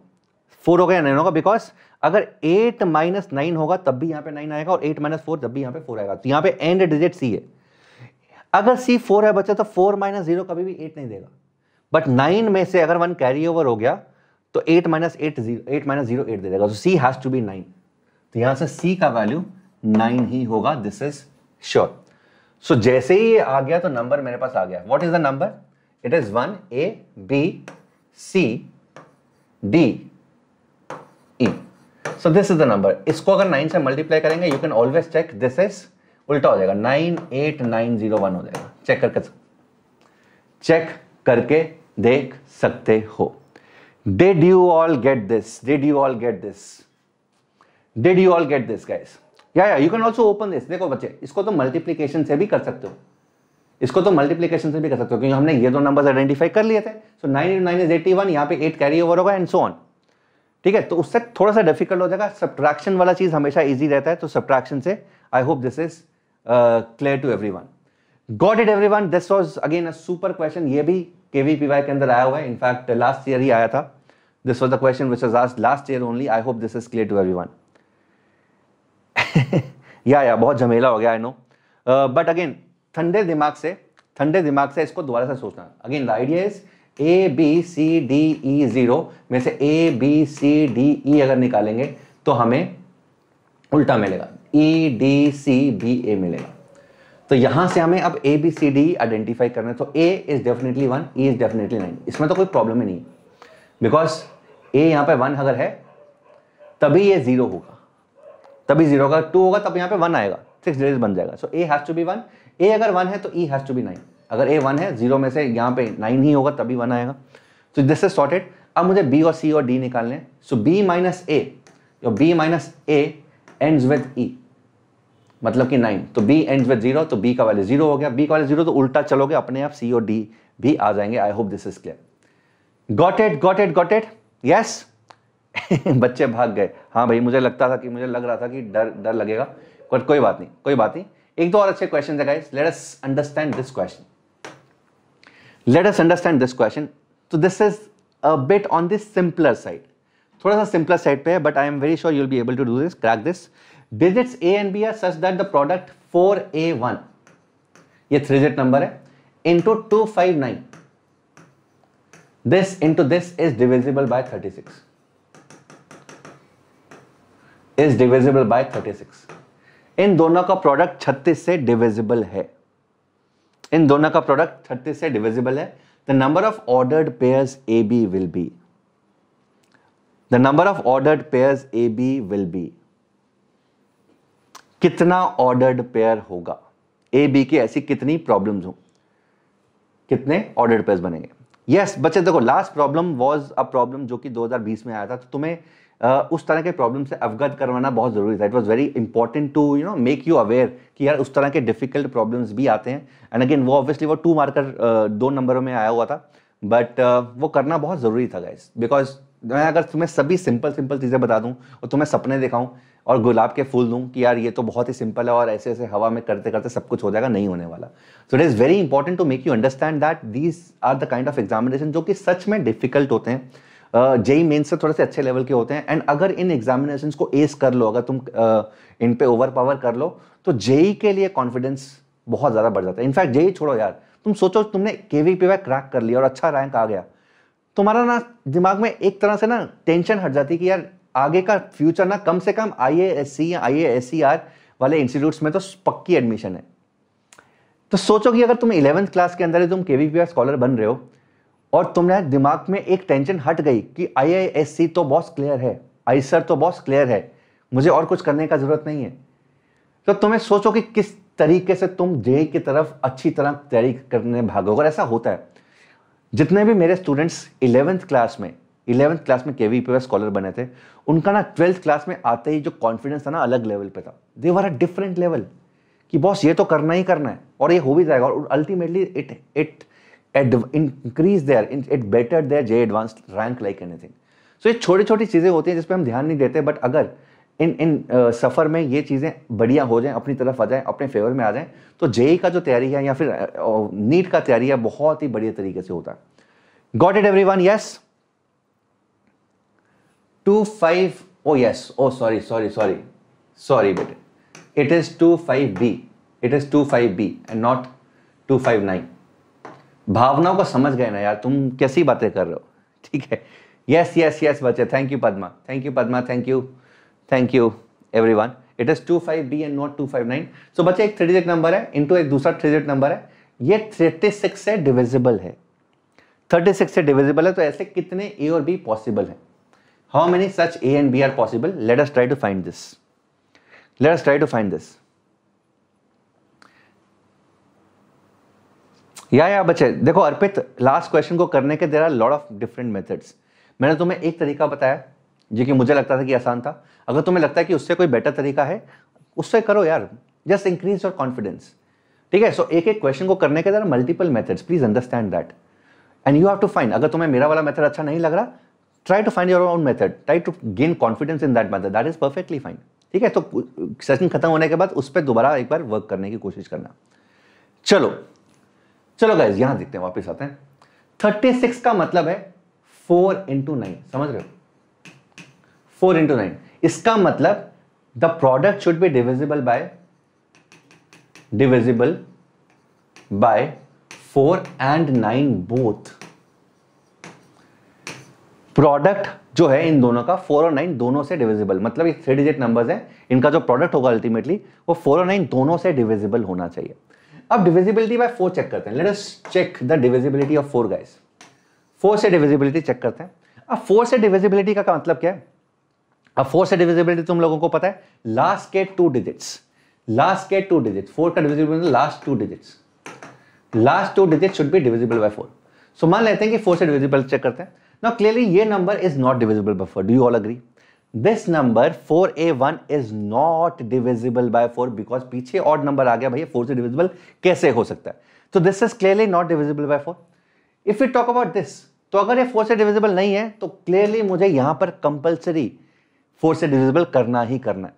A: फोर होगा या नाइन होगा बिकॉज अगर एट माइनस नाइन होगा तब भी यहां पे नाइन आएगा और एट माइनस फोर तब भी यहाँ पे फोर आएगा तो यहाँ पे एंड डिजिट सी है अगर सी फोर है बच्चा तो फोर माइनस जीरो कभी भी एट नहीं देगा बट नाइन में से अगर वन कैरी ओवर हो गया तो eight minus eight zero eight minus zero eight दे देगा तो C has to be nine तो यहां से सी का वैल्यू नाइन ही होगा this is sure so so, जैसे ही ये आ गया तो नंबर मेरे पास आ गया what is the number it is one A B C D E so this is the number इसको अगर नाइन से मल्टीप्लाई करेंगे you can always check this is उल्टा हो जाएगा nine eight nine zero one हो जाएगा चेक करके चेक करके देख सकते हो did you all get this did you all get this did you all get this guys yeah yeah you can also open this देखो बच्चे इसको तो मल्टीप्लीकेशन से भी कर सकते हो इसको तो मल्टीप्लीकेशन से भी कर सकते हो क्योंकि हमने ये दो नंबर आइडेंटिफाई कर लिए थे सो nine nine is eighty one यहाँ पे एट कैरी ओवर होगा एंड सो ऑन ठीक है तो उससे थोड़ा सा डिफिकल्ट हो जाएगा सब्ट्रैक्शन वाला चीज़ हमेशा ईजी रहता है तो सब्ट्रैक्शन से I hope this is clear to everyone got it everyone this was again a super question ये भी के वी पी वाई के अंदर आया हुआ है इनफैक्ट लास्ट ईयर ही आया था this was the question which was last year only I hope this is clear to everyone yeah yeah बहुत झमेला हो गया आई नो बट अगेन ठंडे दिमाग से ठंडे दिमाग से इसको दोबारा से सोचना again the idea is A B C D E zero में से ए बी सी डी ई अगर निकालेंगे तो हमें उल्टा मिलेगा ई डी सी बी ए मिलेगा तो यहां से हमें अब A B C D identify करना है तो A is definitely one E is definitely nine इसमें तो कोई प्रॉब्लम ही नहीं बिकॉज ए यहां पे वन अगर है तभी ये ज़ीरो होगा तभी जीरो होगा टू होगा तब यहाँ पे वन आएगा सिक्स डिजिट बन जाएगा so A has to be one A अगर वन है तो E has to be nine अगर ए वन है जीरो में से यहाँ पे नाइन ही होगा तभी वन आएगा सो दिस इज सॉर्टेड अब मुझे बी और सी और डी निकालने सो बी माइनस ए और B minus A end with E मतलब कि नाइन तो बी एंड विद जीरो तो बी का वैल्यू जीरो हो गया बी का वैल्यू जीरो तो उल्टा चलोगे अपने आप सी और डी भी आ जाएंगे I hope this is clear got it got it got it yes बच्चे भाग गए हाँ भाई मुझे लगता था कि मुझे लग रहा था कि डर डर लगेगा बट कोई बात नहीं कोई बात नहीं एक दो और अच्छे क्वेश्चन है guys let us understand this question let us understand this question तो this is a bit on this simpler side थोड़ा सा सिंपलर साइड पे है but I am very sure you'll be able to do this crack this digits A and B are such that the product four A one ये three digit number है into two five nine this into this is divisible by thirty six is divisible by six इन दोनों का product छत्तीस से divisible है इन दोनों का प्रोडक्ट 36 से डिविजिबल है the number of ordered pairs A B will be the number of ordered pairs A B will be कितना ऑर्डर्ड पेयर होगा ए बी की ऐसी कितनी प्रॉब्लम हो कितने ऑर्डर्ड पेयर बनेंगे यस yes, बच्चे देखो last problem was a problem जो कि 2020 में आया था तो तुम्हें उस तरह के प्रॉब्लम से अवगत करवाना बहुत ज़रूरी था it was very important to you know make you aware कि यार उस तरह के डिफिकल्ट प्रॉब्लम्स भी आते हैं एंड अगेन वो ऑब्वियसली वो टू मार्कर दो नंबरों में आया हुआ था बट वो करना बहुत ज़रूरी था गाइस बिकॉज मैं अगर तुम्हें सभी सिंपल सिंपल चीज़ें बता दूँ और तुम्हें सपने दिखाऊँ और गुलाब के फूल दूँ कि यार ये तो बहुत ही सिंपल है और ऐसे ऐसे हवा में करते करते सब कुछ हो जाएगा नहीं होने वाला so it is very important to make you understand that these are the kind of examination जो कि सच में डिफिकल्ट होते हैं जेई मेन से थोड़े से अच्छे लेवल के होते हैं एंड अगर इन एग्जामिनेशन को एस कर लो अगर तुम इन पे ओवर पावर कर लो तो जेई के लिए कॉन्फिडेंस बहुत ज़्यादा बढ़ जाता है इनफैक्ट जेई छोड़ो यार तुम सोचो तुमने के वी पी वाई क्रैक कर लिया और अच्छा रैंक आ गया तुम्हारा ना दिमाग में एक तरह से ना टेंशन हट जाती है कि यार आगे का फ्यूचर ना कम से कम आई ए एस सी या I A S C R वाले इंस्टीट्यूट्स में तो पक्की एडमिशन है तो सोचो कि अगर तुम इलेवंथ क्लास के अंदर तुम के वी पी स्कॉलर बन रहे हो और तुमने दिमाग में एक टेंशन हट गई कि आई तो बॉस क्लियर है आई सर तो बॉस क्लियर है मुझे और कुछ करने का ज़रूरत नहीं है तो तुम्हें सोचो कि किस तरीके से तुम जे की तरफ अच्छी तरह तैयारी करने भागोगे अगर ऐसा होता है जितने भी मेरे स्टूडेंट्स इलेवेंथ क्लास में इलेवेंथ क्लास में के वी पे स्कॉलर बने थे उनका ना ट्वेल्थ क्लास में आते ही जो कॉन्फिडेंस था ना अलग लेवल पे था they were a different level कि बॉस ये तो करना ही करना है और ये हो भी जाएगा और ultimately it it add increase their it better their J advance rank like anything so ये छोटी छोटी चीज़ें होती हैं जिस पर हम ध्यान नहीं देते बट अगर इन इन सफ़र में ये चीज़ें बढ़िया हो जाएं अपनी तरफ आ जाएं अपने फेवर में आ जाएं तो जेई का जो तैयारी है या फिर नीट का तैयारी है बहुत ही बढ़िया तरीके से होता है got it everyone yes two five oh yes oh sorry sorry sorry sorry बेटे it is two five B it is two five B and not two five nine भावनाओं को समझ गए ना यार तुम कैसी बातें कर रहे हो ठीक है यस यस यस बच्चे thank you Padma thank you Padma thank you thank you everyone it is two five B and not two five nine so बच्चे एक थ्री नंबर है इंटू एक दूसरा थ्री नंबर है ये थर्टी सिक्स से divisible है थर्टी सिक्स से डिविजिबल है तो ऐसे कितने ए और बी पॉसिबल है how many such A and B are possible let us try to find this let us try to find this या या बच्चे देखो अर्पित लास्ट क्वेश्चन को करने के there are lot of different methods मैंने तुम्हें एक तरीका बताया जो कि मुझे लगता था कि आसान था अगर तुम्हें लगता है कि उससे कोई बेटर तरीका है उससे करो यार जस्ट इंक्रीज योर कॉन्फिडेंस ठीक है सो एक एक क्वेश्चन को करने के there multiple methods please understand that and you have to find अगर तुम्हें मेरा वाला मेथड अच्छा नहीं लग रहा try to find your own method try to gain confidence in that method that is perfectly fine ठीक है तो सेशन खत्म होने के बाद उस पर दोबारा एक बार वर्क करने की कोशिश करना चलो चलो गाइज यहां देखते हैं वापस आते हैं थर्टी सिक्स का मतलब है फोर इंटू नाइन समझ रहे हो फोर इंटू नाइन इसका मतलब the product should be divisible by divisible by four and nine both product जो है इन दोनों का फोर और नाइन दोनों से डिविजिबल मतलब ये थ्री डिजिट नंबर्स हैं इनका जो प्रोडक्ट होगा अल्टीमेटली वो फोर और नाइन दोनों से डिविजिबल होना चाहिए अब डिविजिबिलिटी बाय फोर चेक करते हैं let us check the divisibility of four guys four से डिविजिबिलिटी चेक करते हैं अब फोर से डिविजिबिलिटी का, का मतलब क्या है अब फोर से डिविजिबिलिटी तुम लोगों को पता है लास्ट के टू डिजिट्स लास्ट के टू डिजिट्स फोर का divisibility last two digits last two digit should be divisible by four so मान लेते हैं कि फोर से डिविजिबल चेक करते हैं नाउ क्लियरली ये number is not divisible by four do you all agree this number four A one is not divisible by four because पीछे odd number आ गया भैया फोर से डिविजिबल कैसे हो सकता है तो this is clearly not divisible by four if you talk about this तो अगर ये फोर से डिविजिबल नहीं है तो क्लियरली मुझे यहां पर कंपल्सरी फोर से डिविजिबल करना ही करना है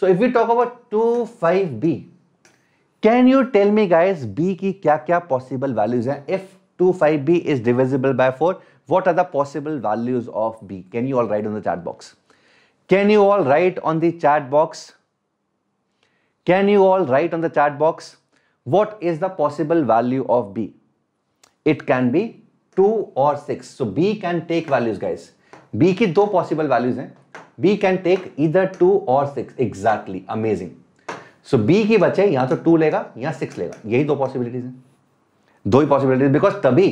A: so if you talk about two five B can you tell me guys B की क्या क्या पॉसिबल वैल्यूज हैं if two five B is divisible by four what are the possible values of B can you all write on the chart box Can you all write on the chat box? Can you all write on the chat box? What is the possible value of B? It can be 2 or 6. So B can take values guys. B की दो possible values हैं. B can take either 2 or 6. Exactly. Amazing. So B की बचे यहाँ तो 2 लेगा यहाँ 6 लेगा यही दो possibilities हैं. दो ही possibilities because तभी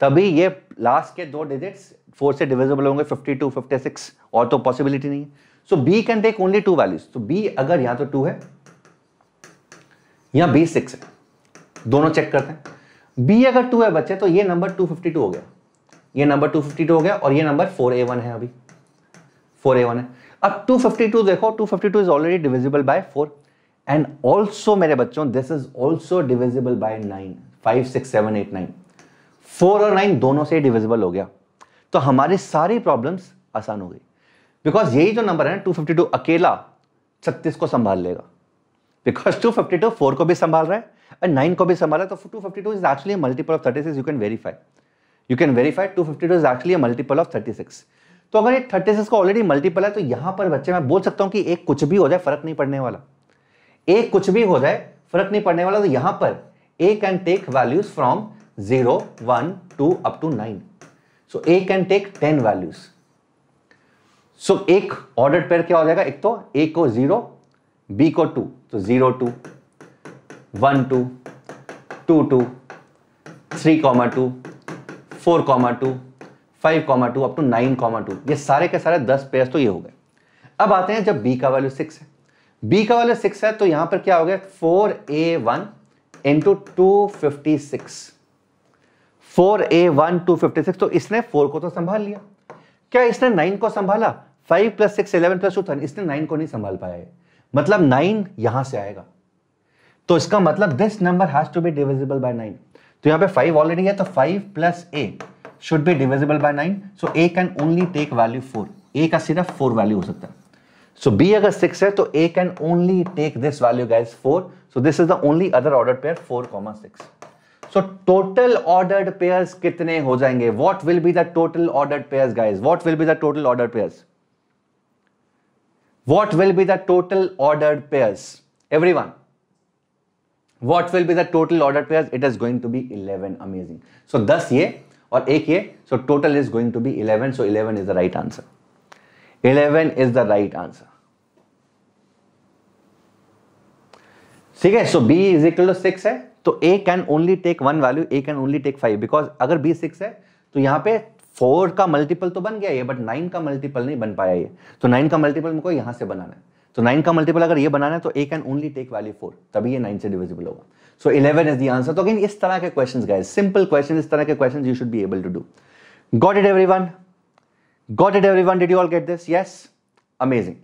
A: तभी ये लास्ट के दो डिजिट्स फोर से डिविजिबल होंगे 52, 56 और तो पॉसिबिलिटी नहीं है so B can take only two values तो बी अगर या तो टू है या बी सिक्स है दोनों चेक करते हैं बी अगर टू है बच्चे तो ये नंबर 252 हो गया ये नंबर 252 हो गया और ये नंबर वन है अभी वन है अब टू देखो two is already divisible by four and also मेरे बच्चों this is also divisible by nine five six seven eight nine four और नाइन दोनों से डिविजिबल हो गया तो हमारे सारी प्रॉब्लम्स आसान हो गई बिकॉज यही जो नंबर है ना टू फिफ्टी टू अकेला छत्तीस को संभाल लेगा because two fifty two four को भी संभाल रहा है और नाइन को भी संभाल रहा है तो two fifty two is actually multiple of thirty six you can verify you can verify two fifty two is actually multiple of thirty six तो अगर ये थर्टी सिक्स का ऑलरेडी मल्टीपल है तो यहां पर बच्चे मैं बोल सकता हूँ कि एक कुछ भी हो जाए फर्क नहीं पड़ने वाला एक कुछ भी हो जाए फर्क नहीं पड़ने वाला तो यहां पर A can take values from 0, 1, 2 up to 9. So A can take 10 values. So एक ऑर्डर पेयर क्या हो जाएगा एक तो A को 0, B को 2, तो 0, 2, 1, 2, 2, 2, 3, 2, 4, 2, 5, 2 up to 9, 2. ये सारे के सारे 10 पेयर तो ये हो गए अब आते हैं जब B का वैल्यू 6 है B का वैल्यू 6 है तो यहां पर क्या हो गया 4A1 into two fifty six four A one two fifty six तो इसने फोर को तो संभाल लिया क्या इसने नाइन को संभाला five plus six eleven plus two thirteen इसने नाइन को नहीं संभाल पाया है मतलब नाइन यहां से आएगा तो इसका मतलब this number has to B divisible by nine तो यहां पे फाइव ऑलरेडी है तो five plus A should be divisible by nine so A can only take value four A का सिर्फ फोर वैल्यू हो सकता है सो बी अगर सिक्स है तो A can only take this value guys four so this is the only other order pair four comma six so total ordered pairs कितने हो जाएंगे what will be the total ordered pairs guys what will be the total ordered pairs what will be the total ordered pairs everyone what will be the total ordered pairs it is going to be eleven amazing so दस ये और एक ये so total is going to be eleven so eleven is the right answer eleven is the right answer ठीक है so B is equal to six है तो A can only take one value A can only take five because अगर B six है तो यहाँ पे four का मल्टीपल तो बन गया ये बट नाइन का मल्टीपल नहीं बन पाया ये तो नाइन का मल्टीपल मुझको यहां से बनाना है तो नाइन का मल्टीपल अगर ये बनाना है तो A can only take value four तभी ये नाइन से डिविजिबल होगा so eleven is the answer तो अगेन इस तरह के क्वेश्चन गए सिंपल क्वेश्चन इस तरह के question you should be able to do got it everyone got it everyone did you all get this yes amazing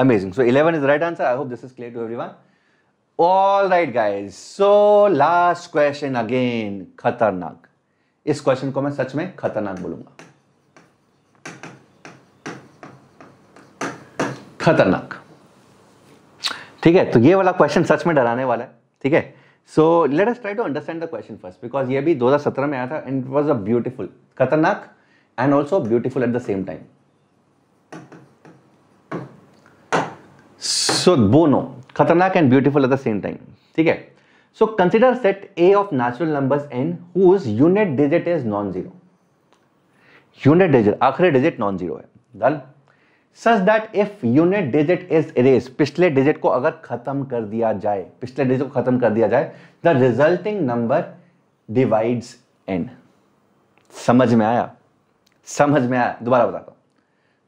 A: amazing so eleven is right answer I hope this is clear to everyone all right guys so last question again खतरनाक इस question को मैं सच में खतरनाक बोलूंगा खतरनाक ठीक है तो ये वाला क्वेश्चन सच में डराने वाला है ठीक है so let us try to understand the question first because ये भी 2017 में आया था and it was a beautiful खतरनाक and also beautiful at the same time so बोनो खतरनाक and beautiful at the same time ठीक है so consider set A of natural numbers N whose unit digit is non zero unit digit आखिरी digit non zero है then such that if unit digit is erase पिछले digit को अगर खत्म कर दिया जाए पिछले डिजिट को खत्म कर दिया जाए the resulting number divides N समझ में आया समझ में आया दोबारा बताता हूँ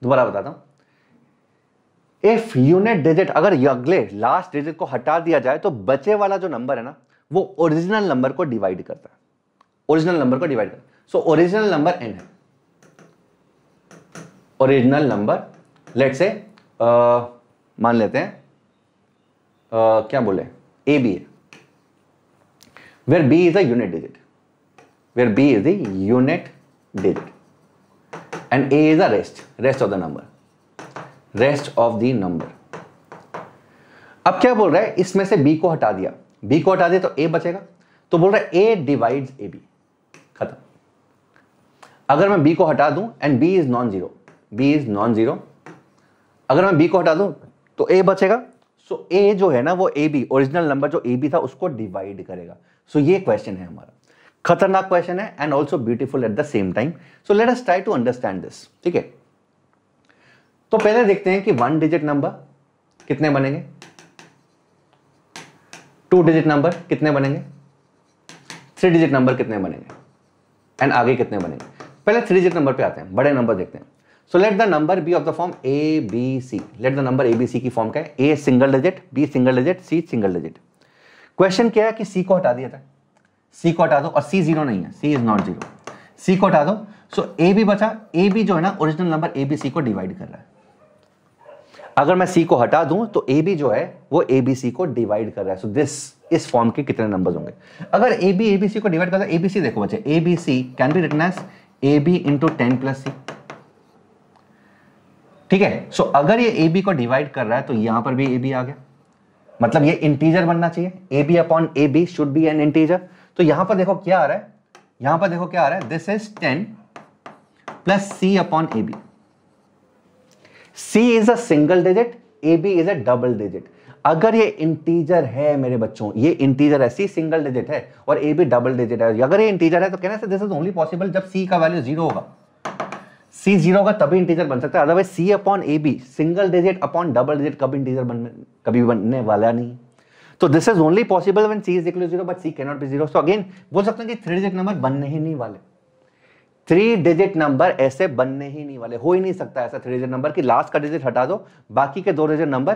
A: दोबारा बताता हूँ इफ यूनिट डिजिट अगर अगले लास्ट डिजिट को हटा दिया जाए तो बचे वाला जो नंबर है ना वो ओरिजिनल नंबर को डिवाइड करता है ओरिजिनल नंबर को डिवाइड करता है सो ओरिजिनल नंबर एन है ओरिजिनल नंबर लेट से मान लेते हैं आ, क्या बोले ए बी है where B is at digit where B is is digit and A is a rest rest of the number rest of the number अब क्या बोल रहा है इसमें से बी को हटा दिया बी को हटा दिया तो ए बचेगा तो बोल रहा है ए डिवाइड ए बी खत्म अगर मैं बी को हटा दूं and B is non zero B is non zero अगर मैं बी को हटा दूं तो ए बचेगा सो so, ए जो है ना वो ए बी ओरिजिनल नंबर जो ए बी था उसको डिवाइड करेगा सो so, ये क्वेश्चन है हमारा खतरनाक क्वेश्चन है and also beautiful at the same time so let us try to understand this ठीक है तो पहले देखते हैं कि वन डिजिट नंबर कितने बनेंगे टू डिजिट नंबर कितने बनेंगे थ्री डिजिट नंबर कितने बनेंगे एंड आगे कितने बनेंगे पहले थ्री डिजिट नंबर पे आते हैं बड़े नंबर देखते हैं so let the number B of the form A B C let the number A B C की फॉर्म क्या है A single digit B single digit C single digit question क्या है कि सी को हटा दिया था सी को हटा दो और सी जीरो नहीं है C is not zero C को हटा दो सो ए बी बचा ए भी जो है ना original number A B C को डिवाइड कर रहा है अगर मैं सी को हटा दूं तो ए बी जो है वो ए बी सी को डिवाइड कर रहा है सो so दिस इस फॉर्म के कितने नंबर होंगे अगर A B A B C को डिवाइड कर रहा है ए बी सी देखो बच्चे A B C can be written A B into ten plus C ठीक है सो so, अगर ये ए बी को डिवाइड कर रहा है तो यहां पर भी ए बी आ गया मतलब ये इंटीजर बनना चाहिए A B upon A B should be an integer तो यहां पर देखो क्या आ रहा है यहां पर देखो क्या आ रहा है this is ten plus C upon A B C is a single digit A B is a double digit अगर ये इंटीजर है मेरे बच्चों ये इंटीजर है सी सिंगल डिजिट है और ए भी डबल डिजिट है अगर ये इंटीजर है तो कहना sir this is only possible जब सी का वैल्यू जीरो होगा सी जीरो होगा तभी इंटीजर बन सकता है otherwise C upon A B single digit upon double digit कभी इंटीजर बन कभी बनने वाला नहीं तो this is only possible when C is equal to zero but C cannot be zero so again बोल सकते हैं कि थ्री डिजिट नंबर बनने ही नहीं वाले थ्री डिजिट नंबर ऐसे बनने ही नहीं वाले हो ही नहीं सकता ऐसा थ्री डिजिट नंबर की लास्ट का डिजिट हटा दो बाकी के दो digit number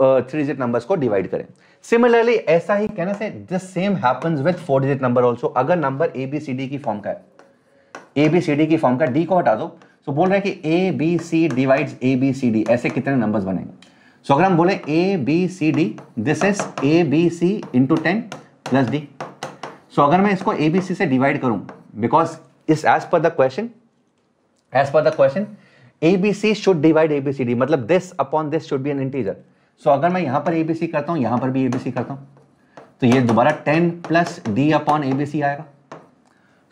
A: three digit numbers को डिवाइड करें सिमिलरली ऐसा ही कहना से the same happens with four digit number also अगर number A B C D की फॉर्म का है ए बी सी डी की फॉर्म का डी को हटा दो सो तो so बोल रहे हैं कि A B C divides A B C D ऐसे कितने नंबर्स बनेंगे सो so अगर हम बोले A B C D this is A B C into ten plus D so अगर मैं इसको ए बी सी से डिवाइड करूं because is as per the question as per the question ABC should divide ABCD मतलब this upon this should be an integer so अगर मैं यहां पर एबीसी करता हूं यहां पर भी एबीसी करता हूं तो ये दोबारा 10 प्लस डी अपॉन एबीसी आएगा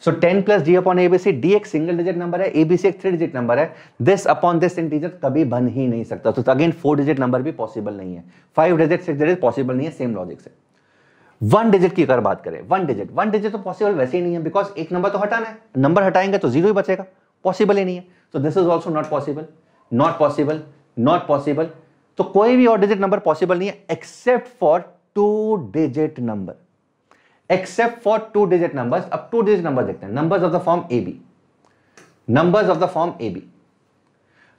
A: so so, 10 plus D upon ABC D एक सिंगल डिजिट नंबर है एबीसी एक थ्री डिजिट नंबर है दिस अपॉन दिस इंटीजर कभी बन ही नहीं सकता तो अगेन फोर डिजिट नंबर भी पॉसिबल नहीं है five digit six digit possible नहीं है सेम लॉजिक से वन डिजिट की अगर बात करें वन डिजिट वन डिजिट तो पॉसिबल वैसे ही नहीं है बिकॉज एक नंबर तो हटाना है नंबर हटाएंगे तो जीरो ही बचेगा पॉसिबल ही नहीं है तो this is also not possible not possible not possible तो कोई भी और डिजिट नंबर पॉसिबल नहीं है except for two digit number except for two digit number अब टू डिजिट नंबर देखते हैं number of the form A B number of the form A B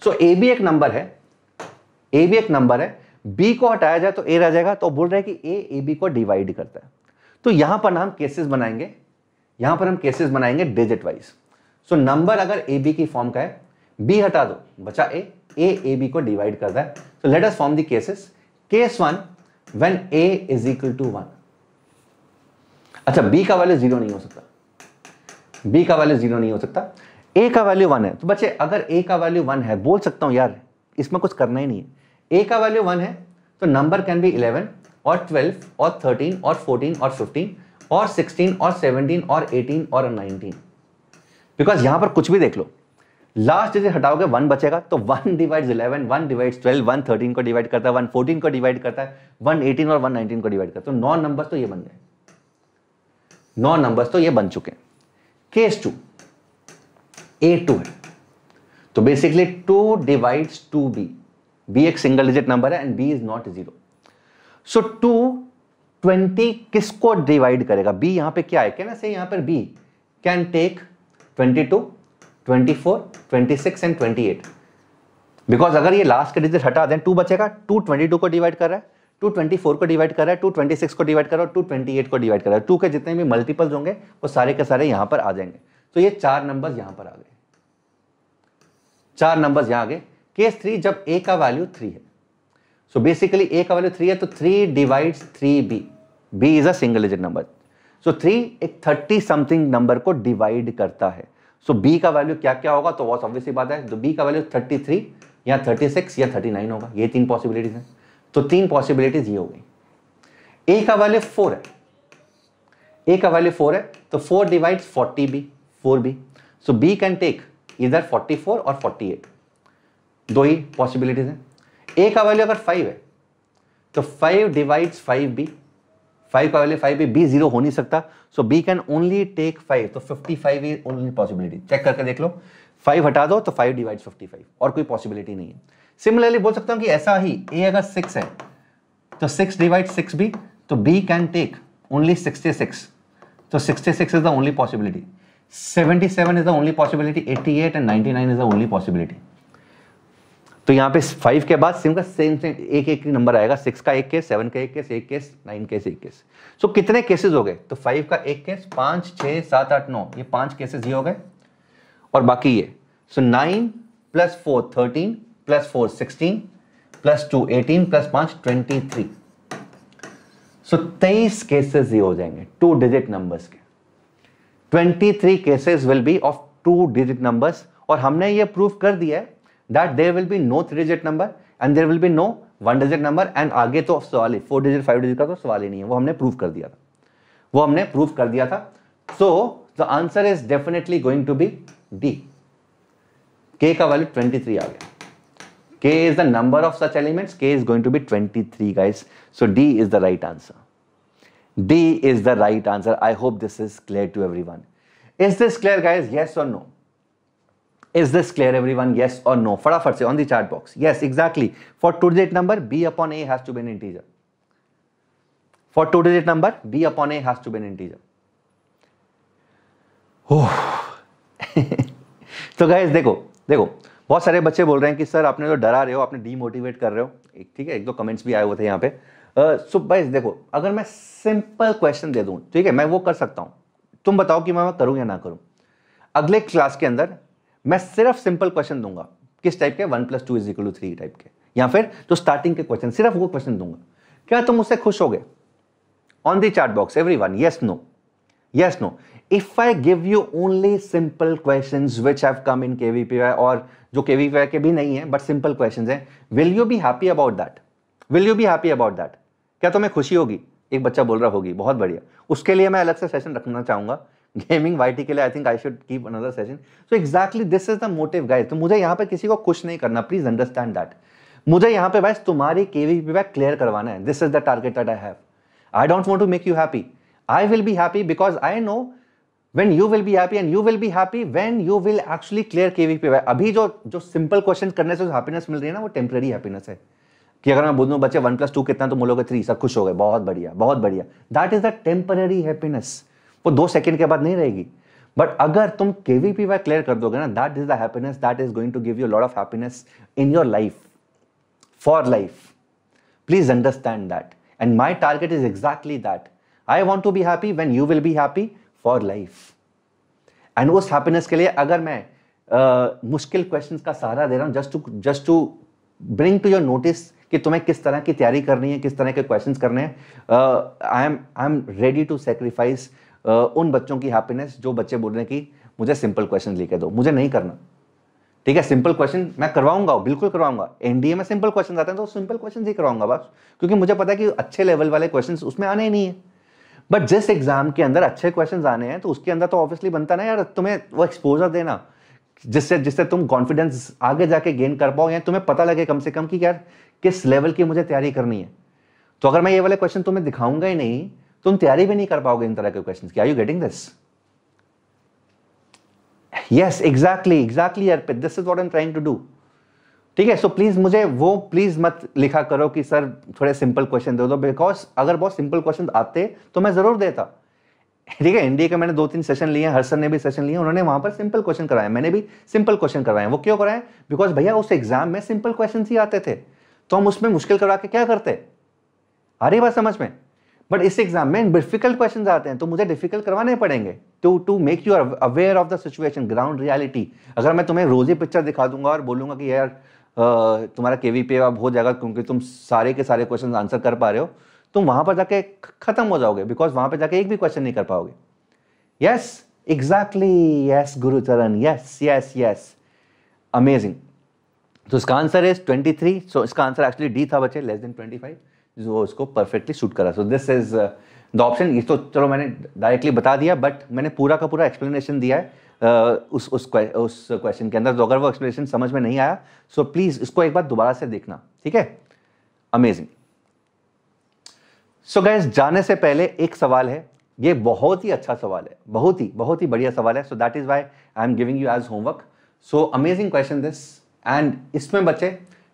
A: so A B एक number है A B एक number है B को हटाया जाए तो ए रह जाएगा तो बोल रहे हैं कि ए ए बी को डिवाइड करता है तो यहां पर हम केसेस बनाएंगे यहां पर हम केसेस बनाएंगे डिजिट वाइज सो नंबर अगर ए बी की फॉर्म का है बी हटा दो बचा ए ए ए बी को डिवाइड करता है so let us form the cases case one when A is equal to one अच्छा बी का वैल्यू जीरो नहीं हो सकता बी का वैल्यू जीरो नहीं हो सकता ए का वैल्यू वन है तो बच्चे अगर ए का वैल्यू वन है बोल सकता हूं यार इसमें कुछ करना ही नहीं है ए का वैल्यू वन है तो नंबर कैन बी इलेवन और ट्वेल्व और थर्टीन और फोर्टीन और फिफ्टीन और सिक्सटीन और सेवनटीन और एटीन और नाइनटीन बिकॉज यहां पर कुछ भी देख लो लास्ट जैसे हटाओगे वन बचेगा तो one divide eleven one divide twelve one thirteen को डिवाइड करता है वन फोर्टीन को डिवाइड करता है वन एटीन और वन नाइनटीन को डिवाइड करता है तो नौ नंबर तो ये बन गए नौ नंबर तो ये बन चुके केस टू ए टू है तो basically two divide two B B एक सिंगल डिजिट नंबर है and B is not zero so two twenty किसको डिवाइड करेगा बी यहां पे क्या है क्या ना से पर B can take twenty two twenty four twenty six and twenty eight because अगर ये लास्ट का डिजिट हटा दें टू बचेगा टू ट्वेंटी टू को डिवाइड कर रहा है टू ट्वेंटी फोर को डिवाइड कर रहा है टू ट्वेंटी सिक्स को डिवाइड कर रहा है टू ट्वेंटी एट को डिवाइड कर रहा है टू के जितने भी मल्टीपल्स होंगे वो सारे के सारे यहां पर आ जाएंगे तो ये चार नंबर्स यहां पर आ गए चार नंबर्स यहां आ गए केस थ्री जब ए का वैल्यू थ्री है सो बेसिकली ए का वैल्यू थ्री है तो three divide three B B is a single number so three एक थर्टी समथिंग नंबर को डिवाइड करता है सो so, बी का वैल्यू क्या क्या होगा तो बहुत ऑब्वियसली बात है तो बी का वैल्यू थर्टी थ्री या थर्टी सिक्स या थर्टी नाइन होगा ये तीन पॉसिबिलिटीज हैं तो तीन पॉसिबिलिटीज ये हो गई ए का वैल्यू फोर है ए का वैल्यू फोर है तो four divide forty B four B so B can take इधर फोर्टी फोर और फोर्टी एट दो ही पॉसिबिलिटीज हैं ए का वैल्यू अगर फाइव है तो five divides five B five का value five B B zero हो नहीं सकता so B can only take five तो fifty five is only possibility check करके देख लो फाइव हटा दो तो फाइव डिवाइड फिफ्टी फाइव और कोई पॉसिबिलिटी नहीं है सिमिलरली बोल सकता हूँ कि ऐसा ही ए अगर सिक्स है तो सिक्स डिवाइड सिक्स बी तो B can take only sixty six तो sixty six is the only possibility seventy seven is the only possibility eighty eight and ninety nine is the only possibility तो यहाँ पे five के बाद SIM का same same एक एक number आएगा सिक्स का एक केस सेवन का एक केस एक केस नाइन केस एक केस सो so, कितने केसेस हो गए तो फाइव का एक केस पांच छ सात आठ नौ ये पांच केसेस ये हो गए और बाकी ये so nine plus four thirteen plus four sixteen plus two eighteen plus पांच ट्वेंटी थ्री सो तेईस केसेस ये हो जाएंगे टू डिजिट नंबर्स के twenty three cases will be of two digit numbers और हमने ये प्रूफ कर दिया है that there will be no three-digit number and there will be no one-digit number and आगे तो सवाल ही four-digit five-digit का तो सवाल ही नहीं है वो हमने prove कर दिया था वो हमने prove कर दिया था so the answer is definitely going to be D k का value 23 आ गया k is the number of such elements k is going to be 23 guys so d is the right answer d is the right answer i hope this is clear to everyone is this clear guys yes or no is this clear everyone yes और no फटाफट से on the chart box yes exactly for two digit number B upon A has to be an integer for two digit number B upon A has to be an integer तो guys देखो देखो बहुत सारे बच्चे बोल रहे हैं कि सर आपने तो डरा रहे हो आपने डीमोटिवेट कर रहे हो एक ठीक है एक दो कमेंट्स भी आए हुए थे यहाँ पे सो बाइज देखो अगर मैं सिंपल क्वेश्चन दे दूँ ठीक है मैं वो कर सकता हूँ तुम बताओ कि मैं मैं करूँ या ना करूँ अगले क्लास के अंदर मैं सिर्फ सिंपल क्वेश्चन दूंगा किस टाइप के one plus two is equal to three type के या फिर जो स्टार्टिंग के क्वेश्चन सिर्फ वो क्वेश्चन दूंगा क्या तुम उससे खुश हो गए on the chart box everyone yes no yes no if I give you only simple question which have come in K V P Y और जो के वी पी वाई के भी नहीं है बट सिंपल क्वेश्चन है will you be happy about that will you be happy about that क्या तुम्हें खुशी होगी एक बच्चा बोल रहा होगी बहुत बढ़िया उसके लिए मैं अलग से सेशन रखना चाहूंगा गेमिंग वाईटी के लिए I think I should keep another session so exactly this is the motive guys तो मुझे यहाँ पे किसी को कुछ नहीं करना प्लीज अंडरस्टैंड दैट मुझे यहाँ पे बस तुम्हारी के वी पे क्लियर करवाना है this is the target that I have I don't want to make you happy I will be happy because I know when you will be happy and you will be happy when you will actually clear K V P अभी जो जो simple question करने से जो happiness मिल रही है ना वो टेम्प्रेरी हैप्पीनेस है कि अगर मैं दूँ बच्चे वन प्लस टू कितना तो बोलोगे थ्री सब खुश हो गए बहुत बढ़िया बहुत बढ़िया that is the temporary happiness वो दो सेकंड के बाद नहीं रहेगी बट अगर तुम K V P Y clear कर दोगे ना that is the happiness that is going to give you lot of happiness in your life for life please understand that and my target is exactly that I want to be happy when you will be happy for life and उस happiness के लिए अगर मैं uh, मुश्किल question का सहारा दे रहा हूँ just to just to bring to your notice कि तुम्हें किस तरह की तैयारी करनी है किस तरह के क्वेश्चंस करने हैं I am I am ready to sacrifice उन बच्चों की हैप्पीनेस जो बच्चे बोल रहे हैं कि मुझे सिंपल क्वेश्चन लिखे दो मुझे नहीं करना ठीक है सिंपल क्वेश्चन मैं करवाऊंगा बिल्कुल करवाऊंगा एनडीए में सिंपल क्वेश्चन आते हैं तो सिंपल क्वेश्चन ही करवाऊंगा बस क्योंकि मुझे पता है कि अच्छे लेवल वाले क्वेश्चन उसमें आने ही नहीं है बट जिस एग्जाम के अंदर अच्छे क्वेश्चन आने हैं तो उसके अंदर तो ऑब्वियसली बनता ना यार तुम्हें वो एक्सपोजर देना जिससे जिससे तुम कॉन्फिडेंस आगे जाके गेन कर पाओ या तुम्हें पता लगे कम से कम कि यार किस लेवल की मुझे तैयारी करनी है तो अगर मैं ये वाले क्वेश्चन तुम्हें दिखाऊंगा ही नहीं तुम तैयारी भी नहीं कर पाओगे इन तरह के क्वेश्चन की are you getting this yes exactly exactly Arpit this is what am trying to do ठीक है सो प्लीज मुझे वो प्लीज मत लिखा करो कि सर थोड़े सिंपल क्वेश्चन दे दो बिकॉज अगर बहुत सिंपल क्वेश्चन आते तो मैं जरूर देता ठीक है एनडीए के मैंने दो तीन सेशन लिए हैं ने भी सेशन लिए उन्होंने वहां पर सिंपल क्वेश्चन कराए मैंने भी सिंपल क्वेश्चन करवाए वो क्यों कराए बिकॉज भैया उस एग्जाम में सिंपल क्वेश्चन ही आते थे तो हम उसमें मुश्किल करा के क्या करते आ रही बात समझ में बट इस एग्जाम में डिफिकल्ट क्वेश्चन आते हैं तो मुझे डिफिकल्ट करवाने पड़ेंगे to to make you aware of the situation ground reality अगर मैं तुम्हें रोजी पिक्चर दिखा दूंगा और बोलूंगा कि यार तुम्हारा के वी पे अब हो जाएगा क्योंकि तुम सारे के सारे क्वेश्चन आंसर कर पा रहे हो तुम वहां पर जाके खत्म हो जाओगे बिकॉज वहां पर जाके एक भी क्वेश्चन नहीं कर पाओगे yes exactly yes Gurucharan yes yes yes amazing तो इसका आंसर ट्वेंटी थ्री सो इसका आंसर एक्चुअली डी था बच्चे लेस देन ट्वेंटी फाइव जो उसको परफेक्टली शूट करा so this is the option ये तो चलो मैंने डायरेक्टली बता दिया बट मैंने पूरा का पूरा एक्सप्लेनेशन दिया है Uh, उस उस उस क्वेश्चन के अंदर तो अगर वो एक्सप्लेनेशन समझ में नहीं आया सो so प्लीज़ इसको एक बार दोबारा से देखना ठीक है अमेजिंग सो गैस जाने से पहले एक सवाल है ये बहुत ही अच्छा सवाल है बहुत ही बहुत ही बढ़िया सवाल है so that is why I am giving you as homework so amazing question this and इसमें बच्चे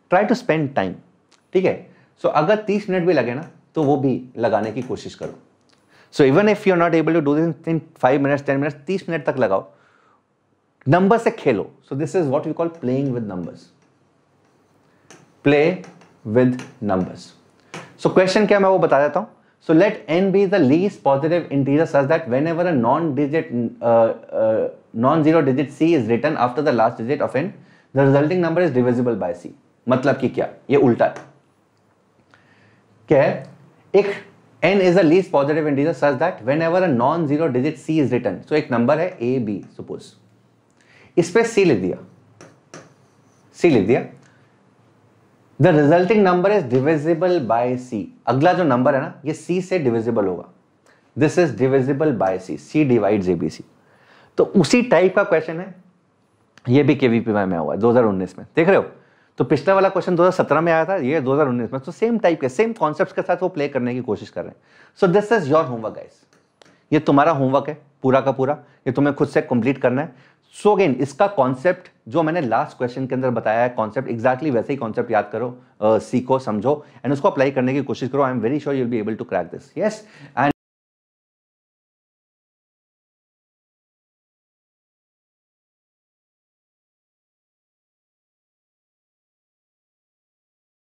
A: ट्राई टू स्पेंड टाइम ठीक है सो अगर 30 मिनट भी लगे ना तो वो भी लगाने की कोशिश करो so even if you are not able to do this in five minutes ten minutes तीस मिनट तक लगाओ नंबर से खेलो सो this is what you call playing with numbers play with numbers so question क्या मैं वो बता देता हूं so let N be the lease positive interior such that when ever a non digit non zero digit C is return after the last digit of N the resulting number is divisible by सी मतलब कि क्या ये उल्टा है क्या है एक N is a least positive इंडीजर such that when ever a non zero digit C is return सो एक नंबर है ए बी सपोज इस पर सी लिख दिया सी लिख दिया the resulting number is divisible by C अगला जो नंबर है ना ये सी से डिविजिबल होगा this is divisible by C C divide A B C तो उसी टाइप का क्वेश्चन है ये भी केवीपी में हुआ है 2019 में देख रहे हो तो पिछला वाला क्वेश्चन 2017 में आया था ये 2019 में तो सेम टाइप के सेम कॉन्सेप्ट के साथ वो प्ले करने की कोशिश कर रहे हैं so this is your homework guys ये तुम्हारा होमवर्क है पूरा का पूरा ये तुम्हें खुद से कंप्लीट करना है सो so अगेन इसका कॉन्सेप्ट जो मैंने लास्ट क्वेश्चन के अंदर बताया है कॉन्सेप्ट exactly वैसे ही कॉन्सेप्ट याद करो uh, सीखो समझो एंड उसको अप्लाई करने की कोशिश करो I am very sure you'll be able to crack this ये एंड